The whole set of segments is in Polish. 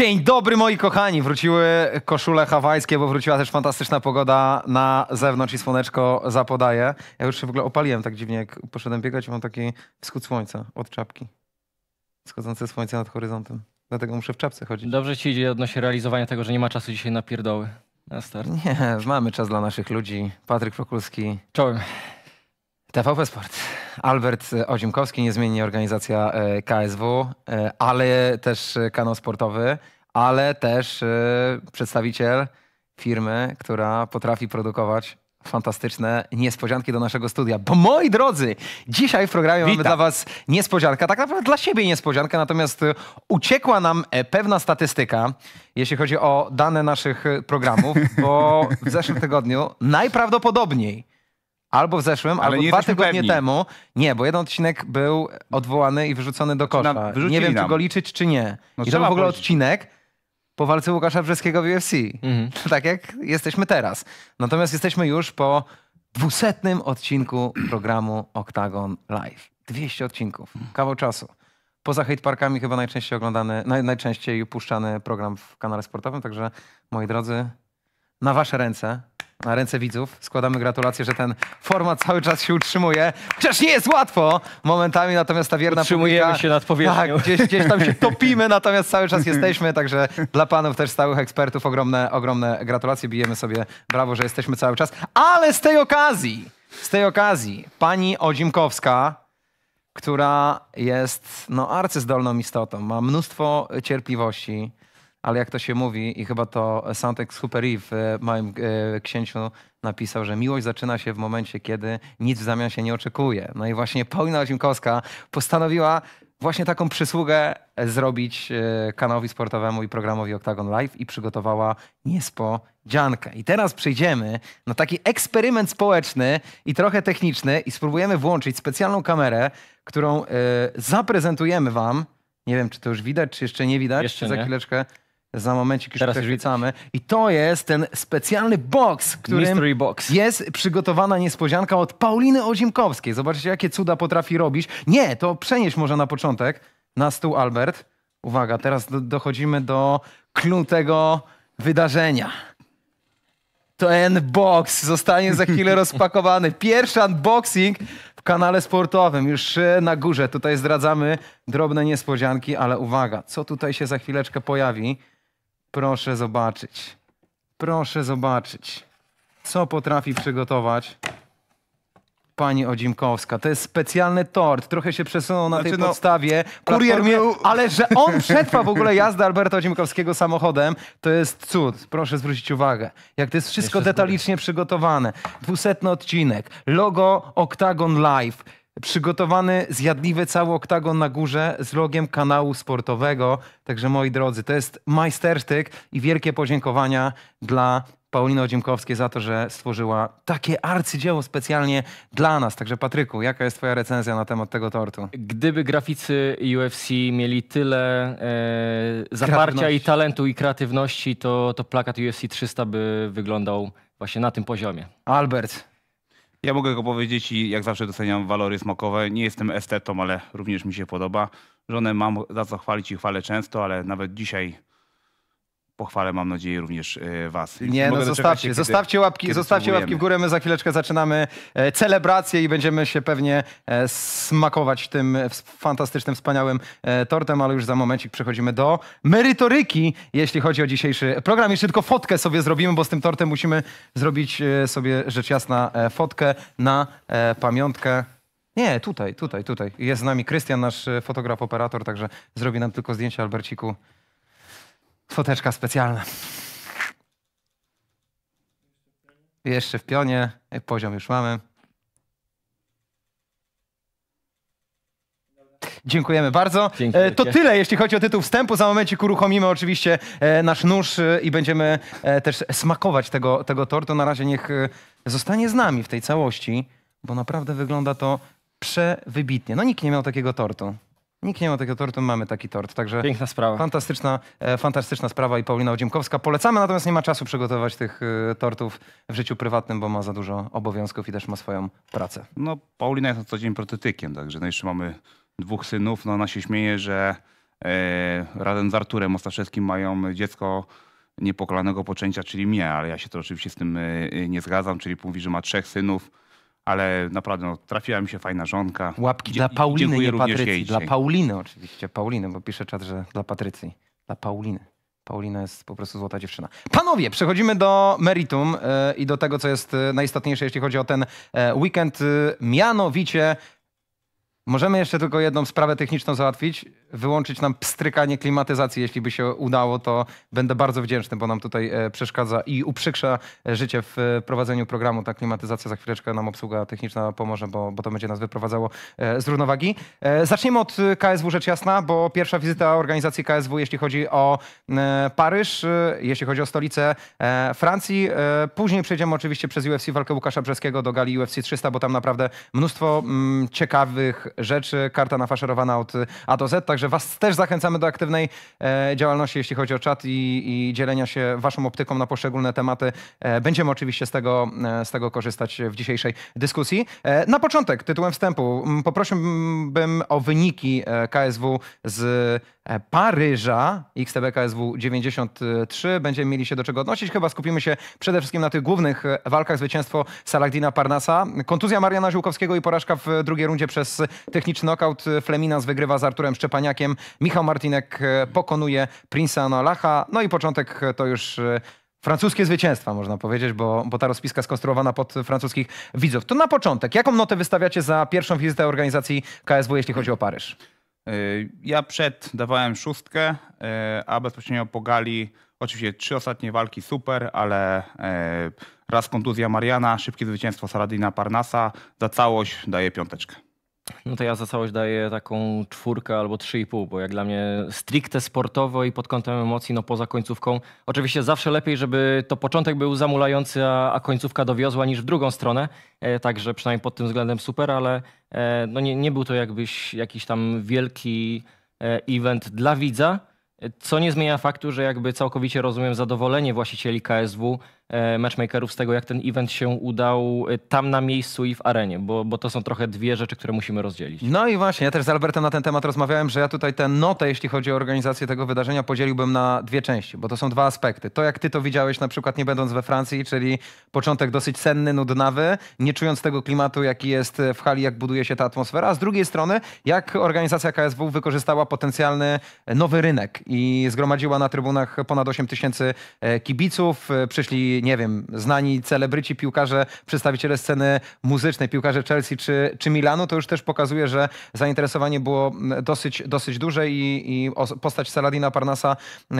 Dzień dobry moi kochani! Wróciły koszule hawajskie, bo wróciła też fantastyczna pogoda na zewnątrz i słoneczko zapodaje. Ja już się w ogóle opaliłem tak dziwnie, jak poszedłem biegać mam taki wschód słońca od czapki. Wschodzące słońce nad horyzontem. Dlatego muszę w czapce chodzić. Dobrze ci idzie odnośnie realizowania tego, że nie ma czasu dzisiaj na pierdoły. Na start. Nie, mamy czas dla naszych ludzi. Patryk Wokulski. Czołem. TVP Sport. Albert e, Ozimkowski, niezmiennie organizacja e, KSW, e, ale też kanał sportowy, ale też przedstawiciel firmy, która potrafi produkować fantastyczne niespodzianki do naszego studia. Bo moi drodzy, dzisiaj w programie Witam. mamy dla was niespodziankę, tak naprawdę dla siebie niespodziankę, natomiast uciekła nam pewna statystyka, jeśli chodzi o dane naszych programów, bo w zeszłym tygodniu najprawdopodobniej Albo w zeszłym, ale albo nie dwa tygodnie pewni. temu. Nie, bo jeden odcinek był odwołany i wyrzucony do Znaczy, nam- kosza. nie wiem, nam. czy go liczyć, czy nie. No I to był w ogóle powiedzieć. odcinek po walce Łukasza Brzeskiego w UFC. Mhm. Tak jak jesteśmy teraz. Natomiast jesteśmy już po dwusetnym odcinku programu Octagon Live. 200 odcinków. Kawał czasu. Poza hate parkami chyba najczęściej oglądany, naj, najczęściej puszczany program w kanale sportowym, także moi drodzy, na wasze ręce na ręce widzów. Składamy gratulacje, że ten format cały czas się utrzymuje. Chociaż nie jest łatwo momentami, natomiast ta wierna Utrzymujemy publika, się nad powierzchnią. Tak, gdzieś, gdzieś tam się topimy, natomiast cały czas mhm. jesteśmy, także dla panów też stałych ekspertów ogromne, ogromne gratulacje. Bijemy sobie brawo, że jesteśmy cały czas. Ale z tej okazji, z tej okazji pani Odzimkowska, która jest no, arcyzdolną istotą, ma mnóstwo cierpliwości, ale jak to się mówi, i chyba to Santek exupéry e, w małym e, księciu napisał, że miłość zaczyna się w momencie, kiedy nic w zamian się nie oczekuje. No i właśnie Paulina Odzimkowska postanowiła właśnie taką przysługę zrobić e, kanałowi sportowemu i programowi Octagon Live i przygotowała niespodziankę. I teraz przejdziemy na taki eksperyment społeczny i trochę techniczny i spróbujemy włączyć specjalną kamerę, którą zaprezentujemy wam. Nie wiem, czy to już widać, czy jeszcze nie widać. Jeszcze Za nie. chwileczkę za momencik już Teraz przechwycamy. I to jest ten specjalny box, którym box. jest przygotowana niespodzianka od Pauliny Ozimkowskiej. Zobaczcie, jakie cuda potrafi robić. Nie, to przenieś może na początek na stół, Albert. Uwaga, teraz do, dochodzimy do klutego wydarzenia. Ten box zostanie za chwilę rozpakowany. Pierwszy unboxing w kanale sportowym, już e, na górze. Tutaj zdradzamy drobne niespodzianki, ale uwaga, co tutaj się za chwileczkę pojawi? Proszę zobaczyć. Proszę zobaczyć, co potrafi przygotować pani Odzimkowska. To jest specjalny tort. Trochę się przesunął na znaczy, tej no, podstawie. Kurier miał, Ale że on przetrwa w ogóle jazdę Alberta Odzimkowskiego samochodem, to jest cud. Proszę zwrócić uwagę, jak to jest wszystko Jeszcze detalicznie przygotowane. Dwusetny odcinek, logo Octagon Live przygotowany zjadliwy cały oktagon na górze z logiem kanału sportowego. Także moi drodzy, to jest majstersztyk i wielkie podziękowania dla Pauliny Odziemkowskiej za to, że stworzyła takie arcydzieło specjalnie dla nas. Także Patryku, jaka jest twoja recenzja na temat tego tortu? Gdyby graficy UFC mieli tyle e, zaparcia i talentu i kreatywności, to, to plakat UFC 300 by wyglądał właśnie na tym poziomie. Albert, ja mogę go powiedzieć i jak zawsze doceniam walory smakowe. Nie jestem estetą, ale również mi się podoba. Żonę mam za co chwalić i chwalę często, ale nawet dzisiaj pochwalę, mam nadzieję, również e, was. Nie, no zostawcie, się, zostawcie, kiedy, łapki, kiedy zostawcie łapki w górę, my za chwileczkę zaczynamy e, celebrację i będziemy się pewnie e, smakować tym fantastycznym, wspaniałym tortem, ale już za momencik przechodzimy do merytoryki, jeśli chodzi o dzisiejszy program. Jeszcze tylko fotkę sobie zrobimy, bo z tym tortem musimy zrobić sobie rzecz jasna fotkę na pamiątkę nie, tutaj, tutaj, tutaj. Jest z nami Krystian, nasz fotograf, operator, także zrobi nam tylko zdjęcie Alberciku. Słoteczka specjalna. Jeszcze w pionie. Poziom już mamy. Dziękujemy bardzo. E, to tyle, jeśli chodzi o tytuł wstępu. Za momencik uruchomimy oczywiście e, nasz nóż e, i będziemy też smakować tego, tego tortu. Na razie niech zostanie z nami w tej całości, bo naprawdę wygląda to przewybitnie. No nikt nie miał takiego tortu. Nikt nie ma takiego tortu, mamy taki tort. Także Piękna sprawa. Fantastyczna, e, fantastyczna sprawa i Paulina Odziemkowska. Polecamy, natomiast nie ma czasu przygotować tych e, tortów w życiu prywatnym, bo ma za dużo obowiązków i też ma swoją pracę. No, Paulina jest na co dzień prototykiem, także no jeszcze mamy dwóch synów. No, ona się śmieje, że e, razem z Arturem Ostaszewskim mają dziecko niepokolanego poczęcia, czyli mnie, ale ja się to oczywiście z tym e, nie zgadzam, czyli mówi, że ma trzech synów ale naprawdę no, trafiła mi się fajna żonka. Łapki dla Pauliny, nie Patrycji. Dla Pauliny oczywiście. Pauliny, bo pisze czat, że dla Patrycji. Dla Pauliny. Paulina jest po prostu złota dziewczyna. Panowie, przechodzimy do meritum yy, i do tego, co jest e, najistotniejsze, jeśli chodzi o ten yy, weekend. Yy, mianowicie Możemy jeszcze tylko jedną sprawę techniczną załatwić wyłączyć nam pstrykanie klimatyzacji, jeśli by się udało, to będę bardzo wdzięczny, bo nam tutaj e, przeszkadza i uprzykrza e, życie w e, prowadzeniu programu. Ta klimatyzacja za chwileczkę nam obsługa techniczna pomoże, bo, bo to będzie nas wyprowadzało z równowagi. Zaczniemy od KSW Rzecz Jasna, bo pierwsza wizyta organizacji KSW, jeśli chodzi o Paryż, jeśli chodzi o stolicę Francji. Później przejdziemy oczywiście przez UFC walkę Łukasza Brzeskiego do gali UFC 300, bo tam naprawdę mnóstwo mm, ciekawych rzeczy. Karta nafaszerowana od A do Z, także Także Was też zachęcamy do aktywnej e, działalności, jeśli chodzi o czat i, i dzielenia się Waszą optyką na poszczególne tematy. E, będziemy oczywiście z tego, e, z tego korzystać w dzisiejszej dyskusji. Na początek, tytułem wstępu, poprosiłbym o wyniki KSW z E, Paryża, XTBKSW 93. Będziemy mieli się do czego odnosić. Chyba skupimy się przede wszystkim na tych głównych e, walkach. Zwycięstwo Saladina Parnasa, kontuzja Mariana Żółkowskiego i porażka w drugiej rundzie przez techniczny knockout. Fleminas wygrywa z Arturem Szczepaniakiem. Michał Martinek e, pokonuje Prinsa Nolacha. No i początek to już francuskie zwycięstwa, można powiedzieć, bo, bo ta rozpiska skonstruowana pod francuskich widzów. To na początek, jaką notę wystawiacie za pierwszą wizytę organizacji KSW, jeśli chodzi o Paryż? Y, ja przed dawałem szóstkę, y, a bezpośrednio po gali oczywiście trzy ostatnie walki super, ale y, raz kontuzja Mariana, szybkie zwycięstwo Saradina Parnasa, za całość daję piąteczkę. No to ja za całość daję taką czwórkę albo trzy i pół, bo jak dla mnie stricte sportowo i pod kątem emocji, no poza końcówką. Oczywiście zawsze lepiej, żeby to początek był zamulający, a, a końcówka dowiozła niż w drugą stronę. E, także przynajmniej pod tym względem super, ale e, no nie, nie był to jakbyś jakiś tam wielki e, event dla widza, co nie zmienia faktu, że jakby całkowicie rozumiem zadowolenie właścicieli KSW E, matchmakerów z tego, jak ten event się udał e, tam na miejscu i w arenie, bo, bo to są trochę dwie rzeczy, które musimy rozdzielić. No i właśnie, ja też z Albertem na ten temat rozmawiałem, że ja tutaj tę notę, jeśli chodzi o organizację tego wydarzenia, podzieliłbym na dwie części, bo to są dwa aspekty. To, jak ty to widziałeś na przykład nie będąc we Francji, czyli początek dosyć senny, nudnawy, nie czując tego klimatu, jaki jest w hali, jak buduje się ta atmosfera, a z drugiej strony, jak organizacja KSW wykorzystała potencjalny nowy rynek i zgromadziła na trybunach ponad 8 tysięcy e, kibiców, przyszli nie wiem, znani celebryci, piłkarze, przedstawiciele sceny muzycznej, piłkarze Chelsea czy, czy Milanu, to już też pokazuje, że zainteresowanie było dosyć, dosyć duże i, i postać Saladina Parnasa,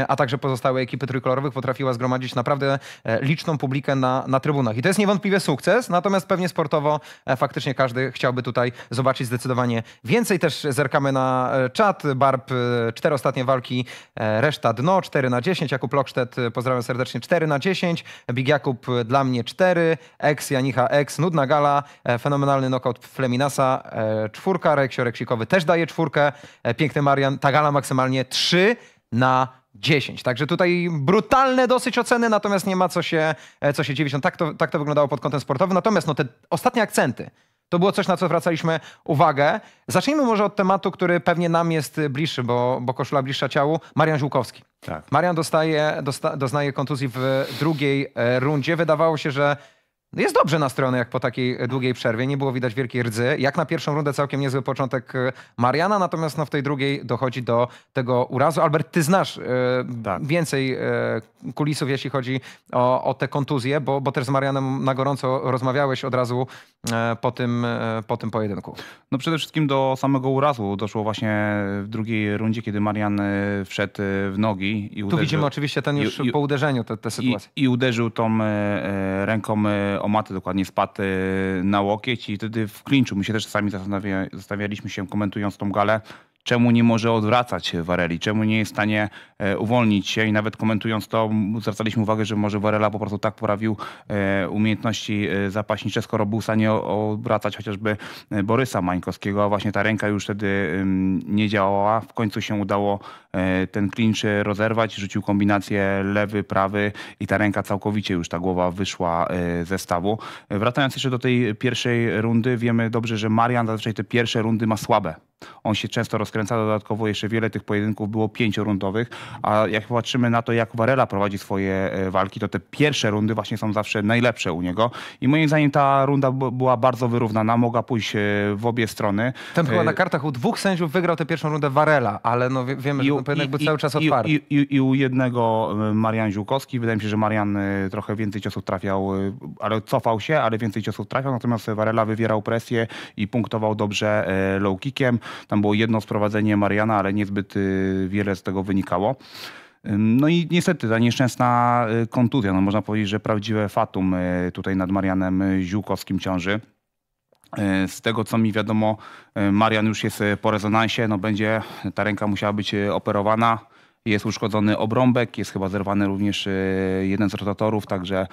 a także pozostałe ekipy trójkolorowych potrafiła zgromadzić naprawdę e, liczną publikę na, na trybunach. I to jest niewątpliwie sukces, natomiast pewnie sportowo e, faktycznie każdy chciałby tutaj zobaczyć zdecydowanie więcej. Też zerkamy na e, czat. Barb, cztery ostatnie walki, reszta dno, 4 na 10. Jakub Lokstedt, pozdrawiam serdecznie, 4 na 10. Big Jakub e, dla mnie 4, X, Janicha X, nudna gala, e, fenomenalny knockout Fleminasa, e, czwórka, Reksio Reksikowy też daje czwórkę, piękny Marian, ta gala maksymalnie 3 na 10. Także tutaj brutalne dosyć oceny, natomiast nie ma co się, co się dziwić. No tak, to, tak to wyglądało pod kątem sportowym. Natomiast no, te ostatnie akcenty, to było coś, na co zwracaliśmy uwagę. Zacznijmy może od tematu, który pewnie nam jest bliższy, bo, bo koszula bliższa ciału. Marian Żółkowski. Tak. Marian dostaje, dosta, doznaje kontuzji w drugiej e, rundzie. Wydawało się, że no jest dobrze nastrojony jak po takiej e, długiej przerwie, nie było widać wielkiej rdzy. Jak na pierwszą rundę całkiem niezły początek e, Mariana, natomiast no, w tej drugiej dochodzi do tego urazu. Albert, ty znasz e, tak. więcej kulisów, jeśli chodzi o, o te kontuzje, bo, bo też z Marianem na gorąco rozmawiałeś od razu po, tym, po tym pojedynku. No przede wszystkim do samego urazu doszło właśnie w drugiej rundzie, kiedy Marian wszedł w nogi. I uderzył. tu widzimy oczywiście ten już i, po uderzeniu tę sytuację. I, I, uderzył tą ręką o matę dokładnie spadł na łokieć i wtedy w klinczu my się też sami zastanawialiśmy się komentując tą galę, czemu nie może odwracać Wareli, czemu nie jest w stanie e, uwolnić się i nawet komentując to zwracaliśmy uwagę, że może Warela po prostu tak poprawił e, umiejętności e, zapaśnicze, skoro był w stanie odwracać chociażby Borysa Mańkowskiego, a właśnie ta ręka już wtedy nie działała. W końcu się udało E, ten clinch rozerwać, rzucił kombinację lewy, prawy i ta ręka całkowicie już, ta głowa wyszła e, ze stawu. Wracając jeszcze do tej pierwszej rundy, wiemy dobrze, że Marian zazwyczaj te pierwsze rundy ma słabe. On się często rozkręca, dodatkowo jeszcze wiele tych pojedynków było pięciorundowych, a jak patrzymy na to, jak Varela prowadzi swoje e, walki, to te pierwsze rundy właśnie są zawsze najlepsze u niego i moim zdaniem ta runda była bardzo wyrównana, mogła pójść w obie strony. Tam chyba na kartach u dwóch sędziów wygrał tę pierwszą rundę Varela, ale no wiemy, że na jakby cały czas otwarty. I, i, i, u jednego e, Marian Ziółkowski, wydaje mi się, że Marian e, trochę więcej ciosów trafiał, e, ale cofał się, ale więcej ciosów trafiał, natomiast Varela wywierał presję i punktował dobrze low kickiem. Tam było jedno sprowadzenie Mariana, ale niezbyt wiele z tego wynikało. No i niestety ta nieszczęsna kontuzja, no można powiedzieć, że prawdziwe fatum tutaj nad Marianem Ziółkowskim ciąży. E, z tego co mi wiadomo, e, Marian już jest e, po rezonansie, no będzie ta ręka musiała być operowana. Jest uszkodzony obrąbek, jest chyba zerwany również jeden z rotatorów, także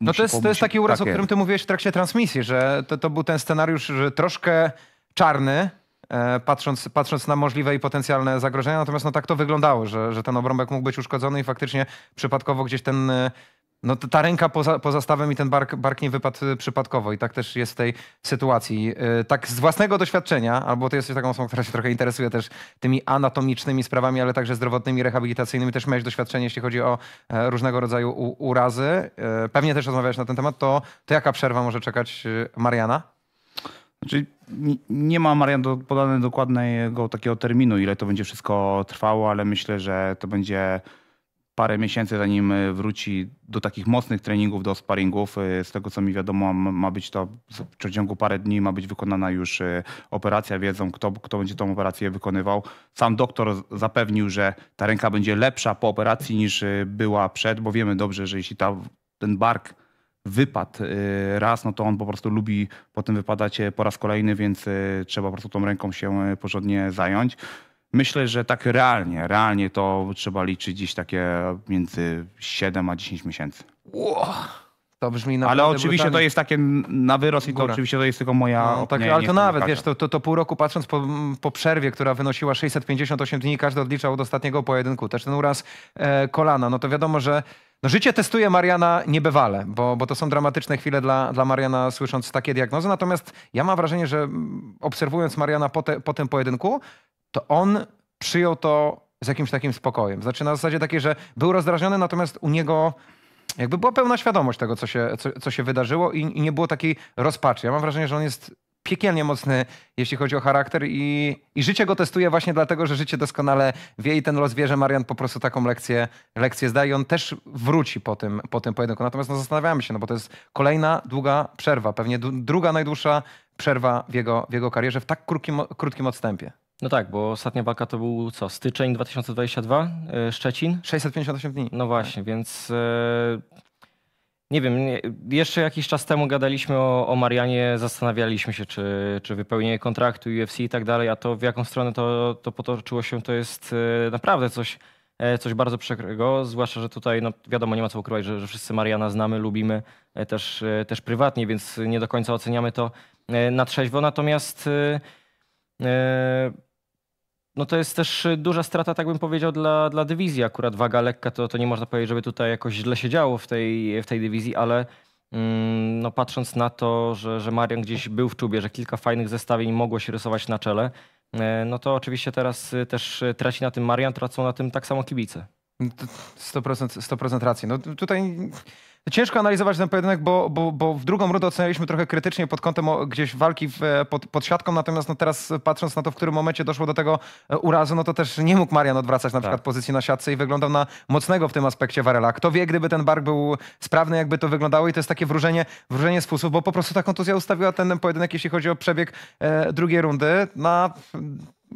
no to jest, to jest taki uraz, tak o którym ty mówiłeś w trakcie transmisji, że to, to był ten scenariusz że troszkę czarny, patrząc, patrząc na możliwe i potencjalne zagrożenia. Natomiast no tak to wyglądało, że, że ten obrąbek mógł być uszkodzony i faktycznie przypadkowo gdzieś ten no ta ręka poza, poza stawem i ten bark, bark nie wypadł y, przypadkowo i tak też jest w tej sytuacji. Y, tak z własnego doświadczenia, albo ty jesteś taką osobą, która się trochę interesuje też tymi anatomicznymi sprawami, ale także zdrowotnymi, rehabilitacyjnymi, też miałeś doświadczenie, jeśli chodzi o e, różnego rodzaju u, urazy. E, pewnie też rozmawiałeś na ten temat, to, to jaka przerwa może czekać y, Mariana? Znaczy, nie ma Marian do, podane dokładnego takiego terminu, ile to będzie wszystko trwało, ale myślę, że to będzie parę miesięcy, zanim e, wróci do takich mocnych treningów, do sparingów. E, z tego co mi wiadomo, ma być to w przeciągu parę dni ma być wykonana już e, operacja. Wiedzą, kto, kto będzie tą operację wykonywał. Sam doktor zapewnił, że ta ręka będzie lepsza po operacji niż była przed, bo wiemy dobrze, że jeśli ta, ten bark wypadł raz, no to on po prostu lubi potem wypadać po raz kolejny, więc trzeba po prostu tą ręką się porządnie zająć. Myślę, że tak realnie, realnie to trzeba liczyć gdzieś takie między 7 a 10 miesięcy. To brzmi naprawdę Ale oczywiście brutalnie. to jest takie na wyrost i to oczywiście to jest tylko moja no, tak, opinia. ale nie to nawet, wiesz, to, to, to, pół roku patrząc po, po, przerwie, która wynosiła 658 dni, każdy odliczał od ostatniego pojedynku. Też ten uraz e, kolana, no to wiadomo, że no, życie testuje Mariana niebywale, bo, bo to są dramatyczne chwile dla, dla Mariana, słysząc takie diagnozy. Natomiast ja mam wrażenie, że mm, obserwując Mariana po, te, po tym pojedynku, to on przyjął to z jakimś takim spokojem. Znaczy na zasadzie takiej, że był rozdrażniony, natomiast u niego jakby była pełna świadomość tego, co się, co, co się wydarzyło i, i nie było takiej rozpaczy. Ja mam wrażenie, że on jest piekielnie mocny, jeśli chodzi o charakter i, i życie go testuje właśnie dlatego, że życie doskonale wie i ten los wie, że Marian po prostu taką lekcję, lekcję zda i on też wróci po tym, po tym pojedynku. Natomiast no, zastanawiamy się, no bo to jest kolejna długa przerwa, pewnie druga najdłuższa przerwa w jego, w jego karierze w tak krótkim, krótkim odstępie. No tak, bo ostatnia walka to był co? Styczeń 2022, e, Szczecin? 658 dni. No właśnie, tak. więc e, nie wiem, jeszcze jakiś czas temu gadaliśmy o, o Marianie, zastanawialiśmy się, czy, czy wypełnienie kontraktu UFC i tak dalej, a to w jaką stronę to, to potoczyło się, to jest e, naprawdę coś, coś bardzo przykrego, zwłaszcza, że tutaj no, wiadomo, nie ma co ukrywać, że, że wszyscy Mariana znamy, lubimy też, też prywatnie, więc nie do końca oceniamy to na trzeźwo, natomiast... No to jest też y, duża strata, tak bym powiedział, dla, dla dywizji. Akurat waga lekka, to, to nie można powiedzieć, żeby tutaj jakoś źle się działo w tej, w tej dywizji, ale mm, no patrząc na to, że, że Marian gdzieś był w czubie, że kilka fajnych zestawień mogło się rysować na czele, e, no to oczywiście teraz y, też y, traci na tym Marian, tracą na tym tak samo kibice. 100%, no 100 racji. No tutaj Ciężko analizować ten pojedynek, bo, bo, bo w drugą rundę ocenialiśmy trochę krytycznie pod kątem gdzieś walki w, e, pod, pod siatką, natomiast no teraz e, patrząc na to, w którym momencie doszło do tego e, urazu, no to też nie mógł Marian odwracać na tak. przykład pozycji na siatce i wyglądał na mocnego w tym aspekcie Varela. Kto wie, gdyby ten bark był sprawny, jakby to wyglądało i to jest takie wróżenie, wróżenie z fusów, bo po prostu ta kontuzja ustawiła ten pojedynek, jeśli chodzi o przebieg e, drugiej rundy na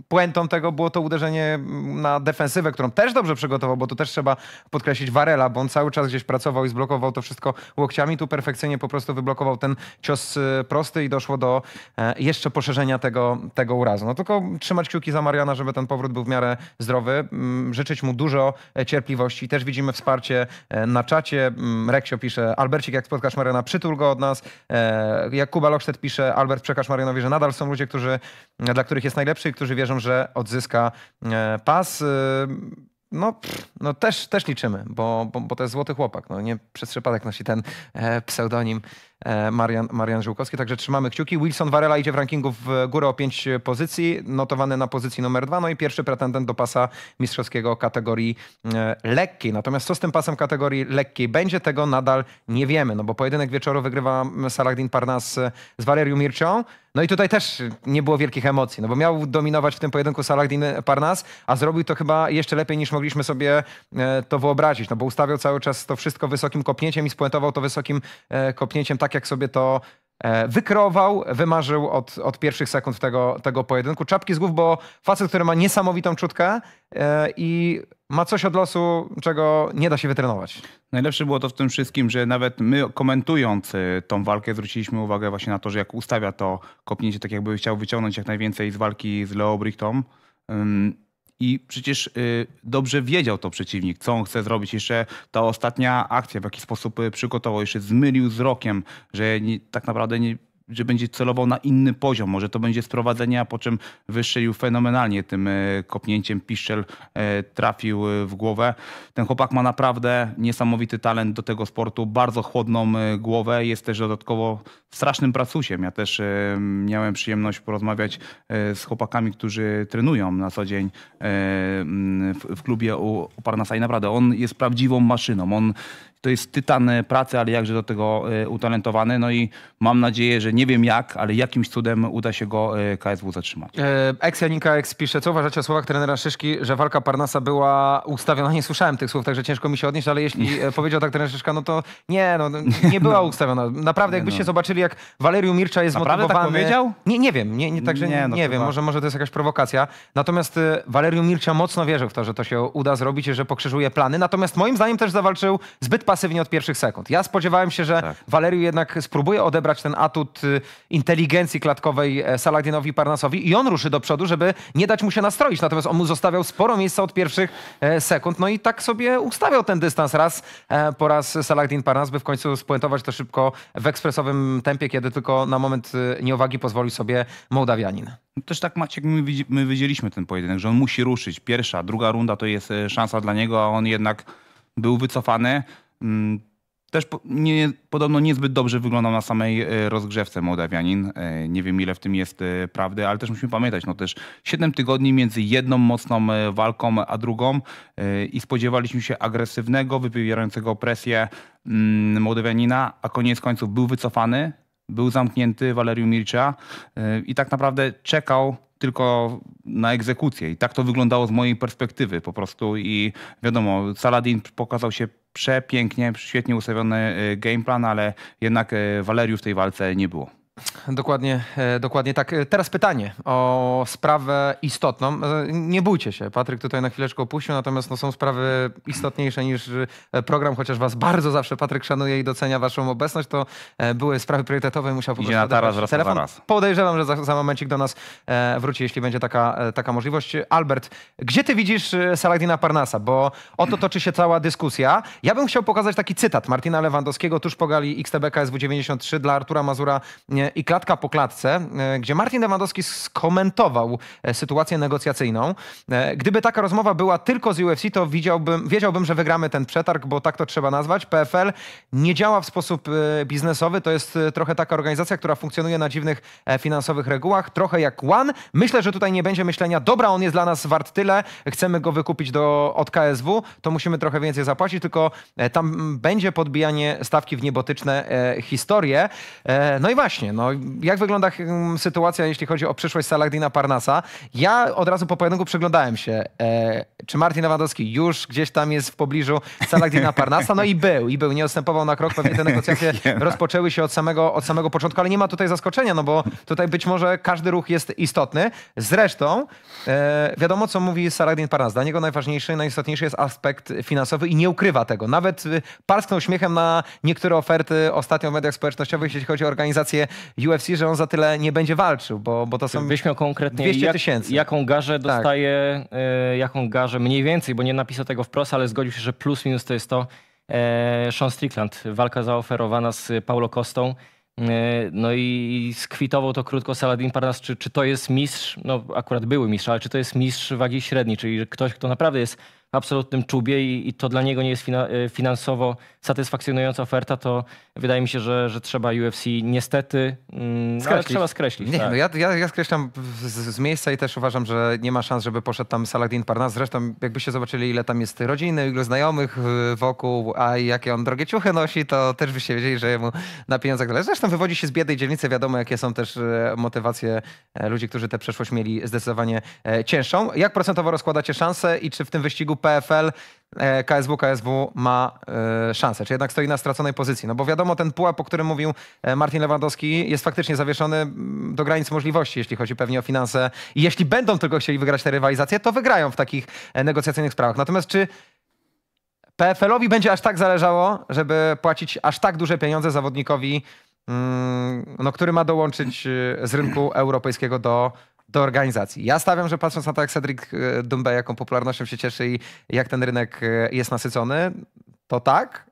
puentą tego było to uderzenie na defensywę, którą też dobrze przygotował, bo to też trzeba podkreślić Varela, bo on cały czas gdzieś pracował i zblokował to wszystko łokciami. Tu perfekcyjnie po prostu wyblokował ten cios y, prosty i doszło do e, jeszcze poszerzenia tego, tego urazu. No tylko trzymać kciuki za Mariana, żeby ten powrót był w miarę zdrowy. Mm, życzyć mu dużo e, cierpliwości. Też widzimy wsparcie e, na czacie. Mm, Reksio pisze, Albercik, jak spotkasz Mariana, przytul go od nas. Jak Kuba Lokstedt pisze, Albert, przekaż Marianowi, że nadal są ludzie, którzy, dla których jest najlepszy i którzy wierzą wierzą, że odzyska e, pas. E, no, no też, też liczymy, bo, bo, bo to jest złoty chłopak. No, nie przez przypadek nosi ten e, pseudonim Marian, Marian Żółkowski, także trzymamy kciuki. Wilson Varela idzie w rankingu w górę o pięć pozycji, notowany na pozycji numer dwa, no i pierwszy pretendent do pasa mistrzowskiego kategorii lekkiej. Natomiast co z tym pasem kategorii lekkiej będzie, tego nadal nie wiemy, no bo pojedynek wieczoru wygrywa Saladin Parnas z Valerią Mircią. No i tutaj też nie było wielkich emocji, no bo miał dominować w tym pojedynku Saladin Parnas, a zrobił to chyba jeszcze lepiej niż mogliśmy sobie e, to wyobrazić, no bo ustawiał cały czas to wszystko wysokim kopnięciem i spuentował to wysokim e, kopnięciem, tak jak sobie to e, wykrował, wymarzył od, od pierwszych sekund tego, tego pojedynku. Czapki z głów, bo facet, który ma niesamowitą czutkę i ma coś od losu, czego nie da się wytrenować. Najlepsze było to w tym wszystkim, że nawet my komentując y, tą walkę zwróciliśmy uwagę właśnie na to, że jak ustawia to kopnięcie, tak jakby chciał wyciągnąć jak najwięcej z walki z Leobrichtą. I przecież y, dobrze wiedział to przeciwnik, co on chce zrobić. Jeszcze ta ostatnia akcja, w jaki sposób y, przygotował, jeszcze zmylił z rokiem, że tak naprawdę nie że będzie celował na inny poziom. Może to będzie sprowadzenie, a po czym wystrzelił fenomenalnie tym e, kopnięciem. Piszczel e, trafił e, w głowę. Ten chłopak ma naprawdę niesamowity talent do tego sportu, bardzo chłodną głowę. Jest też dodatkowo strasznym pracusiem. Ja też miałem przyjemność porozmawiać z chłopakami, którzy trenują na co dzień w klubie u Parnasa i naprawdę on jest prawdziwą maszyną. On to jest tytan pracy, ale jakże do tego e, utalentowany. No i mam nadzieję, że nie wiem jak, ale jakimś cudem uda się go e, KSW zatrzymać. Eksjanika Janika pisze, co uważacie o słowach trenera Szyszki, że walka Parnasa była ustawiona? Nie słyszałem tych słów, także ciężko mi się odnieść, ale jeśli e, powiedział tak trener Szyszka, no to nie, no, no nie no. była no. ustawiona. Naprawdę, jakbyście no. zobaczyli, jak Waleriu Mircza jest Naprawdę motywowany. tak powiedział? Nie, nie wiem, nie, nie także nie, no, nie wiem, może, może to jest jakaś prowokacja. Natomiast Waleriu Mircza mocno wierzył w to, że to się uda zrobić, że pokrzyżuje plany. Natomiast moim zdaniem też zawalczył zbyt pasywnie od pierwszych sekund. Ja spodziewałem się, że tak. jednak spróbuje odebrać ten atut y, inteligencji klatkowej e, Saladinowi Parnasowi i on ruszy do przodu, żeby nie dać mu się nastroić. Natomiast on mu zostawiał sporo miejsca od pierwszych e, sekund. No i tak sobie ustawiał ten dystans raz e, po raz Saladin Parnas, by w końcu spuentować to szybko w ekspresowym tempie, kiedy tylko na moment nieuwagi pozwolił sobie Mołdawianin. Też tak Maciek, my, my widzieliśmy ten pojedynek, że on musi ruszyć. Pierwsza, druga runda to jest szansa dla niego, a on jednak był wycofany. Mm, też nie, podobno niezbyt dobrze wyglądał na samej e, rozgrzewce Mołdawianin. E, nie wiem ile w tym jest e, prawdy, ale też musimy pamiętać, no też 7 tygodni między jedną mocną walką a drugą i spodziewaliśmy się agresywnego, wywierającego presję Mołdawianina, mm, a koniec końców był wycofany, był zamknięty Waleriu Mircza i tak naprawdę czekał tylko na egzekucję. I tak to wyglądało z mojej perspektywy po prostu. I wiadomo, Saladin pokazał się przepięknie, świetnie ustawiony y, gameplan, ale jednak y, Walerii w tej walce nie było. Dokładnie, e, dokładnie tak. E, teraz pytanie o sprawę istotną. E, nie bójcie się, Patryk tutaj na chwileczkę opuścił, natomiast no, są sprawy istotniejsze niż program, chociaż was bardzo zawsze Patryk szanuje i docenia waszą obecność, to były sprawy priorytetowe, musiał po prostu teraz telefon. Zaraz. Podejrzewam, że za, za momencik do nas wróci, jeśli będzie taka, taka możliwość. Albert, gdzie ty widzisz Saladina Parnasa? Bo o to toczy się cała dyskusja. Ja bym chciał pokazać taki cytat Martina Lewandowskiego tuż po gali XTB KSW 93 dla Artura Mazura i klatka po klatce, e, gdzie Martin Lewandowski skomentował e, sytuację negocjacyjną. E, gdyby taka rozmowa była tylko z UFC, to widziałbym, wiedziałbym, że wygramy ten przetarg, bo tak to trzeba nazwać. PFL nie działa w sposób biznesowy, to jest trochę taka organizacja, która funkcjonuje na dziwnych finansowych regułach, trochę jak One. Myślę, że tutaj nie będzie myślenia, dobra, on jest dla nas wart tyle, chcemy go wykupić do, od KSW, to musimy trochę więcej zapłacić, tylko tam będzie podbijanie stawki w niebotyczne historie. No i właśnie, no, no, jak wygląda hmm, sytuacja, jeśli chodzi o przyszłość Saladina Parnasa? Ja od razu po pojedynku przyglądałem się, e, czy Martin Lewandowski już gdzieś tam jest w pobliżu Saladina Parnasa. No i był, i był, nie odstępował na krok. Pewnie te negocjacje rozpoczęły się od samego, od samego początku, ale nie ma tutaj zaskoczenia, no bo tutaj być może każdy ruch jest istotny. Zresztą e, wiadomo, co mówi Saladin Parnas. Dla niego najważniejszy, najistotniejszy jest aspekt finansowy i nie ukrywa tego. Nawet y, parsknął śmiechem na niektóre oferty ostatnio w mediach społecznościowych, jeśli chodzi o organizację UFC, że on za tyle nie będzie walczył, bo, bo to są Byś miał konkretnie 200 tysięcy. jaką garzę tak. dostaje, e, jaką garzę mniej więcej, bo nie napisał tego wprost, ale zgodził się, że plus minus to jest to. E, Sean Strickland, walka zaoferowana z Paulo Costą, e, No i skwitował to krótko Saladin Parnas, czy, czy to jest mistrz, no akurat były mistrz, ale czy to jest mistrz wagi średniej, czyli ktoś, kto naprawdę jest absolutnym czubie i, i to dla niego nie jest fina, y, finansowo satysfakcjonująca oferta, to wydaje mi się, że, że trzeba UFC niestety mm, no, skreślić. trzeba skreślić. Nie, tak. no ja, ja, ja skreślam z, z, miejsca i też uważam, że nie ma szans, żeby poszedł tam Saladin Parnas. Zresztą jakbyście zobaczyli, ile tam jest rodziny, ilu znajomych y, wokół, a jakie on drogie ciuchy nosi, to też byście wiedzieli, że jemu na pieniądzach zależy. Zresztą wywodzi się z biednej dzielnicy, wiadomo jakie są też y, motywacje e, ludzi, którzy tę przeszłość mieli zdecydowanie e, cięższą. Jak procentowo rozkładacie szanse i czy w tym wyścigu PFL e, KSW, KSW ma e, szansę, czy jednak stoi na straconej pozycji. No bo wiadomo, ten pułap, o którym mówił e, Martin Lewandowski, jest faktycznie zawieszony do granic możliwości, jeśli chodzi pewnie o finanse. I jeśli będą tylko chcieli wygrać te rywalizacje, to wygrają w takich negocjacyjnych sprawach. Natomiast czy PFL-owi będzie aż tak zależało, żeby płacić aż tak duże pieniądze zawodnikowi, mm, no, który ma dołączyć z rynku europejskiego do do organizacji. Ja stawiam, że patrząc na to, jak Cedric e, Dumbe, jaką popularnością się cieszy i jak ten rynek e, jest nasycony, to tak.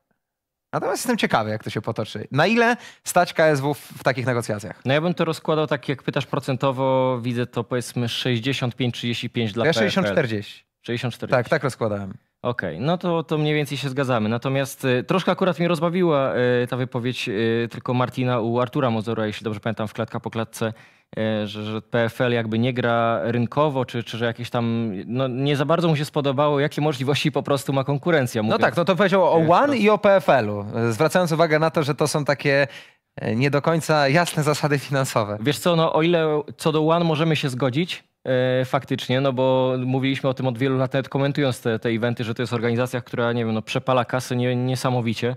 Natomiast jestem ciekawy, jak to się potoczy. Na ile stać KSW w, w takich negocjacjach? No ja bym to rozkładał tak, jak pytasz procentowo, widzę to powiedzmy 65-35 dla ja 60-40. 60-40. Tak, tak rozkładałem. Okej, okay, no to, to mniej więcej się zgadzamy. Natomiast y, troszkę akurat mnie rozbawiła y, ta wypowiedź y, tylko Martina u Artura Mozora, jeśli dobrze pamiętam, w klatka po klatce E, że, że, PFL jakby nie gra rynkowo, czy, czy że jakieś tam, no nie za bardzo mu się spodobało, jakie możliwości po prostu ma konkurencja. No tak, no to powiedział o One i o PFL-u, zwracając uwagę na to, że to są takie e, nie do końca jasne zasady finansowe. Wiesz co, no o ile co do One możemy się zgodzić, e, faktycznie, no bo mówiliśmy o tym od wielu lat, nawet komentując te, te eventy, że to jest organizacja, która, nie wiem, no, przepala kasy niesamowicie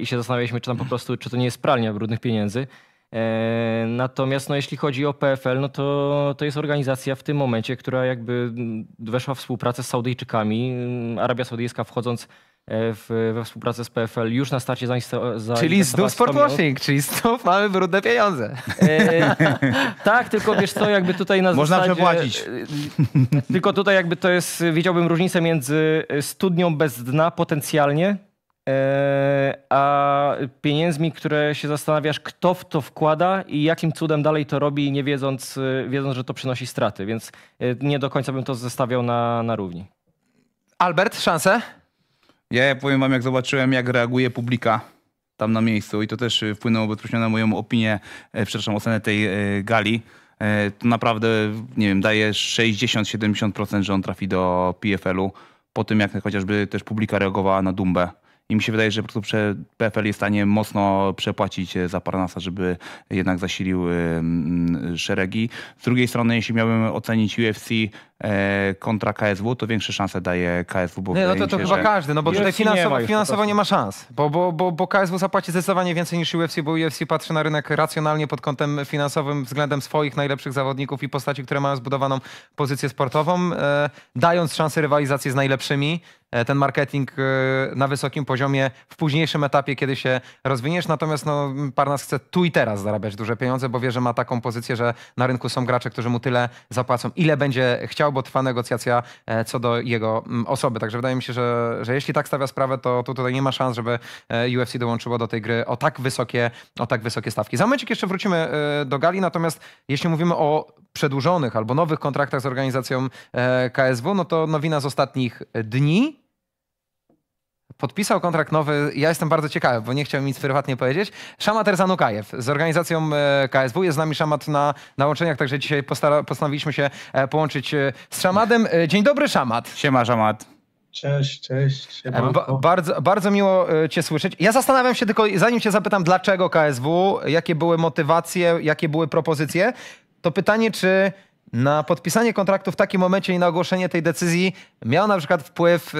i się zastanawialiśmy, czy tam po prostu, czy to nie jest pralnia brudnych pieniędzy. E, natomiast no, jeśli chodzi o PFL, no to, to jest organizacja w tym momencie, która jakby weszła w współpracę z Saudyjczykami. Arabia Saudyjska wchodząc e, w, we współpracę z PFL już na starcie zainwestowała. Czyli znów sportwashing, czyli znów mamy brudne pieniądze. E, tak, tylko wiesz co, jakby tutaj na Można zasadzie... Można przepłacić. Tylko tutaj jakby to jest, widziałbym różnicę między studnią bez dna potencjalnie, E, a pieniędzmi, które się zastanawiasz, kto w to wkłada i jakim cudem dalej to robi, nie wiedząc, e, wiedząc że to przynosi straty. Więc e, nie do końca bym to zestawiał na, na równi. Albert, szanse? Ja, ja powiem wam, jak zobaczyłem, jak reaguje publika tam na miejscu i to też wpłynęło bezpośrednio na moją opinię, przepraszam, ocenę tej gali to naprawdę, nie wiem, daje 60-70%, że on trafi do PFL-u po tym, jak chociażby też publika reagowała na Dumbę i mi się wydaje, że po prostu PFL jest w stanie mocno przepłacić e, za Parnasa, żeby jednak zasilił e, szeregi. Z drugiej strony, jeśli miałbym ocenić UFC e, kontra KSW, to większe szanse daje KSW. Bo nie, no to, to się, chyba każdy, no bo tutaj finansowo nie, finansowo nie ma szans, bo, bo, bo, bo KSW zapłaci zdecydowanie więcej niż UFC, bo UFC patrzy na rynek racjonalnie pod kątem finansowym względem swoich najlepszych zawodników i postaci, które mają zbudowaną pozycję sportową, dając szansę rywalizacji z najlepszymi. E, ten marketing e, na wysokim poziomie w późniejszym etapie, kiedy się rozwiniesz. Natomiast no, Parnas chce tu i teraz zarabiać duże pieniądze, bo wie, że ma taką pozycję, że na rynku są gracze, którzy mu tyle zapłacą, ile będzie chciał, bo trwa negocjacja e, co do jego osoby. Także wydaje mi się, że, że jeśli tak stawia sprawę, to, to tutaj nie ma szans, żeby UFC dołączyło do tej gry o tak wysokie, o tak wysokie stawki. Za momencik jeszcze wrócimy do gali, natomiast jeśli mówimy o przedłużonych albo nowych kontraktach z organizacją KSW, no to nowina z ostatnich dni podpisał kontrakt nowy. Ja jestem bardzo ciekawy, bo nie chciałem nic prywatnie powiedzieć. Szamat Erzanukajew z organizacją e, KSW. Jest z nami Szamat na, na łączeniach, także dzisiaj postanowiliśmy się e, połączyć e, z Szamadem. Dzień dobry, Szamat. Siema, Szamat. Cześć, cześć. Ba- bardzo, bardzo miło Cię słyszeć. Ja zastanawiam się tylko, zanim Cię zapytam, dlaczego KSW, jakie były motywacje, jakie były propozycje, to pytanie, czy na podpisanie kontraktu w takim momencie i na ogłoszenie tej decyzji miał na przykład wpływ e,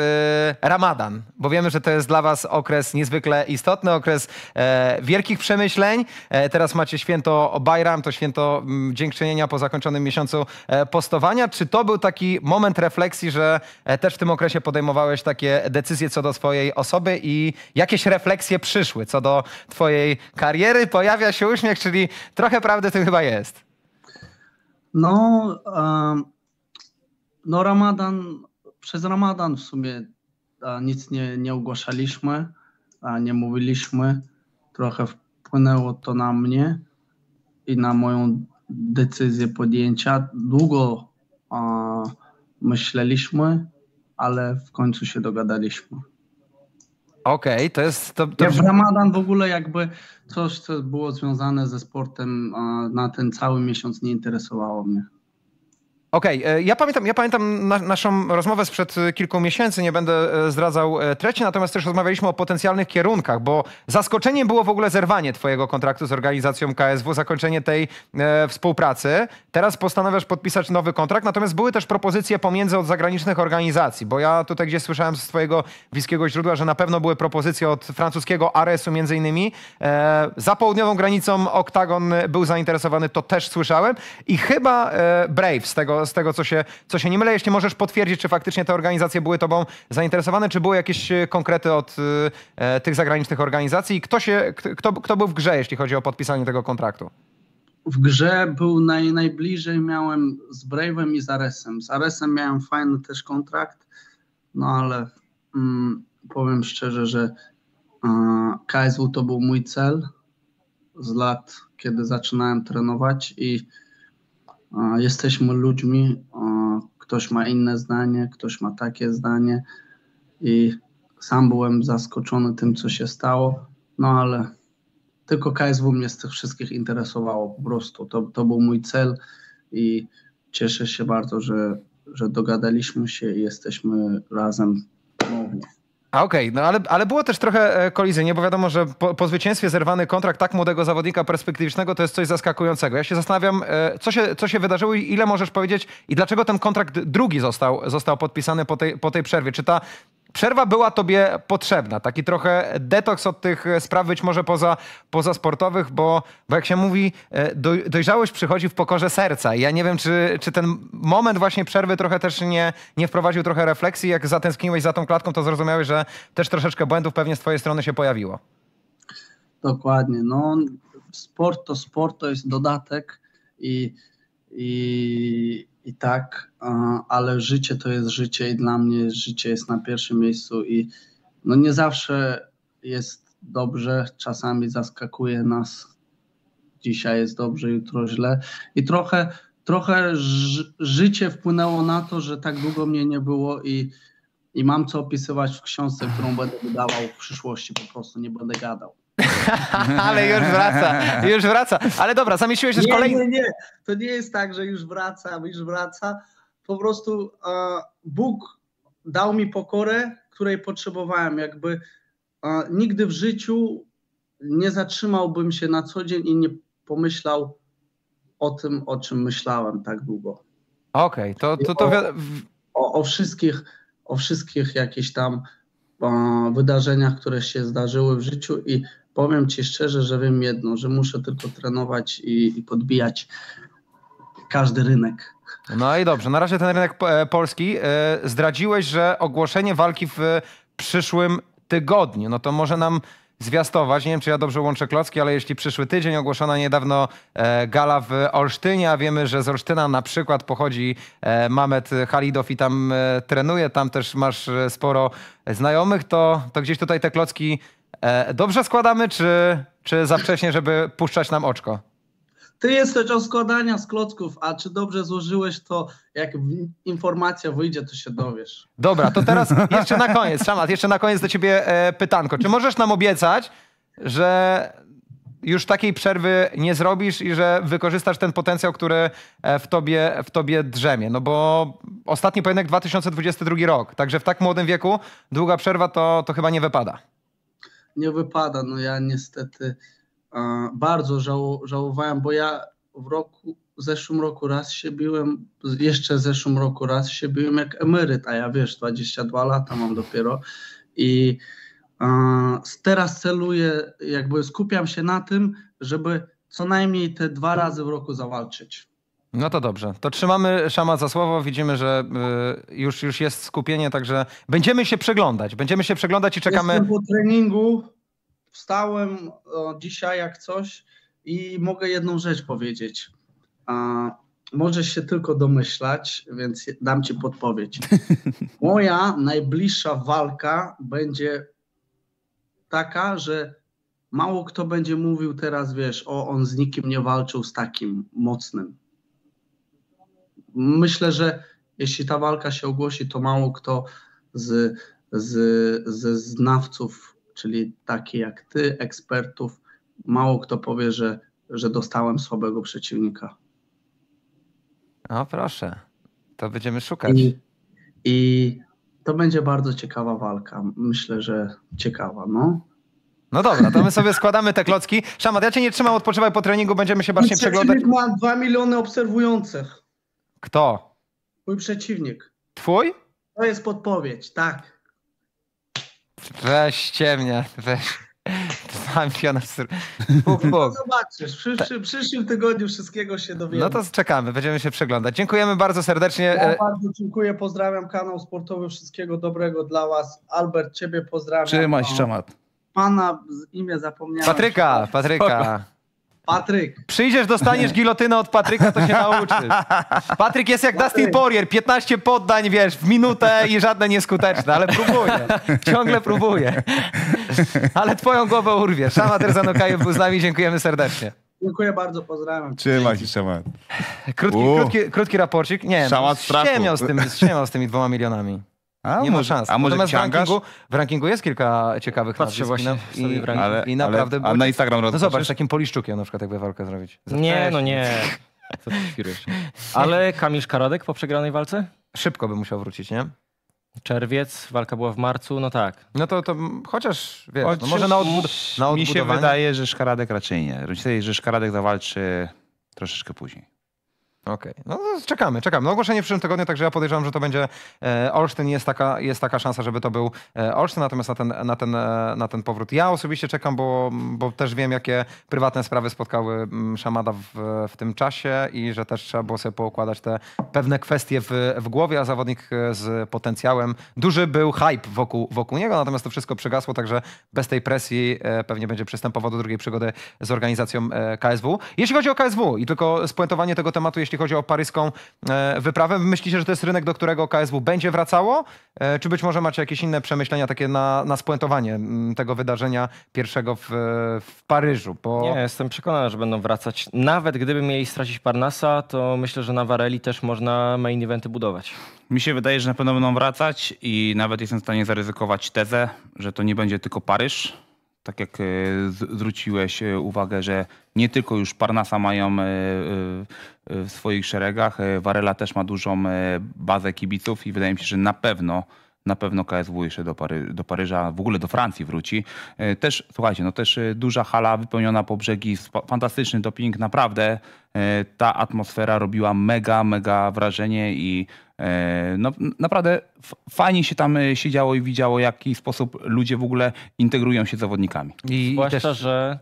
Ramadan, bo wiemy, że to jest dla Was okres niezwykle istotny, okres e, wielkich przemyśleń. E, teraz macie święto Bajram, to święto mm, dziękczynienia po zakończonym miesiącu postowania. Czy to był taki moment refleksji, że też w tym okresie podejmowałeś takie decyzje co do swojej osoby i jakieś refleksje przyszły co do Twojej kariery? Pojawia się uśmiech, czyli trochę prawdy tym chyba jest. No, no Ramadan, przez Ramadan w sumie nic nie, nie ogłaszaliśmy, nie mówiliśmy. Trochę wpłynęło to na mnie i na moją decyzję podjęcia. Długo myśleliśmy, ale w końcu się dogadaliśmy. Okej, okay, to jest... To, to... w Ramadan w ogóle jakby coś, co było związane ze sportem na ten cały miesiąc nie interesowało mnie. Okej, okay. E, ja pamiętam, ja pamiętam na, naszą rozmowę sprzed e, kilku miesięcy, nie będę e, zdradzał treści, natomiast też rozmawialiśmy o potencjalnych kierunkach, bo zaskoczeniem było w ogóle zerwanie twojego kontraktu z organizacją KSW, zakończenie tej e, współpracy. Teraz postanawiasz podpisać nowy kontrakt, natomiast były też propozycje pomiędzy od zagranicznych organizacji, bo ja tutaj gdzieś słyszałem z twojego bliskiego źródła, że na pewno były propozycje od francuskiego ARS-u między innymi. E, za południową granicą Oktagon był zainteresowany, to też słyszałem i chyba e, Brave z tego z tego co, się, co się nie mylę. Jeśli możesz potwierdzić, czy faktycznie te organizacje były tobą zainteresowane, czy były jakieś e, konkrety od e, e, tych zagranicznych organizacji i kto, się, kto, kto był w grze, jeśli chodzi o podpisanie tego kontraktu? w grze był naj, najbliżej miałem z Brave'em i z Aresem. Z Aresem miałem fajny też kontrakt, no ale mm, powiem szczerze, że y, e, KSW to był mój cel z lat, kiedy zaczynałem trenować i jesteśmy ludźmi, ktoś ma inne zdanie, ktoś ma takie zdanie i sam byłem zaskoczony tym, co się stało, no ale tylko KSW mnie z tych wszystkich interesowało po prostu. To, to był mój cel i cieszę się bardzo, że, że dogadaliśmy się i jesteśmy razem ponownie. A okej, okay, no ale, ale było też trochę e, kolizyjnie, bo wiadomo, że po, po, zwycięstwie zerwany kontrakt tak młodego zawodnika perspektywicznego to jest coś zaskakującego. Ja się zastanawiam, e, co się, co się wydarzyło i ile możesz powiedzieć i dlaczego ten kontrakt drugi został, został podpisany po tej, po tej przerwie. Czy ta Przerwa była tobie potrzebna, taki trochę detoks od tych e, spraw być może poza, poza sportowych, bo, bo jak się mówi, e, dojrzałość przychodzi w pokorze serca. I ja nie wiem, czy, czy ten moment właśnie przerwy trochę też nie, nie wprowadził trochę refleksji. Jak zatęskniłeś za tą klatką, to zrozumiałeś, że też troszeczkę błędów pewnie z twojej strony się pojawiło. Dokładnie. No, sport to sport, to jest dodatek i, i i tak, ale życie to jest życie i dla mnie życie jest na pierwszym miejscu i no nie zawsze jest dobrze, czasami zaskakuje nas, dzisiaj jest dobrze, jutro źle i trochę, trochę życie wpłynęło na to, że tak długo mnie nie było i, i mam co opisywać w książce, którą będę wydawał w przyszłości, po prostu nie będę gadał. Ale już wraca, już wraca. Ale dobra, zamieściłeś też kolejny. Nie, nie, nie. To nie jest tak, że już wraca, już wraca. Po prostu e, Bóg dał mi pokorę, której potrzebowałem. Jakby e, nigdy w życiu nie zatrzymałbym się na co dzień i nie pomyślał o tym, o czym myślałem tak długo. Okej, okay, to, to, to... O, o, o, wszystkich, o wszystkich jakichś tam e, wydarzeniach, które się zdarzyły w życiu i powiem Ci szczerze, że wiem jedno, że muszę tylko trenować i, i podbijać każdy rynek. No i dobrze, na razie ten rynek e, polski. E, zdradziłeś, że ogłoszenie walki w przyszłym tygodniu. No to może nam zwiastować. Nie wiem, czy ja dobrze łączę klocki, ale jeśli przyszły tydzień ogłoszona niedawno e, gala w Olsztynie, a wiemy, że z Olsztyna na przykład pochodzi Mamet Halidow i tam trenuje, tam też masz sporo znajomych, to, to gdzieś tutaj te klocki E, dobrze składamy, czy, czy za wcześnie, żeby puszczać nam oczko? Ty jesteś od składania z klocków, a czy dobrze złożyłeś, to jak informacja wyjdzie, to się dowiesz. Dobra, to teraz jeszcze na koniec, Szamat, jeszcze na koniec do ciebie e, pytanko. Czy możesz nam obiecać, że już takiej przerwy nie zrobisz i że wykorzystasz ten potencjał, który e, w tobie, w tobie drzemie. No bo ostatni pojedynek 2022 rok, także w tak młodym wieku długa przerwa to, to chyba nie wypada nie wypada. No ja niestety bardzo żał, żałowałem, bo ja w roku, w zeszłym roku raz się biłem, jeszcze w zeszłym roku raz się biłem jak emeryt, a ja wiesz, 22 lata mam dopiero i teraz celuję, jakby skupiam się na tym, żeby co najmniej te dwa razy w roku zawalczyć. No to dobrze. To trzymamy Szama za słowo. Widzimy, że y, już, już jest skupienie, także będziemy się przeglądać. Będziemy się przeglądać i czekamy. Jestem po treningu wstałem o, dzisiaj jak coś i mogę jedną rzecz powiedzieć. A, możesz się tylko domyślać, więc dam ci podpowiedź. Moja najbliższa walka będzie taka, że mało kto będzie mówił teraz, wiesz, o on z nikim nie walczył z takim mocnym myślę, że jeśli ta walka się ogłosi, to mało kto z, z, ze znawców, czyli takie jak ty, ekspertów, mało kto powie, że, że dostałem słabego przeciwnika. No proszę, to będziemy szukać. I, I, to będzie bardzo ciekawa walka. Myślę, że ciekawa, no. No dobra, to my sobie składamy te klocki. Szamat, ja cię nie trzymam, odpoczywaj po treningu, będziemy się bacznie przeglądać. ma 2 miliony obserwujących. Kto? Mój przeciwnik. Twój? To jest podpowiedź, tak. Weźcie mnie, weź. Pantheon no Puk, zobaczysz, w przyszłym, przyszłym, tygodniu wszystkiego się dowiemy. No to czekamy, będziemy się przeglądać. Dziękujemy bardzo serdecznie. Ja bardzo dziękuję, pozdrawiam kanał sportowy, wszystkiego dobrego dla Was. Albert, Ciebie pozdrawiam. Trzymaj się, Czemat. Pana imię zapomniałem. Patryka, Patryka. Spoko. Patryk. Przyjdziesz, dostaniesz gilotynę od Patryka, to się nauczysz. Patryk jest jak Patryk. Dustin Poirier, 15 poddań, wiesz, w minutę i żadne nieskuteczne, ale próbuję. Ciągle próbuję, Ale twoją głowę urwie. Szamater Zanokajew był z nami, dziękujemy serdecznie. Dziękuję bardzo, pozdrawiam. Trzymaj się, Szamat. Krótki, krótki, krótki raporcik. Nie, Szamat no, z, tym, z tymi dwoma milionami. A, nie może, ma szans. A może Natomiast w rankingu, w rankingu jest kilka ciekawych Patrzę właśnie i, w ale, i naprawdę... Ale, a na Instagram No zobacz, takim poliszczukiem na przykład jakby walkę zrobić. Nie, no nie. Co ty Ale Kamil Karadek po przegranej walce? Szybko by musiał wrócić, nie? Czerwiec, walka była w marcu, no tak. No to, to chociaż, wiesz, chociaż no może na, odbud- na odbudowanie. Mi się wydaje, że Szkaradek raczej nie. Myślę, że Szkaradek zawalczy troszeczkę później. Okej, okay. no czekamy, czekamy. No, ogłoszenie w przyszłym tygodniu, także ja podejrzewam, że to będzie e, Olsztyn. Jest taka, jest taka szansa, żeby to był e, Olsztyn, natomiast na ten, na ten, e, na ten powrót ja osobiście czekam, bo, bo też wiem, jakie prywatne sprawy spotkały mm, Szamada w, w tym czasie i że też trzeba było sobie poukładać te pewne kwestie w, w głowie, a zawodnik e, z potencjałem duży był hype wokół, wokół niego, natomiast to wszystko przygasło, także bez tej presji e, pewnie będzie przystępował do drugiej przygody z organizacją e, KSW. Jeśli chodzi o KSW i tylko spuentowanie tego tematu, jeśli jeśli chodzi o paryską e, wyprawę. Myślicie, że to jest rynek, do którego KSW będzie wracało? E, czy być może macie jakieś inne przemyślenia takie na, na spuentowanie tego wydarzenia pierwszego w, w Paryżu? Bo... Nie, jestem przekonany, że będą wracać. Nawet gdyby mieli stracić Parnasa, to myślę, że na Vareli też można main eventy budować. Mi się wydaje, że na pewno będą wracać i nawet jestem w stanie zaryzykować tezę, że to nie będzie tylko Paryż, tak jak e, zwróciłeś e, uwagę, że nie tylko już Parnasa mają e, w swoich szeregach, Warela też ma dużą bazę kibiców i wydaje mi się, że na pewno na pewno KSW jeszcze do, Pary, do Paryża, w ogóle do Francji wróci. E, też, słuchajcie, no też e, duża hala wypełniona po brzegi, fantastyczny doping, naprawdę e, ta atmosfera robiła mega, mega wrażenie i no, naprawdę fajnie się tam siedziało i widziało, w jaki sposób ludzie w ogóle integrują się z zawodnikami. I Zwłaszcza, też... że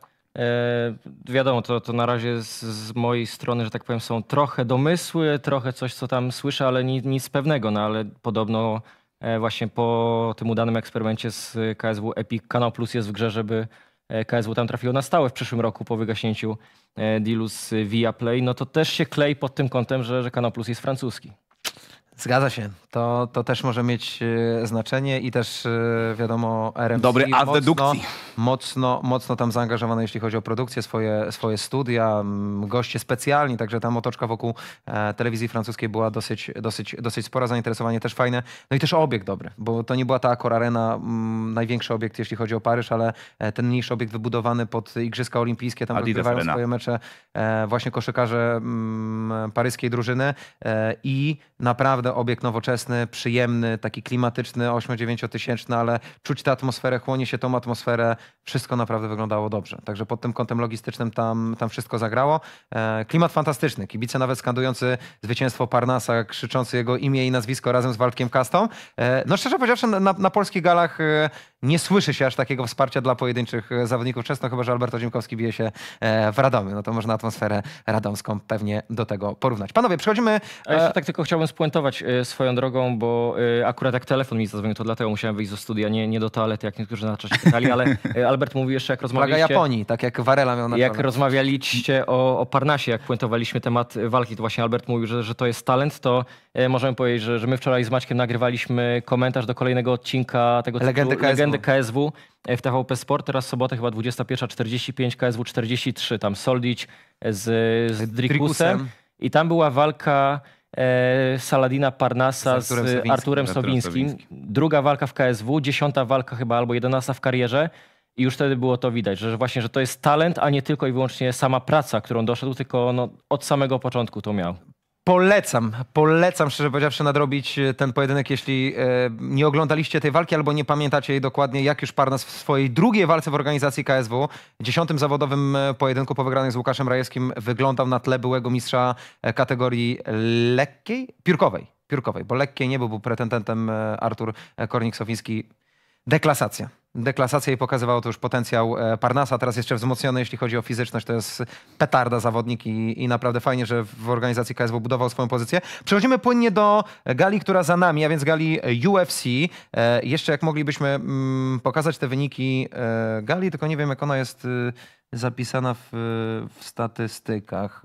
Yy, wiadomo, to, to na razie z, z, mojej strony, że tak powiem, są trochę domysły, trochę coś, co tam słyszę, ale ni, nic pewnego. No ale podobno E, właśnie po tym udanym eksperymencie z KSW Epic, Kanał Plus jest w grze, żeby e, KSW tam trafiło na stałe w przyszłym roku po wygaśnięciu e, dealu z Viaplay, no to też się klei pod tym kątem, że, że Kanał Plus jest francuski. Zgadza się. To, to też może mieć e, znaczenie i też e, wiadomo RMC Dobry mocno, dedukcji. mocno, mocno tam zaangażowane, jeśli chodzi o produkcję, swoje, swoje studia, goście specjalni, także ta otoczka wokół e, telewizji francuskiej była dosyć, dosyć, dosyć spora, zainteresowanie też fajne. No i też obiekt dobry, bo to nie była ta Accor Arena, największy obiekt, jeśli chodzi o Paryż, ale ten mniejszy obiekt wybudowany pod Igrzyska Olimpijskie, tam rozgrywają swoje mecze właśnie koszykarze paryskiej drużyny i naprawdę naprawdę obiekt nowoczesny, przyjemny, taki klimatyczny, 8-9 tysięczny, ale czuć tę atmosferę, chłonie się tą atmosferę wszystko naprawdę wyglądało dobrze. Także pod tym kątem logistycznym tam, tam wszystko zagrało. E, klimat fantastyczny. Kibice nawet skandujący zwycięstwo Parnasa, krzyczący jego imię i nazwisko razem z Walkiem Kastą. E, no szczerze powiedziawszy, na, na polskich galach e, nie słyszy się aż takiego wsparcia dla pojedynczych zawodników czesno, chyba że Alberto Dziemkowski bije się w Radomiu. No to można atmosferę radomską pewnie do tego porównać. Panowie, przechodzimy... A jeszcze tak tylko chciałbym spuentować swoją drogą, bo akurat jak telefon mi zadzwonił, to dlatego musiałem wyjść ze studia, nie, nie do toalety, jak niektórzy na czasie pytali, ale Albert mówił jeszcze, jak rozmawialiście... Flaga Japonii, tak jak Warela miał na Jak rozmawialiście o, o Parnasie, jak puentowaliśmy temat walki, to właśnie Albert mówił, że, że to jest talent, to e, możemy powiedzieć, że, że my wczoraj z Maćkiem nagrywaliśmy komentarz do kolejnego odcinka tego Legendy, cyklu, KSW. Legendy KSW w e, TVP Sport. Teraz sobota chyba 21.45, KSW 43, tam Soldić z, z Drikusem. I tam była walka... E, Saladina Parnasa z Arturem, z Sowińskim. Arturem Sowińskim. Druga walka w KSW, dziesiąta walka chyba albo jedenasta w karierze. I już wtedy było to widać, że właśnie, że to jest talent, a nie tylko i wyłącznie sama praca, którą doszedł, tylko no, od samego początku to miał. Polecam, polecam szczerze powiedziawszy nadrobić e, ten pojedynek, jeśli e, nie oglądaliście tej walki albo nie pamiętacie jej dokładnie, jak już Parnas w swojej drugiej walce w organizacji KSW, dziesiątym zawodowym e, pojedynku po wygranej z Łukaszem Rajewskim, wyglądał na tle byłego mistrza e, kategorii lekkiej, piórkowej, piórkowej, bo lekkiej nie był, był pretendentem Artur kornik sowiński Deklasacja deklasacja i pokazywało to już potencjał e, Parnasa. Teraz jeszcze wzmocniony, jeśli chodzi o fizyczność. To jest petarda zawodnik i, i naprawdę fajnie, że w organizacji KSW budował swoją pozycję. Przechodzimy płynnie do gali, która za nami, a więc gali e, UFC. E, jeszcze jak moglibyśmy mm, pokazać te wyniki gali, tylko nie wiem, jak ona jest zapisana w, w statystykach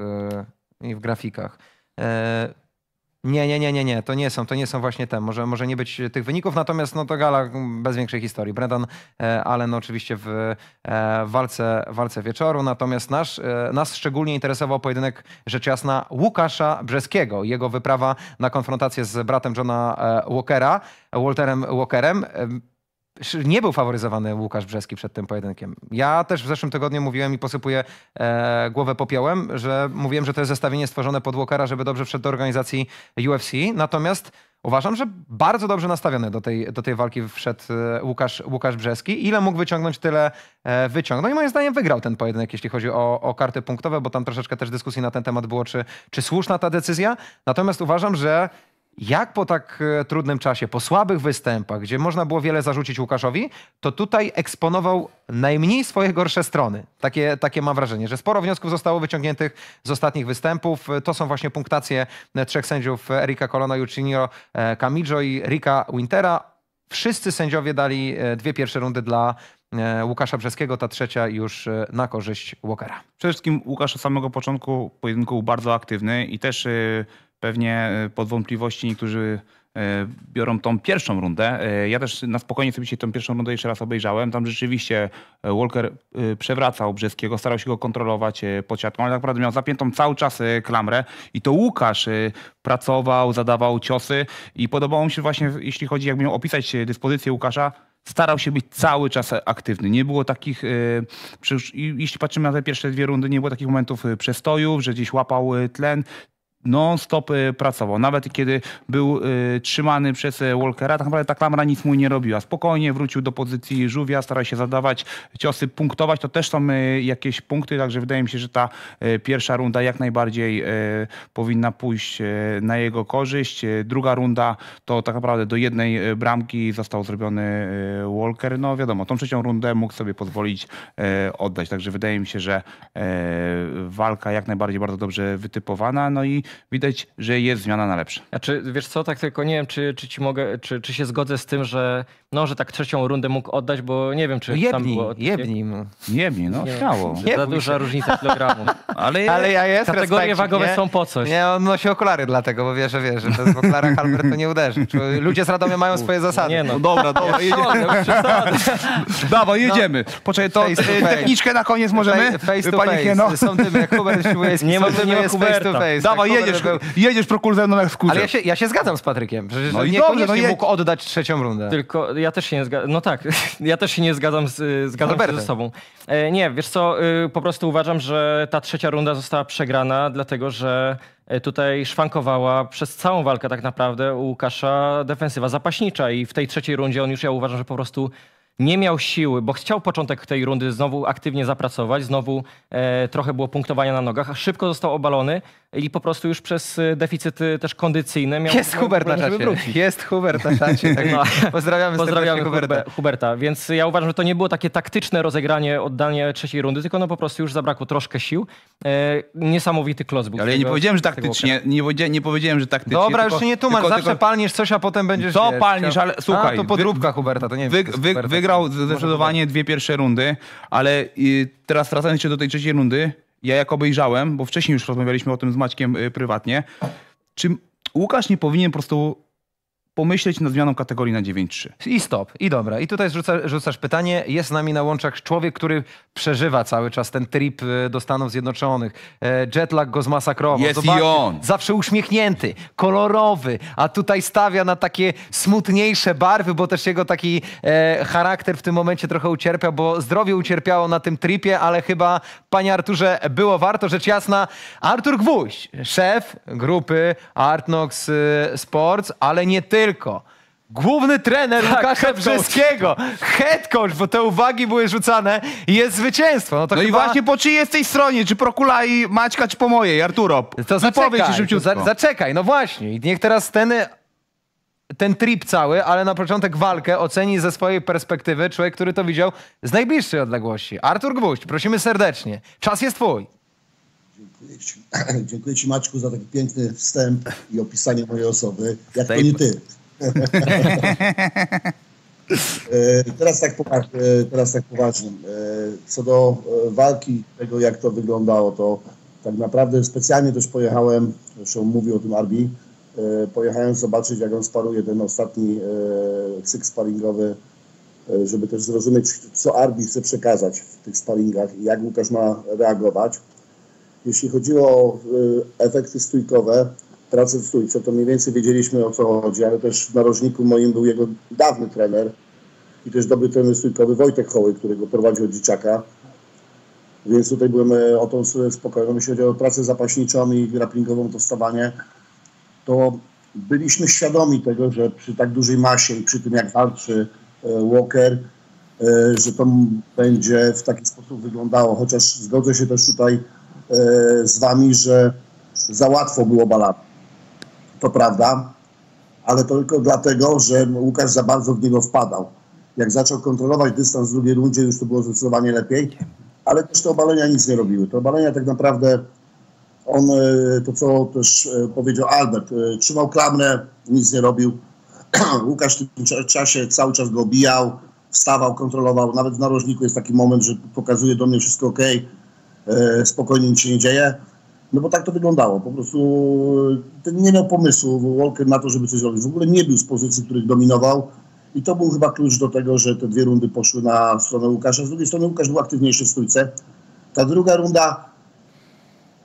i w grafikach. Nie, nie, nie, nie, nie. To nie są, to nie są właśnie te. Może, może nie być e, tych wyników, natomiast no to gala bez większej historii. Brendan e, Allen oczywiście w e, walce, walce wieczoru, natomiast nasz, nas szczególnie interesował pojedynek rzecz jasna Łukasza Brzeskiego. Jego wyprawa na konfrontację z bratem Johna Walkera, Walterem Walkerem nie był faworyzowany Łukasz Brzeski przed tym pojedynkiem. Ja też w zeszłym tygodniu mówiłem i posypuję e, głowę popiołem, że mówiłem, że to jest zestawienie stworzone pod Walkera, żeby dobrze wszedł do organizacji UFC. Natomiast uważam, że bardzo dobrze nastawiony do tej, do tej walki wszedł e, Łukasz, Łukasz Brzeski. Ile mógł wyciągnąć, tyle e, wyciągnął. I moim zdaniem wygrał ten pojedynek, jeśli chodzi o, o karty punktowe, bo tam troszeczkę też dyskusji na ten temat było, czy, czy słuszna ta decyzja. Natomiast uważam, że jak po tak e, trudnym czasie, po słabych występach, gdzie można było wiele zarzucić Łukaszowi, to tutaj eksponował najmniej swoje gorsze strony. Takie, takie mam wrażenie, że sporo wniosków zostało wyciągniętych z ostatnich występów. E, to są właśnie punktacje e, trzech sędziów Erika Colona, Jucinio Camillo i Rika Wintera. Wszyscy sędziowie dali dwie pierwsze rundy dla Łukasza Brzeskiego, ta trzecia już na korzyść Walkera. Przede wszystkim Łukasz od samego początku pojedynku był bardzo aktywny i też pewnie e, pod wątpliwości niektórzy e, biorą tą pierwszą rundę. E, ja też na spokojnie sobie się tą pierwszą rundę jeszcze raz obejrzałem. Tam rzeczywiście Walker przewracał Brzeskiego, starał się go kontrolować pod siatką, ale tak naprawdę miał zapiętą cały czas klamrę i to Łukasz pracował, zadawał ciosy i podobało mi się właśnie, jeśli chodzi, jak miał opisać dyspozycję Łukasza, starał się być cały czas aktywny. Nie było takich, jeśli patrzymy na te pierwsze dwie rundy, nie było takich momentów przestojów, że gdzieś łapał tlen, non-stop pracował. Nawet kiedy był y, trzymany przez e, Walkera, tak naprawdę ta klamra nic mu nie robiła. Spokojnie wrócił do pozycji żółwia, starał się zadawać ciosy, punktować. To też są e, jakieś punkty, także wydaje mi się, że ta e, pierwsza runda jak najbardziej powinna pójść na jego korzyść. Druga runda to tak naprawdę do jednej bramki został zrobiony Walker. No wiadomo, tą trzecią rundę mógł sobie pozwolić oddać. Także wydaje mi się, że walka jak najbardziej bardzo dobrze wytypowana. No i widać, że jest zmiana na lepsze. A czy wiesz co, tak tylko nie wiem, czy, czy ci mogę, czy, czy się zgodzę z tym, że no, że tak trzecią rundę mógł oddać, bo nie wiem, czy jebni, no tam było... Jebni, jebni, no śmiało. Za duża różnica kilogramu. Ale, Ale ja jest Kategorie respekt, wagowe nie? są po coś. Nie, on nosi okulary dlatego, bo wie, że wie, że bez okulary Albert to nie uderzy. Ludzie z Radomia mają swoje zasady. Nie no. no dobra, dobra, jedziemy. Dawaj, jedziemy. No. Poczekaj, to e, techniczkę na koniec możemy? Face to face. Są tymi. jak Hubert nie ma, nie ma face to face. Dawaj, jedziemy. Tak, jedziesz, jedziesz prokulzerną jak skórze. Ale ja się, ja się zgadzam z Patrykiem. Przecież no i dobrze, no mógł oddać trzecią rundę. Tylko ja też się nie zgadzam. No tak, ja też się nie zgadzam, z, y, zgadzam się ze sobą. E, nie, wiesz co, y, po prostu uważam, że ta trzecia runda została przegrana, dlatego że e, tutaj szwankowała przez całą walkę tak naprawdę u Łukasza defensywa zapaśnicza i w tej trzeciej rundzie on już, ja uważam, że po prostu nie miał siły, bo chciał początek tej rundy znowu aktywnie zapracować, znowu e, trochę było punktowania na nogach, a szybko został obalony i po prostu już przez e, deficyty też kondycyjne. miał Jest Hubert na czacie. Jest Hubert na czacie. Tak no. Pozdrawiamy, Pozdrawiamy Huberta. Huberta. Więc ja uważam, że to nie było takie taktyczne rozegranie, oddanie trzeciej rundy, tylko no po prostu już zabrakło troszkę sił. E, niesamowity kloc był. Ale ja nie powiedziałem, że taktycznie. Nie, powiedzia nie powiedziałem, że taktycznie. Dobra, tylko, już się nie tłumacz. zawsze tylko... palnisz coś, a potem będziesz... To palnisz, ale słuchaj. A, to podróbka Huberta, to nie wiem. wy, wygrał zdecydowanie tak. dwie pierwsze rundy, ale y, teraz wracając się do tej trzeciej rundy, ja jak obejrzałem, bo wcześniej już rozmawialiśmy o tym z Maćkiem y, prywatnie, czy Łukasz nie powinien po prostu pomyśleć nad zmianą kategorii na 9.3. I stop, i dobra. I tutaj rzuca, rzucasz pytanie. Jest z nami na łączach człowiek, który przeżywa cały czas ten trip e, do Stanów Zjednoczonych. E, Jetlag go zmasakrował. Jest i on. Zawsze uśmiechnięty, kolorowy, a tutaj stawia na takie smutniejsze barwy, bo też jego taki e, charakter w tym momencie trochę ucierpiał bo zdrowie ucierpiało na tym tripie, ale chyba, panie Arturze, było warto, rzecz jasna. Artur Gwóźdź, szef grupy Artnox e, Sports, ale nie ty, tylko główny trener tak, Łukasza Brzeskiego, head coach, bo te uwagi były rzucane i jest zwycięstwo. No, to no chyba... i właśnie po czyjej tej stronie, czy po i Maćka, czy po mojej, Arturo? To zaczekaj, Za, zaczekaj, no właśnie. niech teraz ten, ten trip cały, ale na początek walkę oceni ze swojej perspektywy człowiek, który to widział z najbliższej odległości. Artur Gwóźdź, prosimy serdecznie. Czas jest twój. Dziękuję ci, dziękuję ci Maczku za taki piękny wstęp i opisanie mojej osoby. Jak to nie ty. E, teraz tak, e, teraz tak poważnie. E, co do walki, tego jak to wyglądało, to tak naprawdę specjalnie też pojechałem, zresztą mówił o tym Arbi, pojechałem zobaczyć jak on sparuje ten ostatni cykl sparingowy, żeby też zrozumieć co Arbi chce przekazać w tych sparingach i jak Łukasz ma reagować. Jeśli chodziło o e, efekty stójkowe, pracę w stójce, to mniej więcej wiedzieliśmy o co chodzi, ale też w narożniku moim był jego dawny trener i też dobry trener stójkowy Wojtek Hoły, którego prowadził dzieciaka. Więc tutaj byłem e, o tą spokojną. Jeśli chodzi o pracę zapaśniczą i grapplingową, to stawanie, to byliśmy świadomi tego, że przy tak dużej masie i przy tym jak walczy e, Walker, że to będzie w taki sposób wyglądało. Chociaż zgodzę się też tutaj E, z wami, że za łatwo było Balana. To prawda, ale to tylko dlatego, że Łukasz za bardzo w niego wpadał. Jak zaczął kontrolować dystans w drugiej rundzie, już to było zdecydowanie lepiej, ale też te obalenia nic nie robiły. Te obalenia tak naprawdę on, e, to co też e, powiedział Albert, trzymał klamrę, nic nie robił. Łukasz w tym czasie cały czas go bijał, wstawał, kontrolował. Nawet w narożniku jest taki moment, że pokazuje do mnie wszystko ok, E, spokojnie nic się nie dzieje. No bo tak to wyglądało. Po prostu e, nie miał pomysłu Walker na to, żeby coś zrobić. W ogóle nie był z pozycji, których dominował. I to był chyba klucz do tego, że te dwie rundy poszły na stronę Łukasza. Z drugiej strony Łukasz był aktywniejszy w stójce. Ta druga runda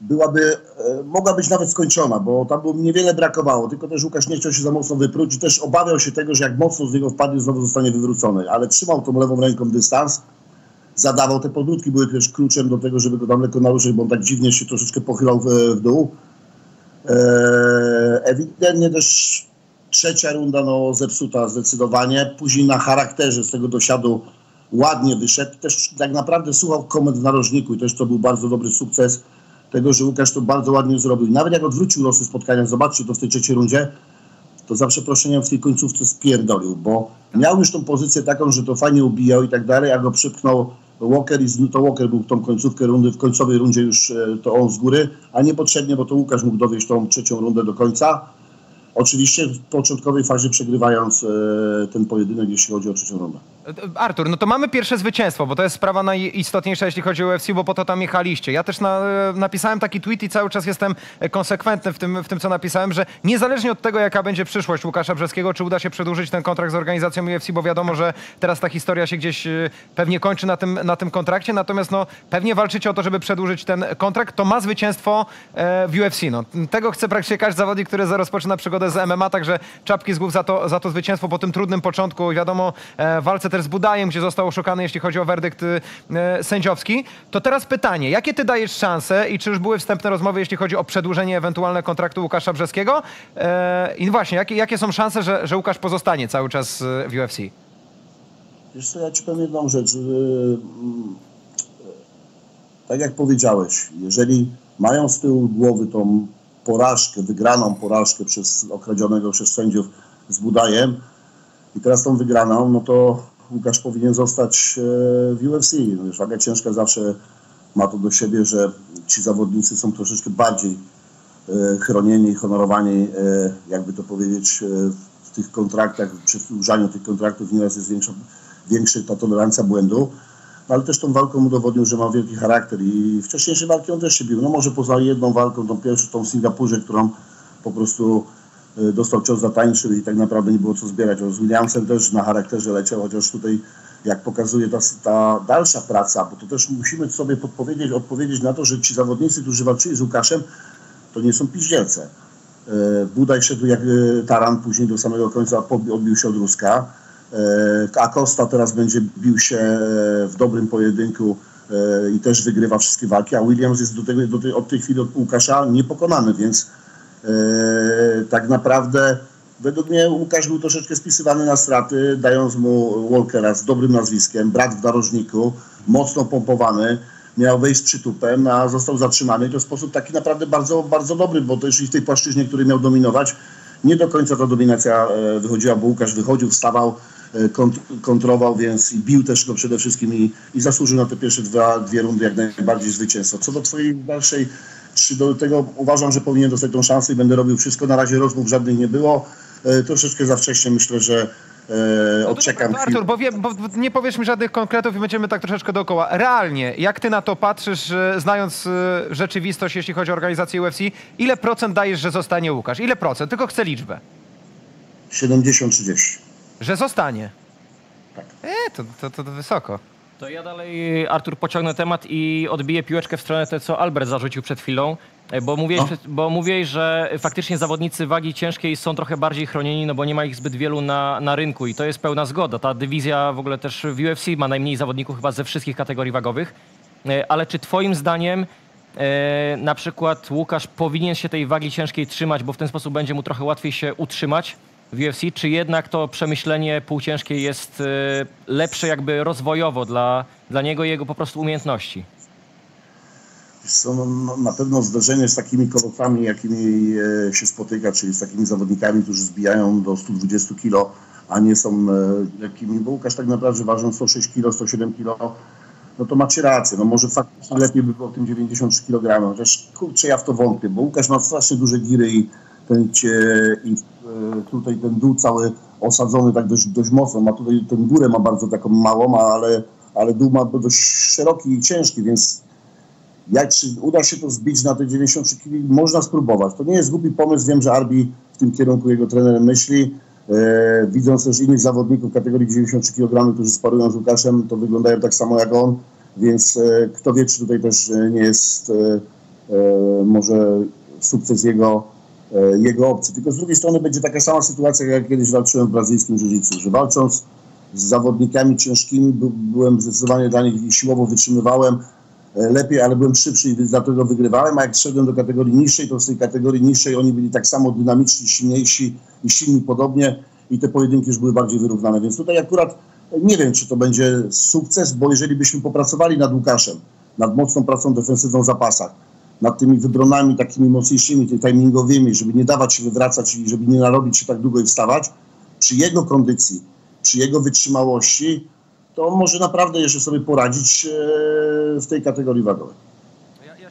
byłaby, e, mogła być nawet skończona, bo tam było niewiele brakowało, tylko też Łukasz nie chciał się za mocno wypróć i też obawiał się tego, że jak mocno z niego wpadnie, znowu zostanie wywrócony, ale trzymał tą lewą ręką dystans zadawał te podróbki, były też kluczem do tego, żeby go tam lekko naruszyć, bo on tak dziwnie się troszeczkę pochylał w, w dół. E, ewidentnie też trzecia runda no, zepsuta zdecydowanie. Później na charakterze z tego dosiadu ładnie wyszedł. Też tak naprawdę słuchał komend w narożniku i też to był bardzo dobry sukces tego, że Łukasz to bardzo ładnie zrobił. Nawet jak odwrócił losy spotkania, zobaczcie to w tej trzeciej rundzie, to za przeproszeniem w tej końcówce spierdolił, bo miał już tą pozycję taką, że to fajnie ubijał i tak dalej, a go przypchnął Walker i to Walker był tą końcówkę rundy, w końcowej rundzie już e, to on z góry, a niepotrzebnie, bo to Łukasz mógł dowieść tą trzecią rundę do końca. Oczywiście w początkowej fazie przegrywając e, ten pojedynek, jeśli chodzi o trzecią rundę. E, Artur, no to mamy pierwsze zwycięstwo, bo to jest sprawa najistotniejsza, jeśli chodzi o UFC, bo po to tam jechaliście. Ja też na, e, napisałem taki tweet i cały czas jestem e, konsekwentny w tym, w tym, co napisałem, że niezależnie od tego, jaka będzie przyszłość Łukasza Brzeskiego, czy uda się przedłużyć ten kontrakt z organizacją UFC, bo wiadomo, że teraz ta historia się gdzieś pewnie kończy na tym, na tym kontrakcie, natomiast no, pewnie walczycie o to, żeby przedłużyć ten kontrakt, to ma zwycięstwo w UFC. No, tego chce praktycznie każdy zawodnik, który rozpoczyna przygodę z MMA, także czapki z głów za to, za to zwycięstwo po tym trudnym początku. Wiadomo, walce też z Budajem, gdzie został oszukany, jeśli chodzi o werdykt y, y, sędziowski. To teraz pytanie, jakie ty dajesz szanse i czy już były wstępne rozmowy, jeśli chodzi o przedłużenie ewentualne kontraktu Łukasza Brzeskiego? E, I no właśnie, jakie, jakie są szanse, że, że Łukasz pozostanie cały czas y, w UFC? Wiesz co, ja ci powiem jedną rzecz. Tak jak powiedziałeś, jeżeli mają z tyłu głowy tą porażkę, wygraną porażkę przez okradzionego przez sędziów z Budajem i teraz tą wygraną, no to Łukasz powinien zostać e, w UFC. No wiesz, waga ciężka zawsze ma to do siebie, że ci zawodnicy są troszeczkę bardziej e, chronieni, honorowani, e, jakby to powiedzieć, w tych kontraktach, przy wydłużaniu tych kontraktów nieraz jest większa, większa ta tolerancja błędu. No, ale też tą walką udowodnił, że ma wielki charakter i wcześniejsze walki on też się bił. No może poza jedną walką, tą pierwszą, tą w Singapurze, którą po prostu Y, dostał cios tańczy i tak naprawdę nie było co zbierać. Z Williamsem też na charakterze leciał, chociaż tutaj jak pokazuje ta, ta, dalsza praca, bo to też musimy sobie podpowiedzieć, odpowiedzieć na to, że ci zawodnicy, którzy walczyli z Łukaszem, to nie są piździelce. Y, Budaj szedł jak y, taran później do samego końca, odbił się od Ruska. A Costa teraz będzie bił się w dobrym pojedynku i też wygrywa wszystkie walki, a Williams jest do, tej do tej, od tej chwili od Łukasza niepokonany, więc Yy, tak naprawdę według mnie Łukasz był troszeczkę spisywany na straty, dając mu Walkera z dobrym nazwiskiem, brat w narożniku, mocno pompowany, miał wejść z przytupem, a został zatrzymany i to w sposób taki naprawdę bardzo, bardzo dobry, bo też i w tej płaszczyźnie, który miał dominować, nie do końca ta dominacja e, wychodziła, bo Łukasz wychodził, wstawał, e, kont kontrował, więc i bił też go przede wszystkim i, i zasłużył na te pierwsze dwa, dwie rundy jak najbardziej zwycięstwo. Co do twojej dalszej czy do tego uważam, że powinien dostać tą szansę i będę robił wszystko. Na razie rozmów żadnych nie było. E, troszeczkę za wcześnie myślę, że e, no odczekam. Artur, bo, bo, nie powiesz mi żadnych konkretów i będziemy tak troszeczkę dookoła. Realnie, jak ty na to patrzysz, e, znając rzeczywistość, jeśli chodzi o organizację UFC, ile procent dajesz, że zostanie Łukasz? Ile procent? Tylko chcę liczbę. 70-30. Że zostanie? Tak. E, to, to, to wysoko. To ja dalej, e, Artur, pociągnę temat i odbiję piłeczkę w stronę tego, co Albert zarzucił przed chwilą. E, bo mówiłeś, no. bo mówiłeś, że faktycznie zawodnicy wagi ciężkiej są trochę bardziej chronieni, no bo nie ma ich zbyt wielu na, na rynku i to jest pełna zgoda. Ta dywizja w ogóle też w UFC ma najmniej zawodników chyba ze wszystkich kategorii wagowych. E, ale czy twoim zdaniem na przykład Łukasz powinien się tej wagi ciężkiej trzymać, bo w ten sposób będzie mu trochę łatwiej się utrzymać? w UFC, czy jednak to przemyślenie półciężkie jest e, lepsze jakby rozwojowo dla, dla niego i jego po prostu umiejętności? Co, no, no, na pewno zderzenie z takimi kolokami, jakimi e, się spotyka, czyli z takimi zawodnikami, którzy zbijają do 120 kg, a nie są lekkimi, bo Łukasz tak naprawdę ważą 106 kg, 107 kg, no to macie rację, no może faktycznie lepiej by było tym 93 kg, chociaż kurczę, ja w to wątpię, bo Łukasz ma strasznie duże giry i E, tutaj ten dół cały osadzony tak dość, dość mocno, ma tutaj tę górę ma bardzo taką małą, ale, ale dół ma dość szeroki i ciężki, więc jak czy uda się to zbić na te 93 kg, można spróbować. To nie jest głupi pomysł, wiem, że Arbi w tym kierunku jego trener myśli. E, widząc też innych zawodników kategorii 93 kg, którzy sparują z Łukaszem, to wyglądają tak samo jak on, więc e, kto wie, czy tutaj też e, nie jest e, e, może sukces jego E, jego opcji. Tylko z drugiej strony będzie taka sama sytuacja, jak kiedyś walczyłem w brazylijskim jiu że walcząc z zawodnikami ciężkimi, byłem zdecydowanie dla nich siłowo wytrzymywałem e, lepiej, ale byłem szybszy i dlatego wygrywałem, a jak szedłem do kategorii niższej, to z tej kategorii niższej oni byli tak samo dynamiczni, silniejsi i silni podobnie i te pojedynki już były bardziej wyrównane. Więc tutaj akurat e, nie wiem, czy to będzie sukces, bo jeżeli byśmy popracowali nad Łukaszem, nad mocną pracą defensywną w zapasach, nad tymi wybronami takimi mocniejszymi, tymi timingowymi, żeby nie dawać się wywracać i żeby nie narobić się tak długo i wstawać, przy jego kondycji, przy jego wytrzymałości, to może naprawdę jeszcze sobie poradzić e, w tej kategorii wagowej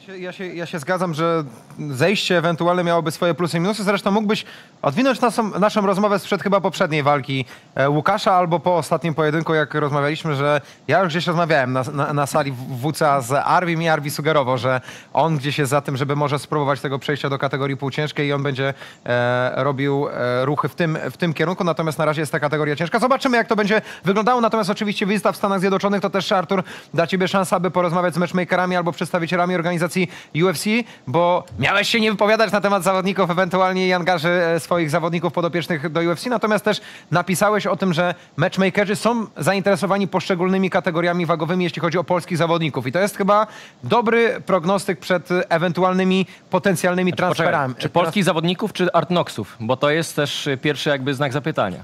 się, ja, się, ja się zgadzam, że zejście ewentualne miałoby swoje plusy i minusy. Zresztą mógłbyś odwinąć naszą, naszą rozmowę sprzed chyba poprzedniej walki e, Łukasza albo po ostatnim pojedynku, jak rozmawialiśmy, że ja już gdzieś rozmawiałem na, na, na sali WCA z Arwim i Arwi sugerował, że on gdzieś jest za tym, żeby może spróbować tego przejścia do kategorii półciężkiej i on będzie e, robił e, ruchy w tym, w tym kierunku, natomiast na razie jest ta kategoria ciężka. Zobaczymy, jak to będzie wyglądało, natomiast oczywiście wizyta w Stanach Zjednoczonych to też, Artur, da Ciebie szansa, aby porozmawiać z matchmakerami albo przedstawicielami organizacji UFC, bo miałeś się nie wypowiadać na temat zawodników, ewentualnie i angaży e, swoich zawodników podopiecznych do UFC, natomiast też napisałeś o tym, że matchmakerzy są zainteresowani poszczególnymi kategoriami wagowymi, jeśli chodzi o polskich zawodników i to jest chyba dobry prognostyk przed e, ewentualnymi potencjalnymi znaczy, transferami. czy polskich zawodników, czy artnoksów? Bo to jest też e, pierwszy jakby znak zapytania.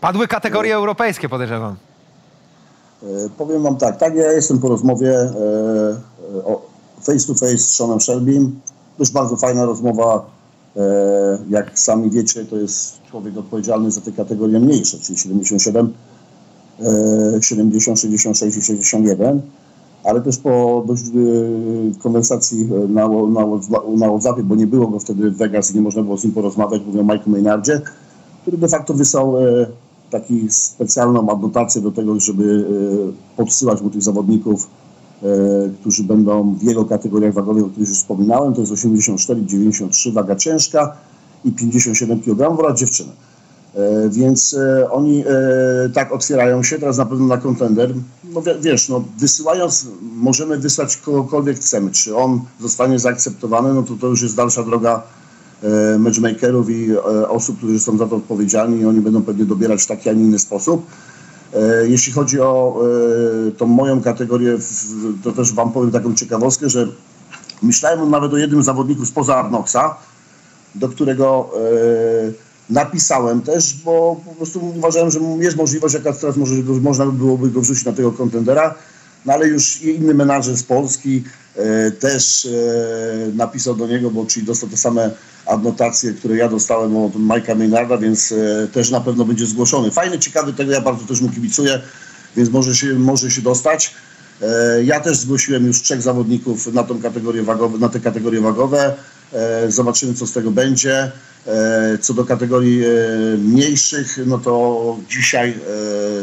Padły kategorie europejskie, podejrzewam. Powiem Wam tak, tak, ja jestem po rozmowie e, o, face to face z Seanem Shelbym. Też bardzo fajna rozmowa. E, jak sami wiecie, to jest człowiek odpowiedzialny za te kategorie mniejsze, czyli 77, 70, 66 i 61. Ale też po dość e, konwersacji na, na, na WhatsAppie, bo nie było go wtedy w Vegas i nie można było z nim porozmawiać, mówię o Mike'u Maynardzie, który de facto wysłał e, taki specjalną adnotację do tego, żeby podsyłać mu tych zawodników E, którzy będą w jego kategoriach wagowych, o których już wspominałem, to jest 84, 93 waga ciężka i 57 kg oraz dziewczyny. E, więc e, oni tak otwierają się teraz na pewno na kontender. No wiesz, no, wysyłając, możemy wysłać kogokolwiek chcemy. Czy on zostanie zaakceptowany, no to to już jest dalsza droga matchmakerów i osób, którzy są za to odpowiedzialni i oni będą pewnie dobierać w taki, a nie inny sposób. E, jeśli chodzi o e, tą moją kategorię, to też Wam powiem taką ciekawostkę, że myślałem nawet o jednym zawodniku spoza Arnoxa, do którego e, napisałem też, bo po prostu uważałem, że jest możliwość, jaka teraz może, można byłoby go wrzucić na tego kontendera, no ale już inny menadżer z Polski też napisał do niego, bo czyli dostał te same adnotacje, które ja dostałem od Majka Maynarda, więc e, też na pewno będzie zgłoszony. Fajny, ciekawy, tego ja bardzo też mu kibicuję, więc może się, może się dostać. E, ja też zgłosiłem już trzech zawodników na, tą kategorię wagowe, na te kategorie wagowe. E, zobaczymy, co z tego będzie. E, co do kategorii e, mniejszych, no to dzisiaj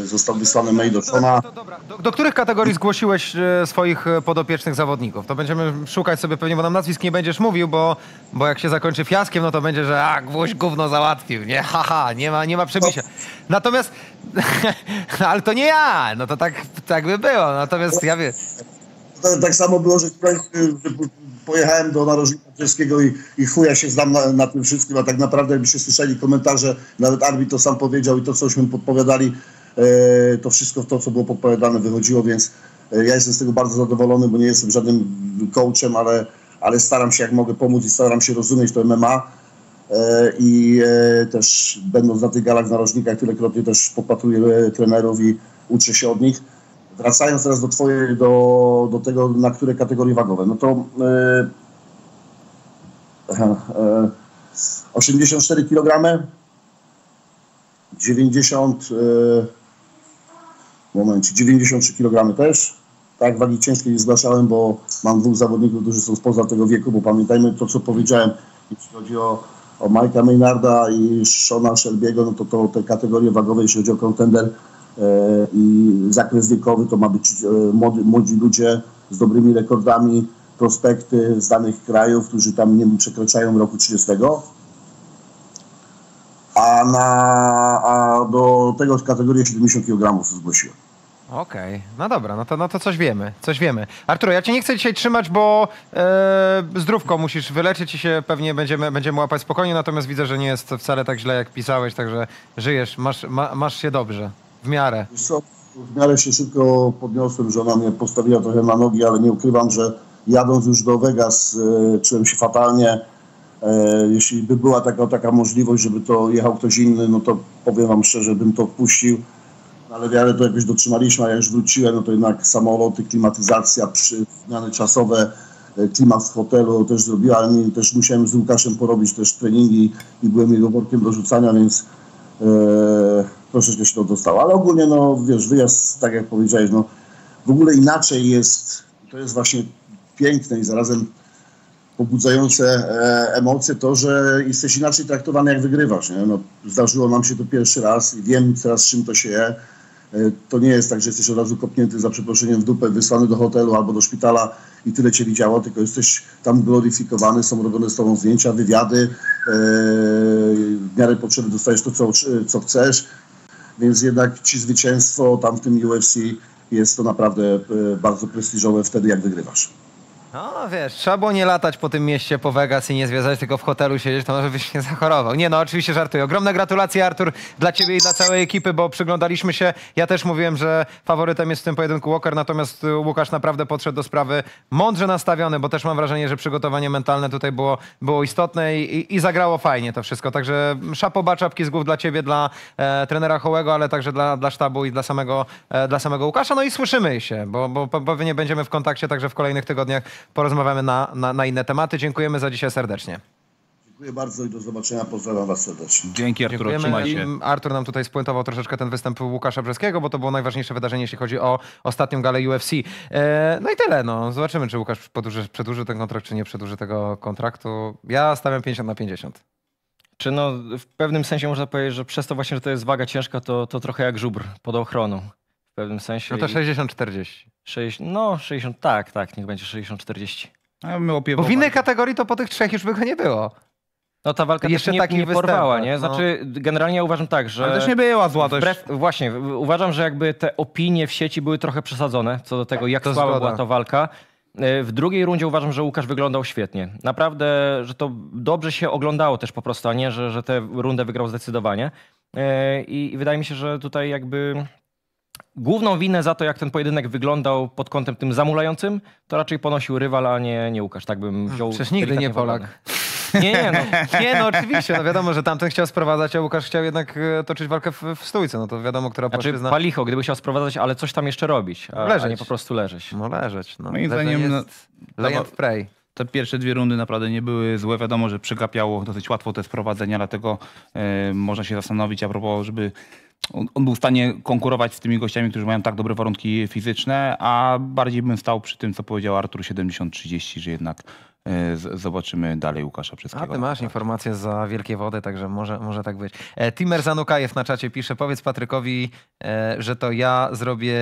został wysłany mail do Szona. Do, do, których kategorii zgłosiłeś swoich podopiecznych zawodników? To będziemy szukać sobie pewnie, bo nam nazwisk nie będziesz mówił, bo, bo jak się zakończy fiaskiem, no to będzie, że a, gwóźdź gówno załatwił, nie? Haha, nie ma, nie ma przebicia. No. Natomiast, no, ale to nie ja, no to tak, tak by było. Natomiast ja wiem. Tak, tak samo było, że pojechałem do narożnika czeskiego i, i chuja się znam na, na, tym wszystkim, a tak naprawdę jakbyście słyszeli komentarze, nawet Arbi to sam powiedział i to, cośmy podpowiadali, e, to wszystko to, co było podpowiadane wychodziło, więc e, ja jestem z tego bardzo zadowolony, bo nie jestem żadnym coachem, ale, ale staram się jak mogę pomóc i staram się rozumieć to MMA e, i e, też będąc na tych galach narożnikach, wielokrotnie też popatruję e, trenerowi i uczę się od nich, wracając teraz do twojej, do, do tego, na które kategorie wagowe, no to e, 84 kg, 90, e, 93 kg e, też. Tak, wagi ciężkiej nie zgłaszałem, bo mam dwóch zawodników, którzy są spoza tego wieku, bo pamiętajmy to, co powiedziałem, jeśli chodzi o, o Majka Maynarda i Shona Shelby'ego, no to, to te kategorie wagowe, jeśli chodzi o kontender, i zakres wiekowy to ma być e, młody, młodzi ludzie z dobrymi rekordami, prospekty z danych krajów, którzy tam nie przekraczają roku 30. A, na, a do tego kategorii 70 kg zgłosiłem. Okej, okay. no dobra, no to, no to coś wiemy, coś wiemy. Arturo, ja cię nie chcę dzisiaj trzymać, bo e, zdrówko musisz wyleczyć i się pewnie będziemy, będziemy łapać spokojnie, natomiast widzę, że nie jest wcale tak źle, jak pisałeś, także żyjesz, masz, ma, masz się dobrze. W miarę. w miarę się szybko podniosłem, że ona mnie postawiła trochę na nogi, ale nie ukrywam, że jadąc już do Vegas e, czułem się fatalnie. E, jeśli by była taka, taka możliwość, żeby to jechał ktoś inny, no to powiem wam szczerze, bym to odpuścił. Ale wiarę to jakoś dotrzymaliśmy, a ja już wróciłem, no to jednak samoloty, klimatyzacja, przy zmiany czasowe, e, klimat w hotelu też zrobiła, ale też musiałem z Łukaszem porobić też treningi i byłem jego workiem do rzucania, więc e, proszę się to dostał. ale ogólnie, no wiesz, wyjazd, tak jak powiedziałeś, no w ogóle inaczej jest, to jest właśnie piękne i zarazem pobudzające e, emocje to, że jesteś inaczej traktowany, jak wygrywasz. Nie? No, zdarzyło nam się to pierwszy raz i wiem teraz, czym to się je. E, to nie jest tak, że jesteś od razu kopnięty za przeproszeniem w dupę, wysłany do hotelu albo do szpitala i tyle cię widziało, tylko jesteś tam gloryfikowany, są robione z tobą zdjęcia, wywiady, e, w miarę potrzeby dostajesz to, co, co chcesz więc jednak ci zwycięstwo tam w tym UFC jest to naprawdę e, bardzo prestiżowe wtedy, jak wygrywasz. No wiesz, trzeba było nie latać po tym mieście, po Vegas i nie zwiedzać, tylko w hotelu siedzieć, to może byś nie zachorował. Nie no, oczywiście żartuję. Ogromne gratulacje Artur dla ciebie i dla całej ekipy, bo przyglądaliśmy się. Ja też mówiłem, że faworytem jest w tym pojedynku Walker, natomiast y, Łukasz naprawdę podszedł do sprawy mądrze nastawiony, bo też mam wrażenie, że przygotowanie mentalne tutaj było, było istotne i, i zagrało fajnie to wszystko. Także mm, szapoba, czapki z głów dla ciebie, dla e, trenera Hołego, ale także dla, dla sztabu i dla samego, e, dla samego Łukasza. No i słyszymy się, bo, bo pewnie będziemy w kontakcie także w kolejnych tygodniach porozmawiamy na, na, na inne tematy. Dziękujemy za dzisiaj serdecznie. Dziękuję bardzo i do zobaczenia. Pozdrawiam Was serdecznie. Dzięki Artur, trzymaj się. Artur nam tutaj spuentował troszeczkę ten występ Łukasza Brzeskiego, bo to było najważniejsze wydarzenie, jeśli chodzi o ostatnią galę UFC. E, no i tyle. No. Zobaczymy, czy Łukasz podłuży, przedłuży ten kontrakt, czy nie przedłuży tego kontraktu. Ja stawiam 50 na 50. Czy no, w pewnym sensie można powiedzieć, że przez to właśnie, że to jest waga ciężka, to, to trochę jak żubr pod ochroną pewnym sensie. No to 60-40. No, 60, tak, tak, niech będzie 60-40. A no, my Bo w innej kategorii to po tych trzech już by go nie było. No ta walka jeszcze nie, tak nie, nie porwała, nie? No. Znaczy, no. generalnie ja uważam tak, że... Ale też nie była zła Wbrew, właśnie, uważam, że jakby te opinie w sieci były trochę przesadzone co do tego, jak to słaba zgoda. była ta walka. E, w drugiej rundzie uważam, że Łukasz wyglądał świetnie. Naprawdę, że to dobrze się oglądało też po prostu, a nie, że, że tę rundę wygrał zdecydowanie. E, I, I wydaje mi się, że tutaj jakby główną winę za to, jak ten pojedynek wyglądał pod kątem tym zamulającym, to raczej ponosił rywal, a nie, nie Łukasz. Tak bym hmm, wziął... Przecież nigdy nie Polak. Nie, nie, no. nie, no oczywiście. No wiadomo, że tamten chciał sprowadzać, a Łukasz chciał jednak e, toczyć walkę w, w stójce. No to wiadomo, która znaczy, płaszczyzna... Palicho, gdyby chciał sprowadzać, ale coś tam jeszcze robić, a, leżeć. a nie po prostu leżeć. No leżeć. No. Moim zdaniem... Jest... No, prey. Te pierwsze dwie rundy naprawdę nie były złe. Wiadomo, że przygapiało dosyć łatwo te sprowadzenia, dlatego e, można się zastanowić a propos, żeby on, on, był w stanie konkurować z tymi gościami, którzy mają tak dobre warunki fizyczne, a bardziej bym stał przy tym, co powiedział Artur 70-30, że jednak E, zobaczymy dalej Łukasza Przyskiego. A ty masz tak. informacje za wielkie wody, także może, może tak być. E, Timer Zanukajew na czacie pisze, powiedz Patrykowi, e, że to ja zrobię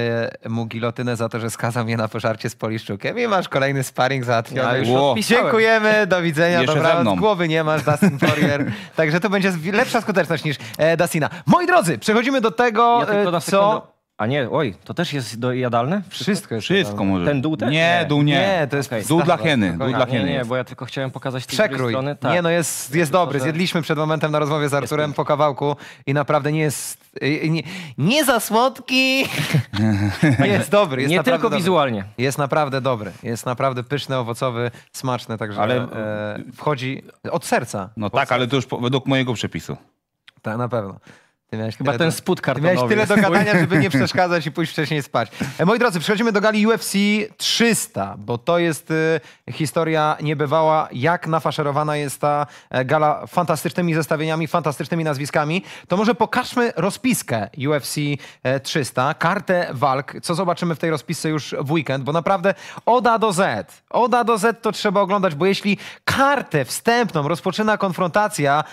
mu gilotynę za to, że skazał mnie na pożarcie z Poliszczukiem i masz kolejny sparring załatwiony. Ja wow. Dziękujemy, do widzenia, Jeszcze głowy nie masz, Dustin Poirier. także to będzie lepsza skuteczność niż Dasina. Moi drodzy, przechodzimy do tego, ja co... A nie, oj, to też jest do- jadalne? Wszystko jest. Wszystko jadalne. może. Ten dół też? Nie, dół nie. Nie, to jest Dół dla hieny, dół dla Nie, hieny nie, bo ja tylko chciałem pokazać tej drugiej Przekrój. strony. Tak. Nie no, jest, jest dobry. Zjedliśmy przed momentem na rozmowie z Arturem po kawałku i naprawdę nie jest... Nie, nie za słodki! jest dobry. Jest nie tylko dobry. wizualnie. Jest naprawdę dobry. Jest naprawdę pyszny, owocowy, smaczny, także Ale- e, wchodzi od serca. No tak, ale to już według mojego przepisu. Tak, na pewno. Chyba ten do... spód kartonowy. miałeś tyle do gadania, żeby nie przeszkadzać i pójść wcześniej spać. E, moi drodzy, przechodzimy do gali UFC 300, bo to jest e, historia niebywała, jak nafaszerowana jest ta e, gala fantastycznymi zestawieniami, fantastycznymi nazwiskami. To może pokażmy rozpiskę UFC 300, kartę walk, co zobaczymy w tej rozpisce już w weekend, bo naprawdę od A do Z, od A do Z to trzeba oglądać, bo jeśli kartę wstępną rozpoczyna konfrontacja,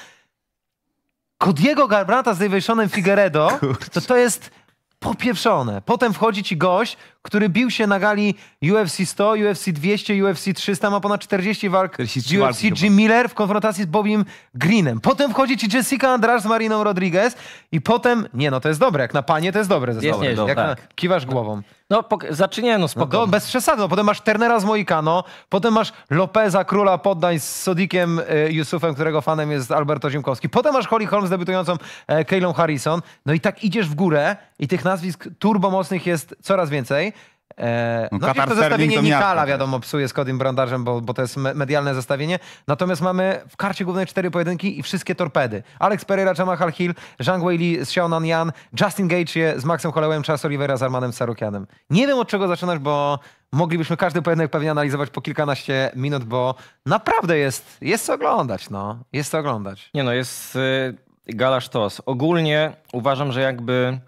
Kodiego Garbranta z Davishonem Figueredo, to to jest popieprzone. Potem wchodzi ci gość, który bił się na gali UFC 100, UFC 200, UFC 300, ma ponad 40 walk UFC walki Jim Miller w konfrontacji z Bobim Greenem. Potem wchodzi ci Jessica Andrade z Mariną Rodriguez i potem, nie no, to jest dobre, jak na panie to jest dobre zestawienie. Jest jak tak. na... kiwasz głową. No, zaczynają no spoko. No, bez przesady, no. potem masz Turnera z Moikano, potem masz Lopeza, króla poddań z Sodikiem y, Yusufem, którego fanem jest Alberto Ziemkowski. Potem masz Holly Holm z debiutującą e, Kaylą Harrison. No i tak idziesz w górę i tych nazwisk turbomocnych jest coraz więcej. E, no, no to zestawienie Nikala, wiadomo, psuje z Kodym Brandarzem, bo, bo to jest medialne zestawienie. Natomiast mamy w karcie głównej cztery pojedynki i wszystkie torpedy. Alex Pereira, Jamal Hill, Zhang Weili z Xiaonan Yan, Justin Gage z Maxem Hollowayem, Charles Olivera z Armanem Sarukianem. Nie wiem od czego zaczynać, bo moglibyśmy każdy pojedynek pewnie analizować po kilkanaście minut, bo naprawdę jest, jest co oglądać, no. Jest co oglądać. Nie no, jest y, gala sztos. Ogólnie uważam, że jakby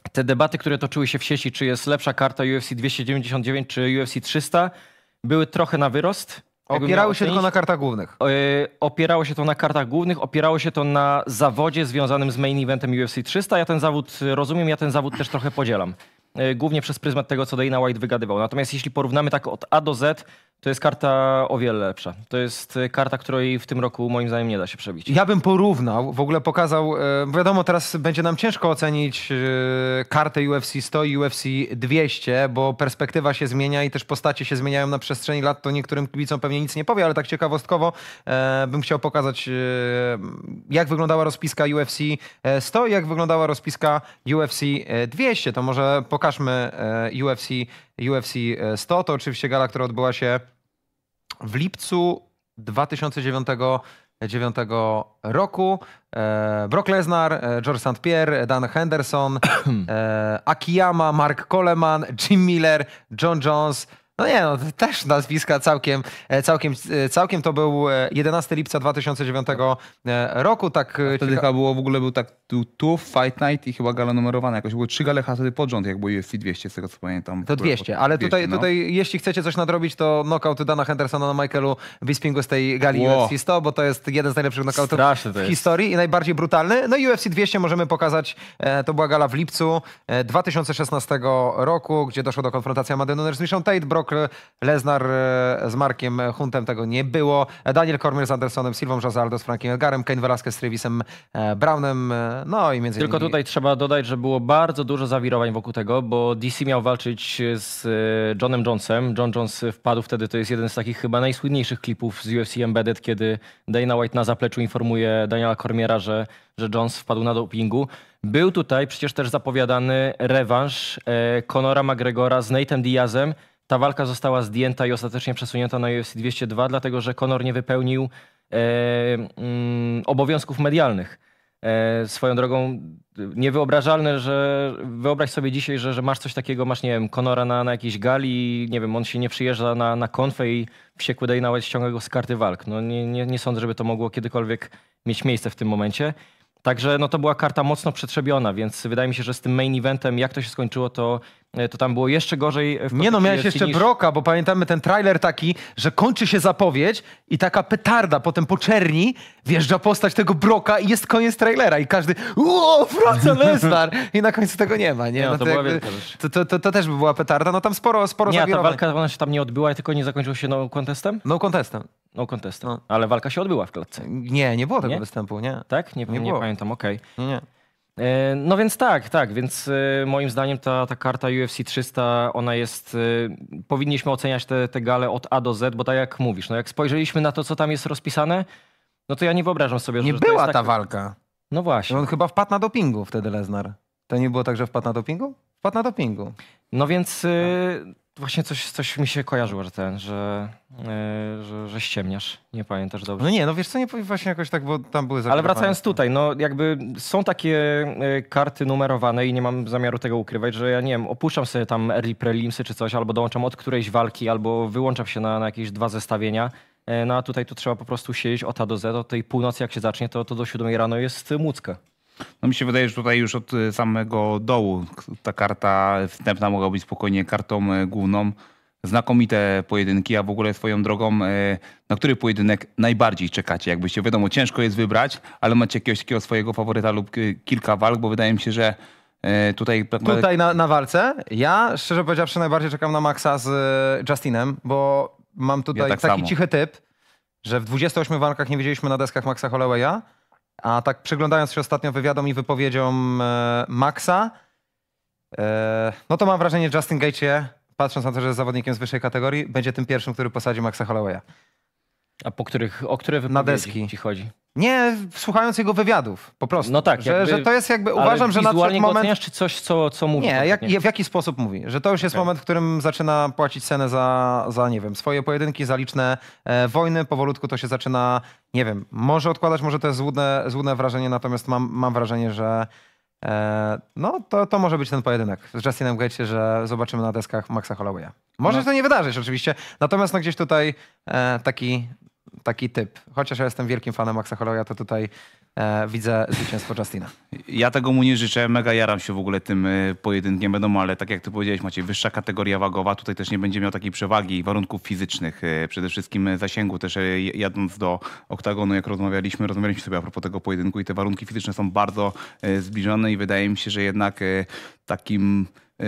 te debaty, które toczyły się w sieci, czy jest lepsza karta UFC 299 czy UFC 300, były trochę na wyrost. Opierały się tylko na kartach głównych. E, opierało się to na kartach głównych, opierało się to na zawodzie związanym z main eventem UFC 300. Ja ten zawód rozumiem, ja ten zawód też trochę podzielam. E, głównie przez pryzmat tego, co Dana White wygadywał. Natomiast jeśli porównamy tak od A do Z, to jest karta o wiele lepsza. To jest e, karta, której w tym roku moim zdaniem nie da się przebić. Ja bym porównał, w ogóle pokazał, e, wiadomo teraz będzie nam ciężko ocenić kartę UFC 100 i UFC 200, bo perspektywa się zmienia i też postacie się zmieniają na przestrzeni lat, to niektórym kibicom pewnie nic nie powie, ale tak ciekawostkowo bym chciał pokazać jak wyglądała rozpiska UFC 100 i jak wyglądała rozpiska UFC 200. To może po pokażmy e, UFC, UFC 100. E, to oczywiście gala, która odbyła się w lipcu 2009 9 roku. E, Brock Lesnar, George St. Pierre, Dan Henderson, Akiyama, Mark Coleman, Jim Miller, John Jones, no nie, no, też nazwiska całkiem, e, całkiem, e, całkiem to był 11 e, lipca 2009 roku. Tak, A wtedy chyba było, w ogóle był tak tu, tu Fight Night i chyba gala numerowana jakoś. Było trzy gale wtedy pod rząd, jak było UFC 200, z tego co pamiętam. To 200, ale 200, tutaj, no. tutaj jeśli chcecie coś nadrobić, to knockout Dana Hendersona na Michaelu Bispingu z tej gali wow. UFC 100, bo to jest jeden z najlepszych knockoutów w historii i najbardziej brutalny. No i UFC 200 możemy pokazać, to była gala w lipcu 2016 roku, gdzie doszło do konfrontacji Amanda Nunes z Michelle Tate, Brock skok. E, z Markiem Huntem tego nie było. Daniel Cormier z Andersonem, Silvą Jazaldo z Frankiem Elgarem, Kane Velasquez z Trevisem e, Brownem. E, no i między Tylko innymi... tutaj trzeba dodać, że było bardzo dużo zawirowań wokół tego, bo DC miał walczyć z Johnem Jonesem. John Jones wpadł wtedy, to jest jeden z takich chyba najsłynniejszych klipów z UFC Embedded, kiedy Dana White na zapleczu informuje Daniela Cormiera, że, że Jones wpadł na dopingu. Był tutaj przecież też zapowiadany rewanż Conora McGregora z Nate'em Diazem ta walka została zdjęta i ostatecznie przesunięta na UFC 202, dlatego że Conor nie wypełnił e, mm, obowiązków medialnych. E, swoją drogą niewyobrażalne, że wyobraź sobie dzisiaj, że, że masz coś takiego, masz, nie wiem, Conora na, na jakiejś gali, nie wiem, on się nie przyjeżdża na, na konfę i wściekły Dana White ściąga go z karty walk. No nie, nie, nie sądzę, żeby to mogło kiedykolwiek mieć miejsce w tym momencie. Także no to była karta mocno przetrzebiona, więc wydaje mi się, że z tym main eventem, jak to się skończyło, to E, to tam było jeszcze gorzej. nie no, miałeś jeszcze niż... Broka, bo pamiętamy ten trailer taki, że kończy się zapowiedź i taka petarda potem po czerni wjeżdża postać tego Broka i jest koniec trailera i każdy uuu, wraca Lesnar i na końcu tego nie ma, nie? No, no to, to, jakby, to, to, to, to, też by była petarda, no tam sporo, sporo Nie, ta walka ona się tam nie odbyła, tylko nie zakończyła się no contestem? No contestem. No contestem, no. ale walka się odbyła w klatce. Nie, nie było tego nie? występu, nie. Tak? Nie, nie, nie pamiętam, okej. Okay. Nie. E, no więc tak, tak, więc e, moim zdaniem ta, ta karta UFC 300, ona jest, e, powinniśmy oceniać te, te gale od A do Z, bo tak jak mówisz, no jak spojrzeliśmy na to, co tam jest rozpisane, no to ja nie wyobrażam sobie, nie że Nie była tak- ta tak... walka. No właśnie. No, on chyba wpadł na dopingu wtedy, leznar To nie było tak, że wpadł na dopingu? Wpadł na dopingu. No więc... Tak. Właśnie coś, coś mi się kojarzyło, że ten, że, yy, że, że ściemniasz. Nie pamiętasz dobrze. No nie, no wiesz co, nie powiem właśnie jakoś tak, bo tam były Ale wracając tutaj, no jakby są takie e, karty numerowane i nie mam zamiaru tego ukrywać, że ja nie wiem, opuszczam sobie tam early prelimsy czy coś, albo dołączam od którejś walki, albo wyłączam się na, na jakieś dwa zestawienia. Y, no a tutaj tu trzeba po prostu siedzieć od A do Z, od tej północy jak się zacznie, to, to do siódmej rano jest mucka. No mi się wydaje, że tutaj już od y, samego dołu ta karta wstępna mogła być spokojnie kartą y, główną. Znakomite pojedynki, a w ogóle swoją drogą, y, na który pojedynek najbardziej czekacie? Jakbyście, wiadomo, ciężko jest wybrać, ale macie jakiegoś takiego swojego faworyta lub kilka walk, bo wydaje mi się, że Tutaj, tutaj na, na walce? Ja szczerze powiedziawszy najbardziej czekam na Maxa z Justinem, bo mam tutaj ja tak taki samo. cichy typ, że w 28 walkach nie widzieliśmy na deskach Maxa Hollowaya a tak przyglądając się ostatnio wywiadom i wypowiedziom e, Maxa, e, no to mam wrażenie, że Justin Gaethje, patrząc na to, że jest zawodnikiem z wyższej kategorii, będzie tym pierwszym, który posadzi Maxa Hollowaya. A po których, o które wypowiedzi Na deski. ci chodzi? Nie słuchając jego wywiadów, po prostu. No tak. Że, że to jest jakby, uważam, że nadszedł moment... Oceniasz, czy coś, co, co mówi? Nie, jak, w jaki sposób mówi. Że to już jest okay. moment, w którym zaczyna płacić cenę za, za, nie wiem, swoje pojedynki, za liczne e, wojny. Powolutku to się zaczyna, nie wiem, może odkładać, może to jest złudne, złudne wrażenie, natomiast mam, mam wrażenie, że e, no to, to może być ten pojedynek z Justinem Gatesie, że zobaczymy na deskach Maxa Hollowaya. Może no. się to nie wydarzyć oczywiście, natomiast no, gdzieś tutaj e, taki taki typ. Chociaż ja jestem wielkim fanem Maxa Hollowaya, to tutaj e, widzę zwycięstwo Justina. Ja tego mu nie życzę. Mega jaram się w ogóle tym y, pojedynkiem. Wiadomo, ale tak jak ty powiedziałeś, macie wyższa kategoria wagowa. Tutaj też nie będzie miał takiej przewagi warunków fizycznych. E, przede wszystkim e, zasięgu też y, jadąc do oktagonu, jak rozmawialiśmy, rozmawialiśmy sobie a propos tego pojedynku i te warunki fizyczne są bardzo zbliżone i wydaje mi się, że jednak takim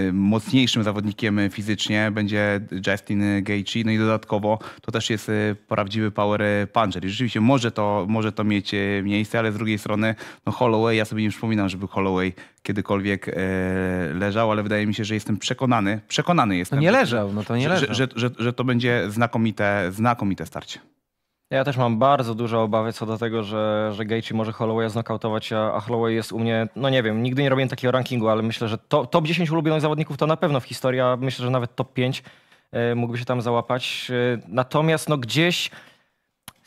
Y, mocniejszym zawodnikiem fizycznie będzie Justin Gaethje, no i dodatkowo to też jest y, prawdziwy power puncher. I rzeczywiście może to, może to mieć y, miejsce, ale z drugiej strony no Holloway, ja sobie nie przypominam, żeby Holloway kiedykolwiek leżał, ale wydaje mi się, że jestem przekonany, przekonany jestem. No nie leżał, no to nie leżał. Że, że, że, że to będzie znakomite, znakomite starcie. Ja też mam bardzo duże obawy co do tego, że, że Gaethje może Hollowaya znokautować, a, a Holloway jest u mnie, no nie wiem, nigdy nie robiłem takiego rankingu, ale myślę, że top 10 ulubionych zawodników to na pewno w historii, a myślę, że nawet top 5 e, mógłby się tam załapać. E, natomiast no gdzieś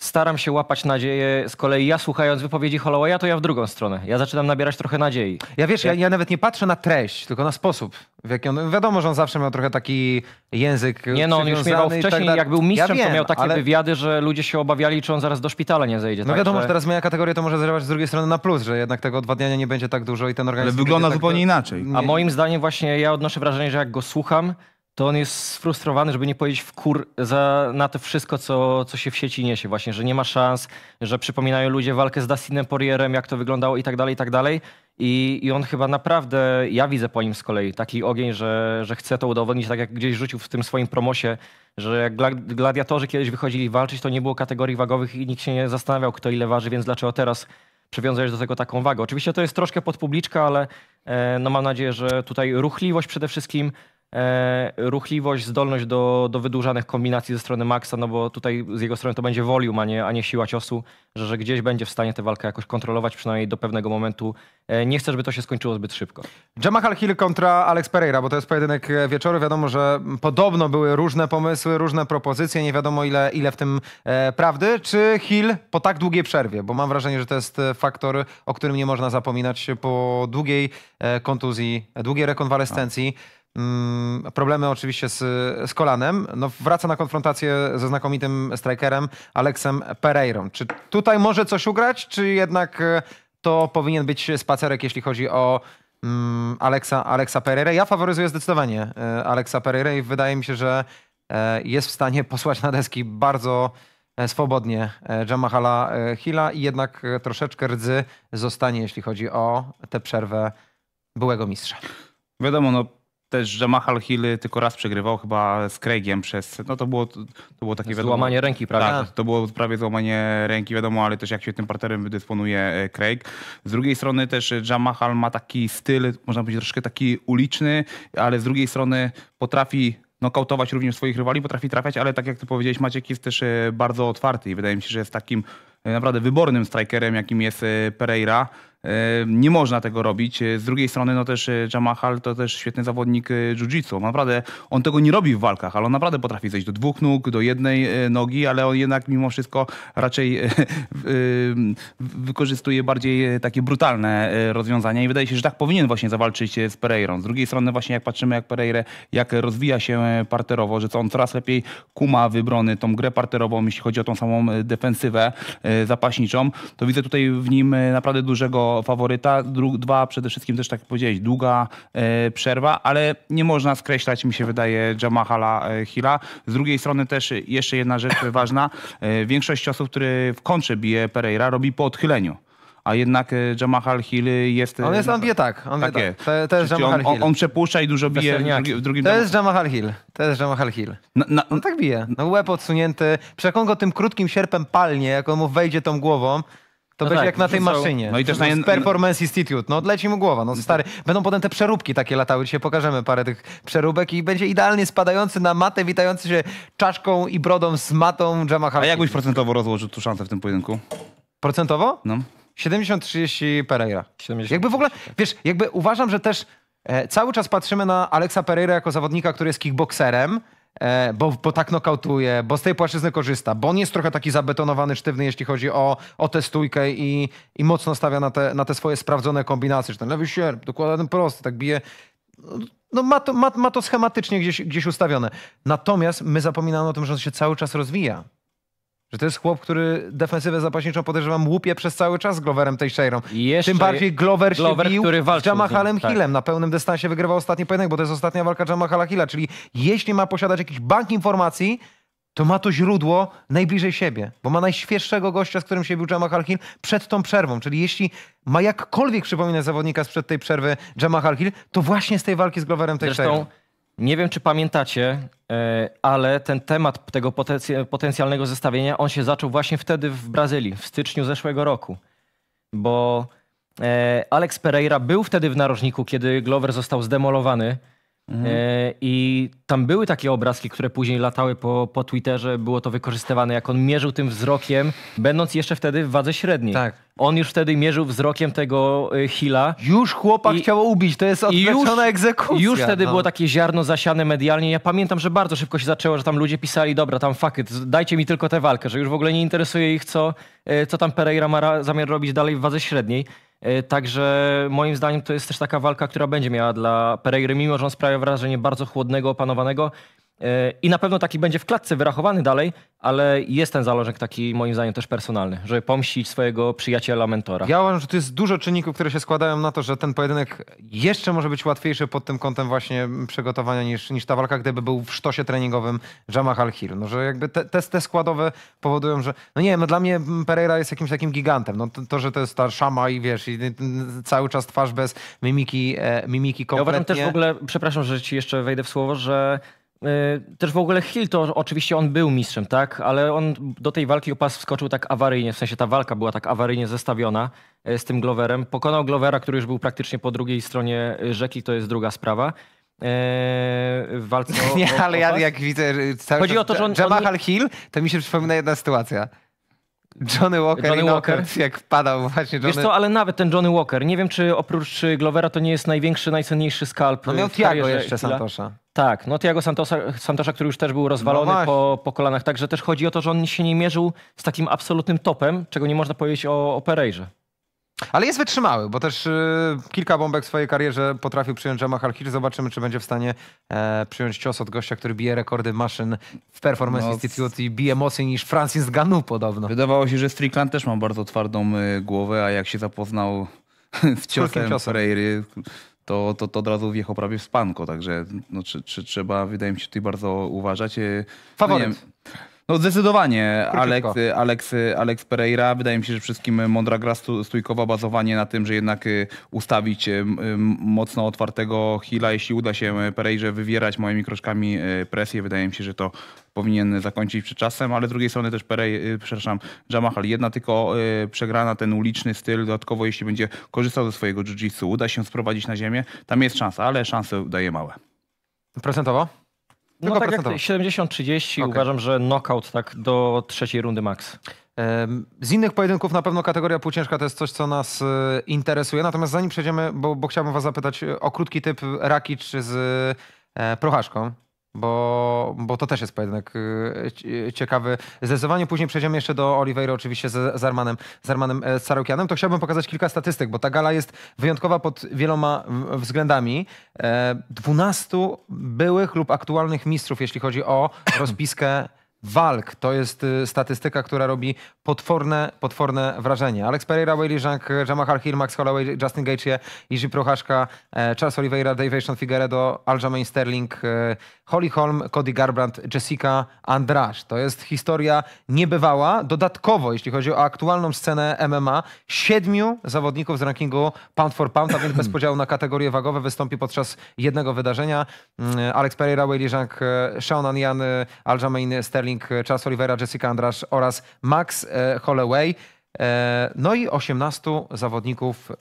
staram się łapać nadzieję. Z kolei ja słuchając wypowiedzi Hollowaya, to ja w drugą stronę. Ja zaczynam nabierać trochę nadziei. Ja wiesz, ja, ja nawet nie patrzę na treść, tylko na sposób, w jaki on... Wiadomo, że on zawsze miał trochę taki język Nie no, on już miał tak wcześniej, tak jak był mistrzem, ja wiem, to miał takie ale... wywiady, że ludzie się obawiali, czy on zaraz do szpitala nie zejdzie. No tak, wiadomo, że... że teraz moja kategoria to może zadziałać z drugiej strony na plus, że jednak tego odwadniania nie będzie tak dużo i ten organizm... Ale wygląda tak zupełnie inaczej. A moim zdaniem właśnie ja odnoszę wrażenie, że jak go słucham, to on jest sfrustrowany, żeby nie powiedzieć w kur za, na to wszystko, co, co się w sieci niesie właśnie, że nie ma szans, że przypominają ludzie walkę z Dustinem Porierem, jak to wyglądało i tak dalej, i tak dalej. I, I on chyba naprawdę, ja widzę po nim z kolei taki ogień, że, że chce to udowodnić, tak jak gdzieś rzucił w tym swoim promosie, że jak gladiatorzy kiedyś wychodzili walczyć, to nie było kategorii wagowych i nikt się nie zastanawiał, kto ile waży, więc dlaczego teraz przywiązujesz do tego taką wagę? Oczywiście to jest troszkę pod publiczkę, ale e, no mam nadzieję, że tutaj ruchliwość przede wszystkim, E, ruchliwość, zdolność do, do wydłużanych kombinacji ze strony Maxa, no bo tutaj z jego strony to będzie volume, a nie, a nie siła ciosu, że, że gdzieś będzie w stanie tę walkę jakoś kontrolować, przynajmniej do pewnego momentu. E, nie chcę, żeby to się skończyło zbyt szybko. Jamal Hill kontra Alex Pereira, bo to jest pojedynek e, wieczoru. Wiadomo, że podobno były różne pomysły, różne propozycje, nie wiadomo ile, ile w tym prawdy. Czy Hill po tak długiej przerwie, bo mam wrażenie, że to jest faktor, o którym nie można zapominać po długiej kontuzji, długiej rekonwalescencji, no Mm, problemy oczywiście z, z kolanem. No, wraca na konfrontację ze znakomitym strikerem Aleksem Pereirą. Czy tutaj może coś ugrać, czy jednak e, to powinien być spacerek, jeśli chodzi o mm, Aleksa, Aleksa Ja faworyzuję zdecydowanie e, Aleksa Pereira i wydaje mi się, że e, jest w stanie posłać na deski bardzo swobodnie Jamahala Hila i jednak troszeczkę rdzy zostanie, jeśli chodzi o tę przerwę byłego mistrza. Wiadomo, no też, że Hilly Hill tylko raz przegrywał chyba z Craigiem przez, no to było, to było takie wiadomo. Złamanie ręki prawda Tak, to było prawie złamanie ręki, wiadomo, ale też jak się tym parterem dysponuje e, Craig. Z drugiej strony też e, Jamahal ma taki styl, można powiedzieć troszkę taki uliczny, ale z drugiej strony potrafi nokautować również swoich rywali, potrafi trafiać, ale tak jak ty powiedziałeś Maciek jest też e, bardzo otwarty i wydaje mi się, że jest takim naprawdę wybornym strikerem, jakim jest Pereira nie można tego robić. E, z drugiej strony, no też e, Jamahal to też świetny zawodnik e, jiu-jitsu. Naprawdę, on tego nie robi w walkach, ale on naprawdę potrafi zejść do dwóch nóg, do jednej nogi, ale on jednak mimo wszystko raczej wykorzystuje bardziej takie brutalne rozwiązania i wydaje się, że tak powinien właśnie zawalczyć z Pereirą. Z drugiej strony właśnie jak patrzymy jak Pereira, jak rozwija się parterowo, że co on coraz lepiej kuma wybrony tą grę parterową, jeśli chodzi o tą samą defensywę zapaśniczą, to widzę tutaj w nim naprawdę dużego faworyta. Dru dwa, przede wszystkim też tak jak powiedziałeś, długa e, przerwa, ale nie można skreślać, mi się wydaje, Jamahala e, Hilla. Z drugiej strony też jeszcze jedna rzecz ważna. E, większość osób, które w kontrze bije Pereira, robi po odchyleniu a jednak e, Jamahal Hill jest... E, on jest, on wie tak, on tak wie tak. To, to jest Jamahal Hill. On, on, przepuszcza i dużo bije w, w drugim... To jest Jamahal Hill, to jest Jamahal Hill. No, no, on tak bije, no łeb odsunięty, przekon go tym krótkim sierpem palnie, jak on mu wejdzie tą głową to no będzie tak, jak na tej maszynie. No i też na... Performance Institute. No leci mu głowa. No stary, tak. będą potem te przeróbki takie latały. Dzisiaj pokażemy parę tych przeróbek i będzie idealnie spadający na matę, witający się czaszką i brodą z matą Jama A A jakbyś procentowo rozłożył tu szansę w tym pojedynku? Procentowo? No. 70-30 Pereira. 70 jakby w ogóle, tak. wiesz, jakby uważam, że też e, cały czas patrzymy na Alexa Pereira jako zawodnika, który jest kickboxerem. E, bo, bo tak nokautuje, bo z tej płaszczyzny korzysta, bo on jest trochę taki zabetonowany, sztywny, jeśli chodzi o, o tę stójkę i, i mocno stawia na te, na te swoje sprawdzone kombinacje, czy ten lewy sierp, dokładnie ten prosty, tak bije. No ma to, ma, ma to schematycznie gdzieś, gdzieś ustawione. Natomiast my zapominamy o tym, że on się cały czas rozwija. Że to jest chłop, który defensywę zapaśniczą podejrzewam łupie przez cały czas z Gloverem Teixeirą. Tym bardziej Glover, Glover się bił z Jamahalem tak. Hillem. Na pełnym dystansie wygrywał ostatni pojedynek, bo to jest ostatnia walka Jamahala Hilla. Czyli jeśli ma posiadać jakiś bank informacji, to ma to źródło najbliżej siebie, bo ma najświeższego gościa, z którym się bił Jamahal Hill przed tą przerwą. Czyli jeśli ma jakkolwiek przypominać zawodnika sprzed tej przerwy Jamahal Hill, to właśnie z tej walki z Gloverem Teixeirą. Zresztą... Nie wiem, czy pamiętacie, e, ale ten temat tego potencjalnego zestawienia, on się zaczął właśnie wtedy w Brazylii, w styczniu zeszłego roku. Bo e, Alex Pereira był wtedy w narożniku, kiedy Glover został zdemolowany Mhm. E, I tam były takie obrazki, które później latały po, po Twitterze, było to wykorzystywane, jak on mierzył tym wzrokiem, będąc jeszcze wtedy w wadze średniej. Tak. On już wtedy mierzył wzrokiem tego e, Hila. Już chłopak I, chciał ubić, to jest odleczona egzekucja. Już wtedy no. było takie ziarno zasiane medialnie. Ja pamiętam, że bardzo szybko się zaczęło, że tam ludzie pisali, dobra, tam fakyt, dajcie mi tylko tę walkę, że już w ogóle nie interesuje ich, co, e, co tam Pereira ma zamiar robić dalej w wadze średniej. E, także moim zdaniem to jest też taka walka, która będzie miała dla Pereira, mimo że on sprawia wrażenie bardzo chłodnego, opanowanego, i na pewno taki będzie w klatce wyrachowany dalej, ale jest ten zalążek taki moim zdaniem też personalny, żeby pomścić swojego przyjaciela, mentora. Ja uważam, że tu jest dużo czynników, które się składają na to, że ten pojedynek jeszcze może być łatwiejszy pod tym kątem właśnie przygotowania niż, niż ta walka, gdyby był w sztosie treningowym Jamal Al-Hir. No, że jakby te, te, te, składowe powodują, że no nie wiem, no dla mnie Pereira jest jakimś takim gigantem. No to, to że to jest ta szama i wiesz, i cały czas twarz bez mimiki, e, mimiki kompletnie. Ja uważam też w ogóle, przepraszam, że ci jeszcze wejdę w słowo, że Y, też w ogóle Hill to oczywiście on był mistrzem, tak? Ale on do tej walki o pas wskoczył tak awaryjnie, w sensie ta walka była tak awaryjnie zestawiona y, z tym Gloverem. Pokonał Glovera, który już był praktycznie po drugiej stronie rzeki, to jest druga sprawa. Y, w walce o, Nie, o, ale o ja pas. jak widzę cały Chodzi czas, o to, że on, Jamahal on... Hill, to mi się przypomina jedna sytuacja. Johnny Walker Johnny Walker. jak padał właśnie Johnny... Wiesz co, ale nawet ten Johnny Walker, nie wiem czy oprócz y, Glovera to nie jest największy, najcenniejszy skalp. No miał Tiago jeszcze Santosza. Tak, no Tiago Santosa, Santosza, który już też był rozwalony no po, po kolanach, także też chodzi o to, że on się nie mierzył z takim absolutnym topem, czego nie można powiedzieć o, o ale jest wytrzymały, bo też y, kilka bombek w swojej karierze potrafił przyjąć Jamal al Zobaczymy, czy będzie w stanie e, przyjąć cios od gościa, który bije rekordy maszyn w Performance no, Institute i bije mocniej niż Francis Ganu podobno. Wydawało się, że Strickland też ma bardzo twardą y, głowę, a jak się zapoznał w ciosem, ciosem. Freiry, to, to, to od razu wjechał prawie w spanko. Także no, czy, czy trzeba, wydaje mi się, tutaj bardzo uważać. Y, no, no zdecydowanie Alex, Alex, Alex Pereira, wydaje mi się, że wszystkim mądra gra stójkowa, bazowanie na tym, że jednak y, ustawić y, mocno otwartego Hila, jeśli uda się Pereirze wywierać moimi kroczkami y, presję, wydaje mi się, że to powinien zakończyć przed czasem, ale z drugiej strony też Perej, przepraszam, Jamahal, jedna tylko przegrana, ten uliczny styl, dodatkowo jeśli będzie korzystał ze swojego jiu-jitsu, uda się sprowadzić na ziemię, tam jest szansa, ale szanse daje małe. Procentowo? No tak jak 70-30 okay. uważam, że knockout tak do trzeciej rundy max. Z innych pojedynków na pewno kategoria półciężka to jest coś, co nas e, interesuje. Natomiast zanim przejdziemy, bo, bo chciałbym was zapytać o krótki typ Rakic z e, Prochaszką bo, bo to też jest pojedynek y, ciekawy. Zdecydowanie później przejdziemy jeszcze do Oliveira oczywiście z, z Armanem, z Armanem e, Sarukianem. To chciałbym pokazać kilka statystyk, bo ta gala jest wyjątkowa pod wieloma względami. 12 e, byłych lub aktualnych mistrzów, jeśli chodzi o rozpiskę walk. To jest y, statystyka, która robi potworne, potworne wrażenie. Alex Pereira, Weili Zhang, Jamahal Hill, Max Holloway, Justin Gaethje, Izzy Prochaszka, e, Charles Oliveira, Davison Figueredo, Aljamain Sterling, e, Holly Holm, Cody Garbrandt, Jessica Andrasz. To jest historia niebywała. Dodatkowo, jeśli chodzi o aktualną scenę MMA, siedmiu zawodników z rankingu pound for pound, a więc bez podziału na kategorie wagowe wystąpi podczas jednego wydarzenia. Mm, Alex Pereira, Weili Zhang, e, Sean Anian, Aljamain Sterling, Sterling, Charles Olivera, Jessica Andrasz oraz Max e, Holloway. E, no i 18 zawodników e,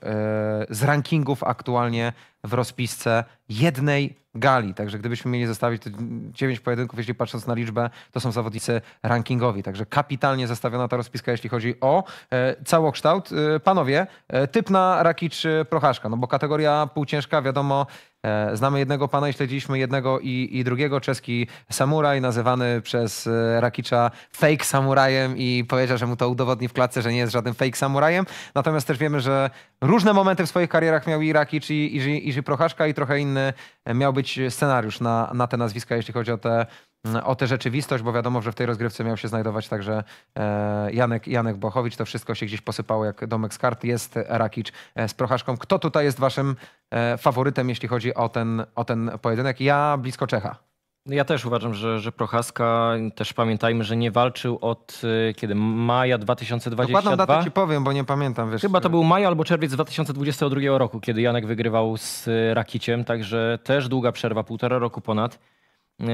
z rankingów aktualnie w rozpisce jednej gali. Także gdybyśmy mieli zestawić te dziewięć pojedynków, jeśli patrząc na liczbę, to są zawodnicy rankingowi. Także kapitalnie zestawiona ta rozpiska, jeśli chodzi o e, całokształt. E, panowie, e, typ na Rakic Prochaszka, no bo kategoria półciężka, wiadomo, e, znamy jednego pana i śledziliśmy jednego i, i drugiego. Czeski samuraj, nazywany przez e, Rakicza fake samurajem i powiedział, że mu to udowodni w klatce, że nie jest żadnym fake samurajem. Natomiast też wiemy, że różne momenty w swoich karierach miał i Rakic i, i, i Iży Prochaszka i trochę inny miał być scenariusz na, na te nazwiska, jeśli chodzi o te o tę rzeczywistość, bo wiadomo, że w tej rozgrywce miał się znajdować także e, Janek, Janek Bochowicz. To wszystko się gdzieś posypało jak domek z kart. Jest Rakic e, z Prochaszką. Kto tutaj jest waszym e, faworytem, jeśli chodzi o ten, o ten pojedynek? Ja blisko Czecha. No ja też uważam, że, że Prochaska, też pamiętajmy, że nie walczył od y, kiedy? Maja 2022? Dokładną datę ci powiem, bo nie pamiętam. Wiesz, Chyba to był maj albo czerwiec 2022 roku, kiedy Janek wygrywał z y, Rakiciem, także też długa przerwa, półtora roku ponad. Y,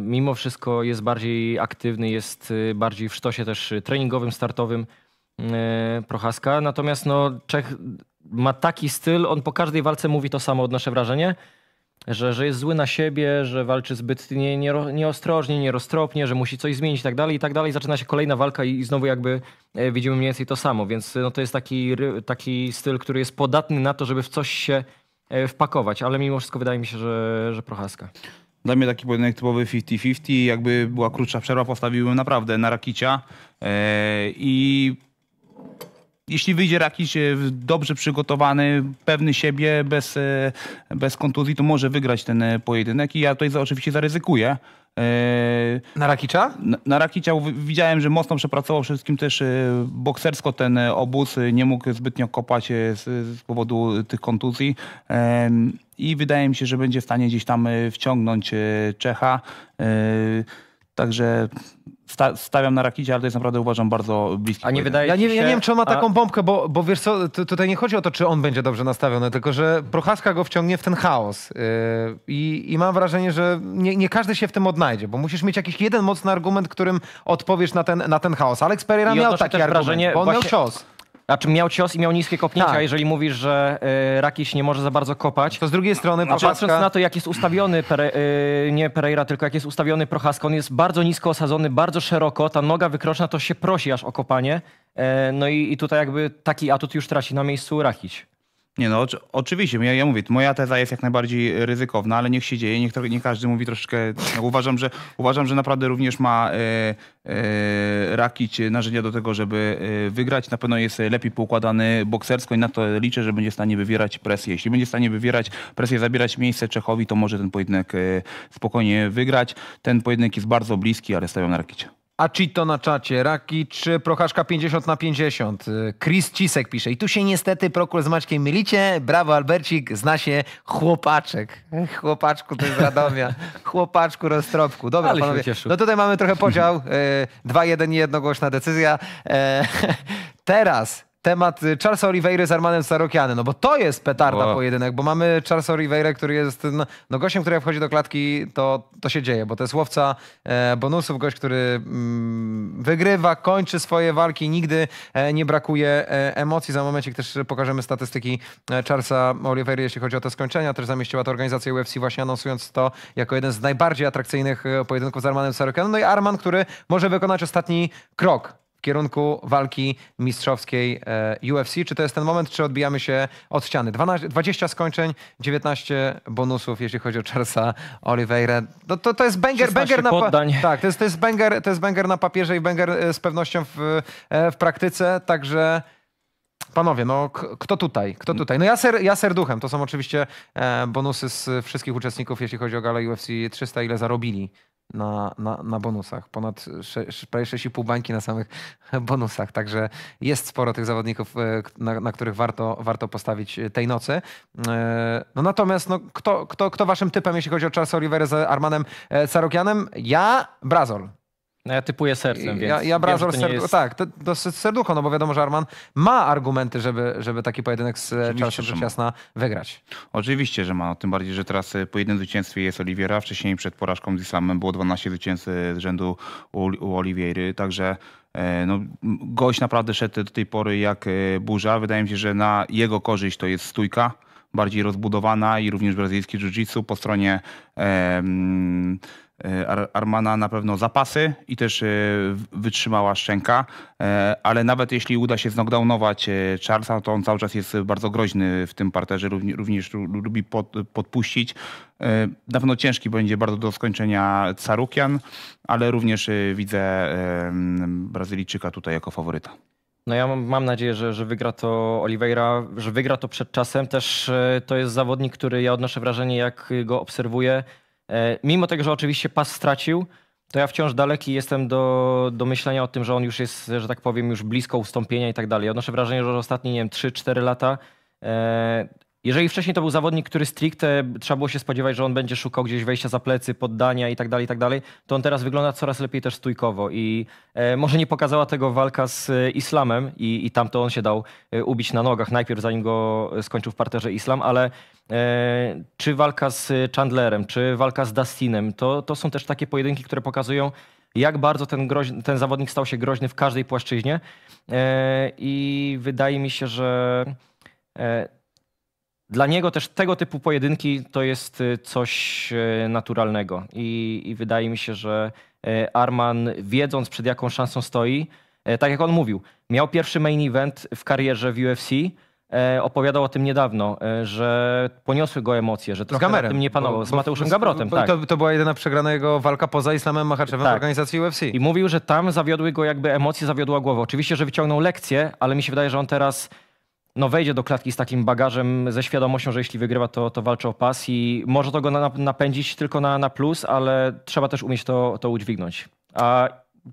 mimo wszystko jest bardziej aktywny, jest bardziej w sztosie też treningowym, startowym Prochaska. Natomiast no, Czech ma taki styl, on po każdej walce mówi to samo, odnoszę wrażenie że, że jest zły na siebie, że walczy zbyt nie, nie, nieostrożnie, nieroztropnie, że musi coś zmienić i tak dalej, i tak dalej. Zaczyna się kolejna walka i, znowu jakby e, widzimy mniej więcej to samo, więc no, to jest taki, taki styl, który jest podatny na to, żeby w coś się e, wpakować, ale mimo wszystko wydaje mi się, że, że Prochaska. Dla mnie taki pojedynek typowy 50-50, jakby była krótsza przerwa, postawiłbym naprawdę na Rakicia e, i jeśli wyjdzie jakiś e, dobrze przygotowany, pewny siebie, bez, e, bez kontuzji, to może wygrać ten e, pojedynek i ja tutaj oczywiście zaryzykuję. Na Rakicza? Na, na Rakicza widziałem, że mocno przepracował wszystkim też boksersko ten obóz. Nie mógł zbytnio kopać z, z powodu tych kontuzji. I wydaje mi się, że będzie w stanie gdzieś tam wciągnąć Czecha. Także stawiam na Rakicie, ale to jest naprawdę uważam bardzo bliski. A nie wydaje ja, nie, się, ja nie wiem, czy on ma taką bombkę, bo, bo wiesz co, tutaj nie chodzi o to, czy on będzie dobrze nastawiony, tylko że Prochaska go wciągnie w ten chaos. Yy, i, I mam wrażenie, że nie, nie każdy się w tym odnajdzie, bo musisz mieć jakiś jeden mocny argument, którym odpowiesz na ten, na ten chaos. Alex Pereira miał taki argument, wrażenie, bo on właśnie... miał cios. Znaczy miał cios i miał niskie kopnięcia, Tak. jeżeli mówisz, że y, Rakiś nie może za bardzo kopać. To z drugiej strony A patrząc na to, jak jest ustawiony, Pere, y, nie Pereira, tylko jak jest ustawiony Prochaska, on jest bardzo nisko osadzony, bardzo szeroko, ta noga wykroczna to się prosi aż o kopanie. E, no i, i tutaj jakby taki atut już traci na miejscu Rakiś. Nie no, oczywiście, ja, ja mówię, moja teza jest jak najbardziej ryzykowna, ale niech się dzieje, niech to, nie każdy mówi troszeczkę, no, uważam, że, uważam, że naprawdę również ma e, e, Rakić narzędzia do tego, żeby e, wygrać, na pewno jest lepiej poukładany boksersko i na to liczę, że będzie w stanie wywierać presję. Jeśli będzie w stanie wywierać presję, zabierać miejsce Czechowi, to może ten pojedynek e, spokojnie wygrać. Ten pojedynek jest bardzo bliski, ale stawiam na Rakicie. Acito na czacie, Raki Rakic, Prochaszka 50 na 50. Y, Chris Cisek pisze. I tu się niestety Prokur z Maćkiem mylicie. Brawo Albercik, zna się chłopaczek. Chłopaczku, to jest Radomia. chłopaczku, roztropku. Dobra, Ale panowie. No tutaj mamy trochę podział. 2-1 y, i jednogłośna decyzja. E, teraz temat y, Charlesa Oliveira z Armanem Sarokianem, no bo to jest petarda wow. pojedynek, bo mamy Charlesa Oliveira, który jest no, no gościem, który wchodzi do klatki, to, to się dzieje, bo to jest łowca e, bonusów, gość, który mm, wygrywa, kończy swoje walki, nigdy e, nie brakuje e, emocji. Za momencik też pokażemy statystyki e, Charlesa Oliveira, jeśli chodzi o te skończenia, też zamieściła to organizacja UFC właśnie anonsując to jako jeden z najbardziej atrakcyjnych e, pojedynków z Armanem Sarokianem. No i Arman, który może wykonać ostatni krok kierunku walki mistrzowskiej e, UFC. Czy to jest ten moment, czy odbijamy się od ściany? 12, 20 skończeń, 19 bonusów, jeśli chodzi o Charlesa Oliveira. No to, to jest banger, banger na papierze. Tak, to jest, to, jest banger, to jest banger na papierze i banger e, z pewnością w, e, w praktyce, także... Panowie, no kto tutaj? Kto tutaj? No ja, ser, ja serduchem. To są oczywiście e, bonusy z wszystkich uczestników, jeśli chodzi o galę UFC 300, ile zarobili na, na, na bonusach. Ponad 6, prawie 6,5 bańki na samych bonusach. Także jest sporo tych zawodników, e, na, na, których warto, warto postawić e, tej nocy. E, no natomiast no, kto, kto, kto waszym typem, jeśli chodzi o Charlesa Olivera z Armanem Sarokianem Ja, Brazol. No ja typuję sercem, więc. Ja, ja Brazor, wiem, jest... tak, to, to serducho, no bo wiadomo, że Arman ma argumenty, żeby, żeby taki pojedynek z e, Charlesem rzecz jasna wygrać. Oczywiście, że ma. Tym bardziej, że teraz e, po jednym zwycięstwie jest Oliwiera. Wcześniej przed porażką z Islamem było 12 zwycięstw e, z rzędu u, u Oliwiery, także. No, gość naprawdę szedł do tej pory jak burza. Wydaje mi się, że na jego korzyść to jest stójka bardziej rozbudowana i również brazylijski jiu-jitsu po stronie em, E, Armana na pewno zapasy i też e, wytrzymała szczęka, e, ale nawet jeśli uda się znokdownować Charlesa, to on cały czas jest bardzo groźny w tym parterze, również lubi podpuścić. Na pewno ciężki będzie bardzo do skończenia Carukian, ale również widzę Brazylijczyka tutaj jako faworyta. No ja mam nadzieję, że, że wygra to Oliveira, że wygra to przed czasem. Też to jest zawodnik, który ja odnoszę wrażenie, jak go obserwuję, E, mimo tego, że oczywiście pas stracił, to ja wciąż daleki jestem do, do myślenia o tym, że on już jest, że tak powiem, już blisko ustąpienia i tak dalej. Odnoszę wrażenie, że ostatnie, nie wiem, 3-4 lata e, jeżeli wcześniej to był zawodnik, który stricte trzeba było się spodziewać, że on będzie szukał gdzieś wejścia za plecy, poddania i tak dalej, i tak dalej, to on teraz wygląda coraz lepiej też stójkowo i e, może nie pokazała tego walka z e, Islamem i, i tam to on się dał e, ubić na nogach najpierw, zanim go skończył w parterze Islam, ale e, czy walka z Chandlerem, czy walka z Dustinem, to, to są też takie pojedynki, które pokazują, jak bardzo ten, groźny, ten zawodnik stał się groźny w każdej płaszczyźnie e, i wydaje mi się, że e, dla niego też tego typu pojedynki to jest y, coś y, naturalnego. I, i wydaje mi się, że y, Arman, wiedząc przed jaką szansą stoi, tak jak on mówił, miał pierwszy main event w karierze w UFC. Opowiadał o tym niedawno, że poniosły go emocje, że no trochę Gamerem, tym nie panował. Bo, z Mateuszem bo, Gabrotem, bo, tak. To, to, była jedyna przegrana jego walka poza Islamem Machaczewem tak. w organizacji UFC. I mówił, że tam zawiodły go jakby emocje, zawiodła głowę. Oczywiście, że wyciągnął lekcję, ale mi się wydaje, że on teraz no wejdzie do klatki z takim bagażem, ze świadomością, że jeśli wygrywa, to, to walczy o pas i może to go na, napędzić tylko na, na plus, ale trzeba też umieć to, to udźwignąć. A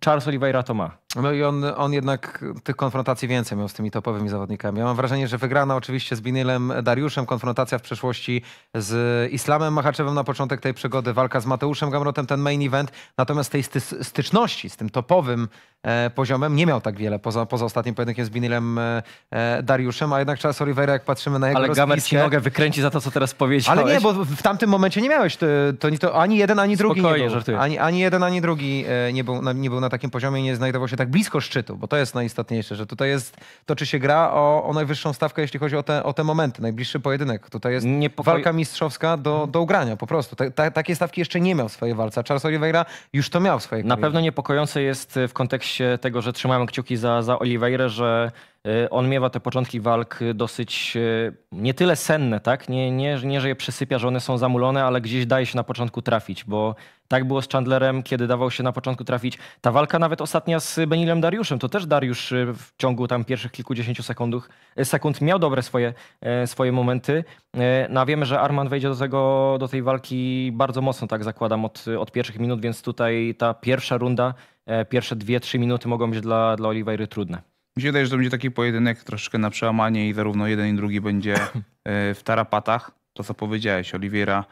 Charles Oliveira to ma. No i on, on jednak tych konfrontacji więcej miał z tymi topowymi zawodnikami. Ja mam wrażenie, że wygrana oczywiście z Binylem Dariuszem, konfrontacja w przeszłości z Islamem Machaczewem na początek tej przygody, walka z Mateuszem Gamrotem, ten main event. Natomiast tej sty styczności z tym topowym e, poziomem nie miał tak wiele poza, poza ostatnim pojedynkiem z Binylem e, e Dariuszem, a jednak czas Oliveira, jak patrzymy na jego Ale Gamer ci nogę wykręci za to, co teraz powiedziałeś. Ale nie, bo w tamtym momencie nie miałeś to, to, to ani jeden, ani drugi Spokojnie, nie był. Ani, ani jeden, ani drugi e, nie był, na, nie był na takim poziomie, nie znajdował się tak blisko szczytu, bo to jest najistotniejsze, że tutaj jest, toczy się gra o, o najwyższą stawkę, jeśli chodzi o te, o te momenty, najbliższy pojedynek. Tutaj jest walka mistrzowska do, mhm. do ugrania po prostu. Ta, ta, takie stawki jeszcze nie miał w swojej walce, a Charles Oliveira już to miał w swojej Na karierze. pewno niepokojące jest e, w kontekście tego, że trzymałem kciuki za, za Oliveira, że E, on miewa te początki walk dosyć e, nie tyle senne, tak? Nie, nie, nie, że je przysypia, że one są zamulone, ale gdzieś daje się na początku trafić, bo tak było z Chandlerem, kiedy dawał się na początku trafić. Ta walka nawet ostatnia z Benilem Dariuszem, to też Dariusz e, w ciągu tam pierwszych kilkudziesięciu sekundów, sekund miał dobre swoje, swoje momenty. No a wiemy, że Arman wejdzie do, tego, do tej walki bardzo mocno, tak zakładam, od, od pierwszych minut, więc tutaj ta pierwsza runda, pierwsze dwie, trzy minuty mogą być dla, dla Oliveiry trudne. Mi się wydaje, że to będzie taki pojedynek troszkę na przełamanie i zarówno jeden i drugi będzie e, w tarapatach. To co powiedziałeś, Oliwiera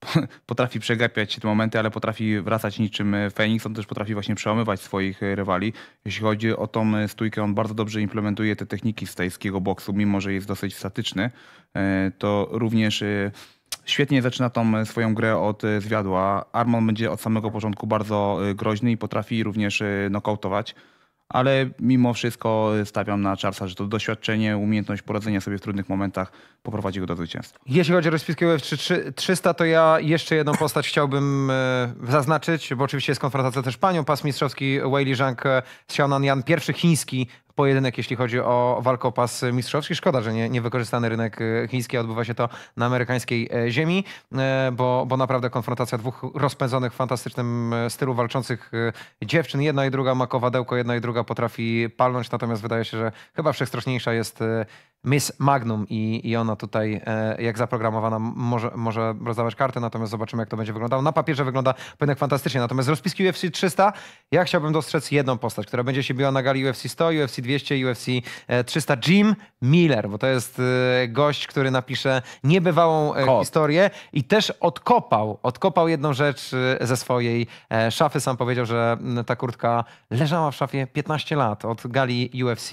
potrafi przegapiać te momenty, ale potrafi wracać niczym Phoenix. E, on też potrafi właśnie przełamywać swoich e, rywali. Jeśli chodzi o tą stójkę, on bardzo dobrze implementuje te techniki z tajskiego boksu, mimo że jest dosyć statyczny. To również świetnie zaczyna tą swoją grę od zwiadła. Armon będzie od samego początku bardzo groźny i potrafi również nokautować ale mimo wszystko stawiam na Charlesa, że to doświadczenie, umiejętność poradzenia sobie w trudnych momentach poprowadzi go do zwycięstwa. Jeśli chodzi o Rosyjskiego F300, to ja jeszcze jedną postać chciałbym e, zaznaczyć, bo oczywiście jest konfrontacja też panią. Pas mistrzowski Weili Zhang, e, z Xiaonan Jan, pierwszy chiński pojedynek, jeśli chodzi o walkopas mistrzowski. Szkoda, że nie, niewykorzystany rynek e, chiński odbywa się to na amerykańskiej e, ziemi, e, bo, bo naprawdę konfrontacja dwóch rozpędzonych w fantastycznym stylu walczących dziewczyn. Jedna i druga ma kowadełko, jedna i druga potrafi palnąć, natomiast wydaje się, że chyba wszechstraszniejsza jest Miss Magnum i, i ona tutaj jak zaprogramowana może, może rozdawać karty, natomiast zobaczymy jak to będzie wyglądało. Na papierze wygląda pewnie fantastycznie, natomiast z rozpiski UFC 300 ja chciałbym dostrzec jedną postać, która będzie się biła na gali UFC 100 UFC 200 200 UFC 300. Jim Miller, bo to jest e, gość, który napisze niebywałą e, historię i też odkopał, odkopał jedną rzecz e, ze swojej szafy. Sam powiedział, że ta kurtka leżała w szafie 15 lat od gali UFC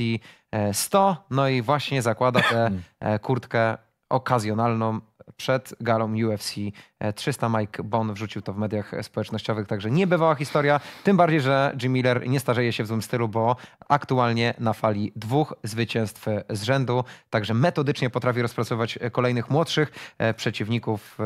100, no i właśnie zakłada tę kurtkę okazjonalną przed galą UFC 300. E, Mike Bon wrzucił to w mediach społecznościowych, także niebywała historia. Tym bardziej, że Jim Miller nie starzeje się w złym stylu, bo aktualnie na fali dwóch zwycięstw z rzędu, także metodycznie potrafi rozpracować e, kolejnych młodszych e, przeciwników.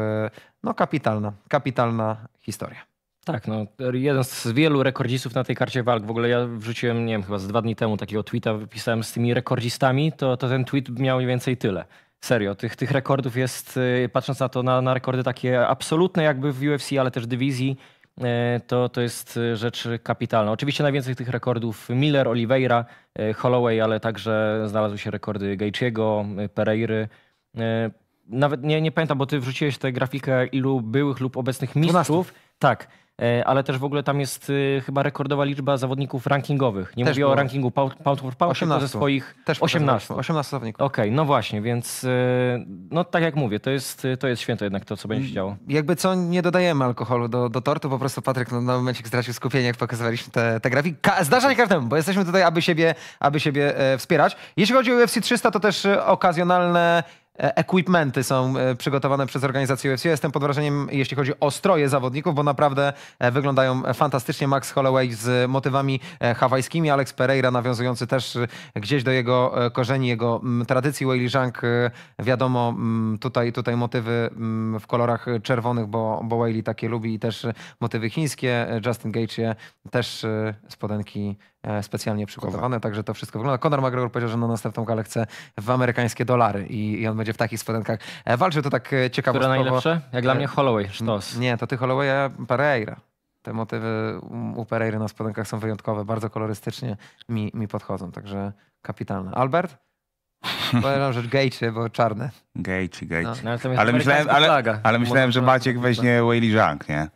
No kapitalna, kapitalna historia. Tak, no, jeden z wielu rekordzistów na tej karcie walk. W ogóle ja wrzuciłem, nie wiem, chyba z dwa dni temu takiego tweeta, wypisałem z tymi rekordzistami, to, to ten tweet miał mniej więcej tyle. Serio, tych, tych rekordów jest, y, patrząc na to, na, na rekordy takie absolutne jakby w UFC, ale też dywizji, y, to, to jest y, rzecz kapitalna. Oczywiście najwięcej tych rekordów Miller, Oliveira, Holloway, ale także znalazły się rekordy Gaethje'ego, Pereiry. Nawet nie, nie pamiętam, bo ty wrzuciłeś tę grafikę ilu byłych lub obecnych mistrzów. 12. Tak. E, ale też w ogóle tam jest y, chyba rekordowa liczba zawodników rankingowych. Nie też mówię było. o rankingu pound for pound, tylko ze swoich też 18. 18 zawodników. Okej, okay, no właśnie, więc y, no tak jak mówię, to jest, y, to jest święto jednak to, co będzie się działo. Jakby co, nie dodajemy alkoholu do, do tortu, po prostu Patryk no, na momencie stracił skupienie, jak pokazywaliśmy te, te grafiki. Ka każdemu, bo jesteśmy tutaj, aby siebie, aby siebie e, wspierać. Jeśli chodzi o UFC 300, to też e, okazjonalne E, equipmenty są e, przygotowane przez organizację UFC. Jestem pod wrażeniem, jeśli chodzi o stroje zawodników, bo naprawdę e, wyglądają fantastycznie. Max Holloway z motywami hawajskimi, Alex Pereira nawiązujący też gdzieś do jego korzeni, jego tradycji. Weili Zhang, wiadomo, tutaj, tutaj motywy w kolorach czerwonych, bo, bo Weili takie lubi i też motywy chińskie. Justin Gage też spodenki E, specjalnie przygotowane, także to wszystko wygląda. Conor McGregor powiedział, że no, na następną galę chce w amerykańskie dolary i, i on będzie w takich spodenkach e, walczył. To tak e, ciekawe. Które najlepsze? Jak dla mnie Holloway, sztos. Nie, to ty Holloway, a Pereira. Te motywy u Pereira na spodenkach są wyjątkowe, bardzo kolorystycznie mi, mi podchodzą, także kapitalne. Albert? Powiem, że gejczy, bo czarne. Gejczy, gejczy. No, no, ale, myślałem, ale, ale myślałem, że Maciek weźmie Weili Zhang, nie?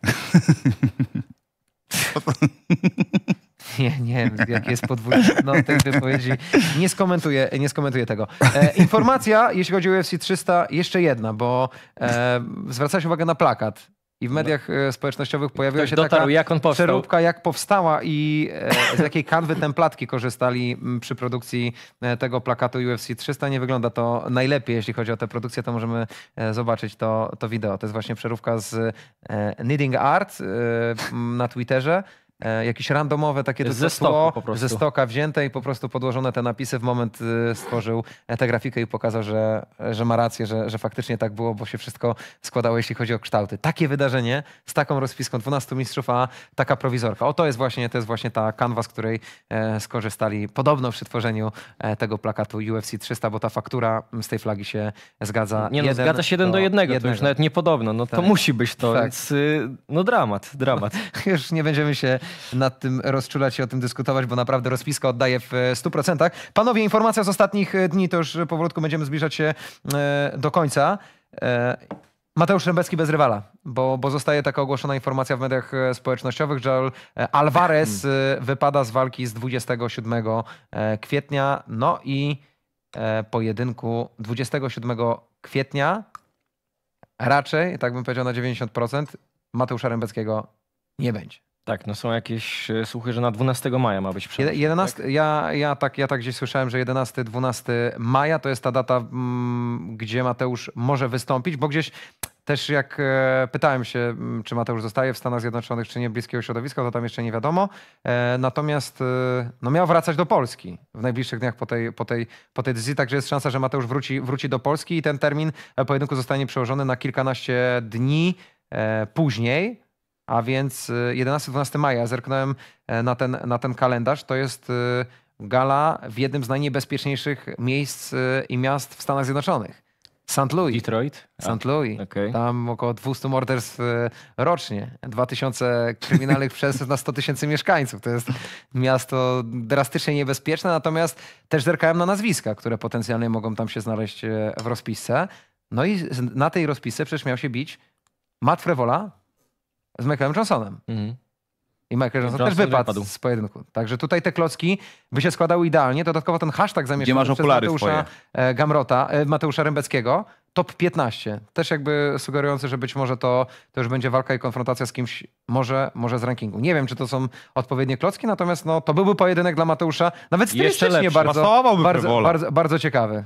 nie, nie jaki jest podwójny no, tej wypowiedzi. Nie skomentuję, nie skomentuję tego. E, informacja, jeśli chodzi o UFC 300, jeszcze jedna, bo e, zwracałeś uwagę na plakat. I w no. mediach no. społecznościowych pojawiła Ktoś się dotarł, taka jak on powstał. przeróbka, jak powstała i e, z jakiej kanwy templatki korzystali przy produkcji e, tego plakatu UFC 300. Nie wygląda to najlepiej, jeśli chodzi o tę produkcję, to możemy zobaczyć to, to wideo. To jest właśnie przeróbka z Knitting Art na Twitterze. E, jakieś randomowe takie ze stoku po prostu. ze stoka wzięte i po prostu podłożone te napisy w moment y, stworzył e, tę grafikę i pokazał, że, że ma rację, że, że faktycznie tak było, bo się wszystko składało, jeśli chodzi o kształty. Takie wydarzenie z taką rozpiską 12 mistrzów, a taka prowizorka. O to jest właśnie, to jest właśnie ta kanwa, z której e, skorzystali podobno przy tworzeniu tego plakatu UFC 300, bo ta faktura z tej flagi się zgadza. Nie no, jeden zgadza się 1 do 1, to już nawet niepodobno. No tak. to musi być to, tak. więc y, no dramat, dramat. już nie będziemy się nad tym rozczulać i o tym dyskutować, bo naprawdę rozpiska oddaje w 100%. E, Panowie, informacja z ostatnich e, dni, to już e, powrotku będziemy zbliżać się do końca. Mateusz Rębecki bez rywala, bo, bo zostaje taka ogłoszona informacja w mediach społecznościowych, że Alvarez wypada z walki z 27 kwietnia. No i pojedynku 27 kwietnia raczej, tak bym powiedział na 90%, Mateusza Rębeckiego nie będzie. Tak, no są jakieś e, słuchy, że na 12 maja ma być przebieg. 11, tak? Ja, ja, tak, ja tak gdzieś słyszałem, że 11-12 maja to jest ta data, mm, gdzie Mateusz może wystąpić, bo gdzieś też jak e, pytałem się, mm, czy Mateusz zostaje w Stanach Zjednoczonych, czy nie, bliskiego środowiska, to tam jeszcze nie wiadomo. E, natomiast no, miał wracać do Polski w najbliższych dniach po tej, po tej, po tej decyzji, także jest szansa, że Mateusz wróci, wróci do Polski i ten termin pojedynku zostanie przełożony na kilkanaście dni później a więc 11-12 y, maja zerknąłem e, na ten, na ten kalendarz. To jest y, gala w jednym z najniebezpieczniejszych miejsc y, i miast w Stanach Zjednoczonych. St. Louis. Detroit? St. Louis. Okay. Tam około 200 morderstw rocznie. 2000 kryminalnych przestępstw na 100 tysięcy mieszkańców. To jest miasto drastycznie niebezpieczne, natomiast też zerkałem na nazwiska, które potencjalnie mogą tam się znaleźć e, w rozpisce. No i na tej rozpisce przecież miał się bić Matt Frevola, z Michaelem Johnsonem. Mhm. I Michael Johnson, Johnson też wypadł, wypadł. z pojedynku. Także tutaj te klocki by się składały idealnie. Dodatkowo ten hashtag zamieszczony masz przez okulary Mateusza swoje? E, Gamrota, e, Mateusza Rębeckiego. Top 15. Też jakby sugerujący, że być może to, to już będzie walka i konfrontacja z kimś, może, może z rankingu. Nie wiem, czy to są odpowiednie klocki, natomiast no, to byłby pojedynek dla Mateusza. Nawet Jeszcze stylistycznie lepszy. bardzo, bardzo, bardzo, bardzo ciekawy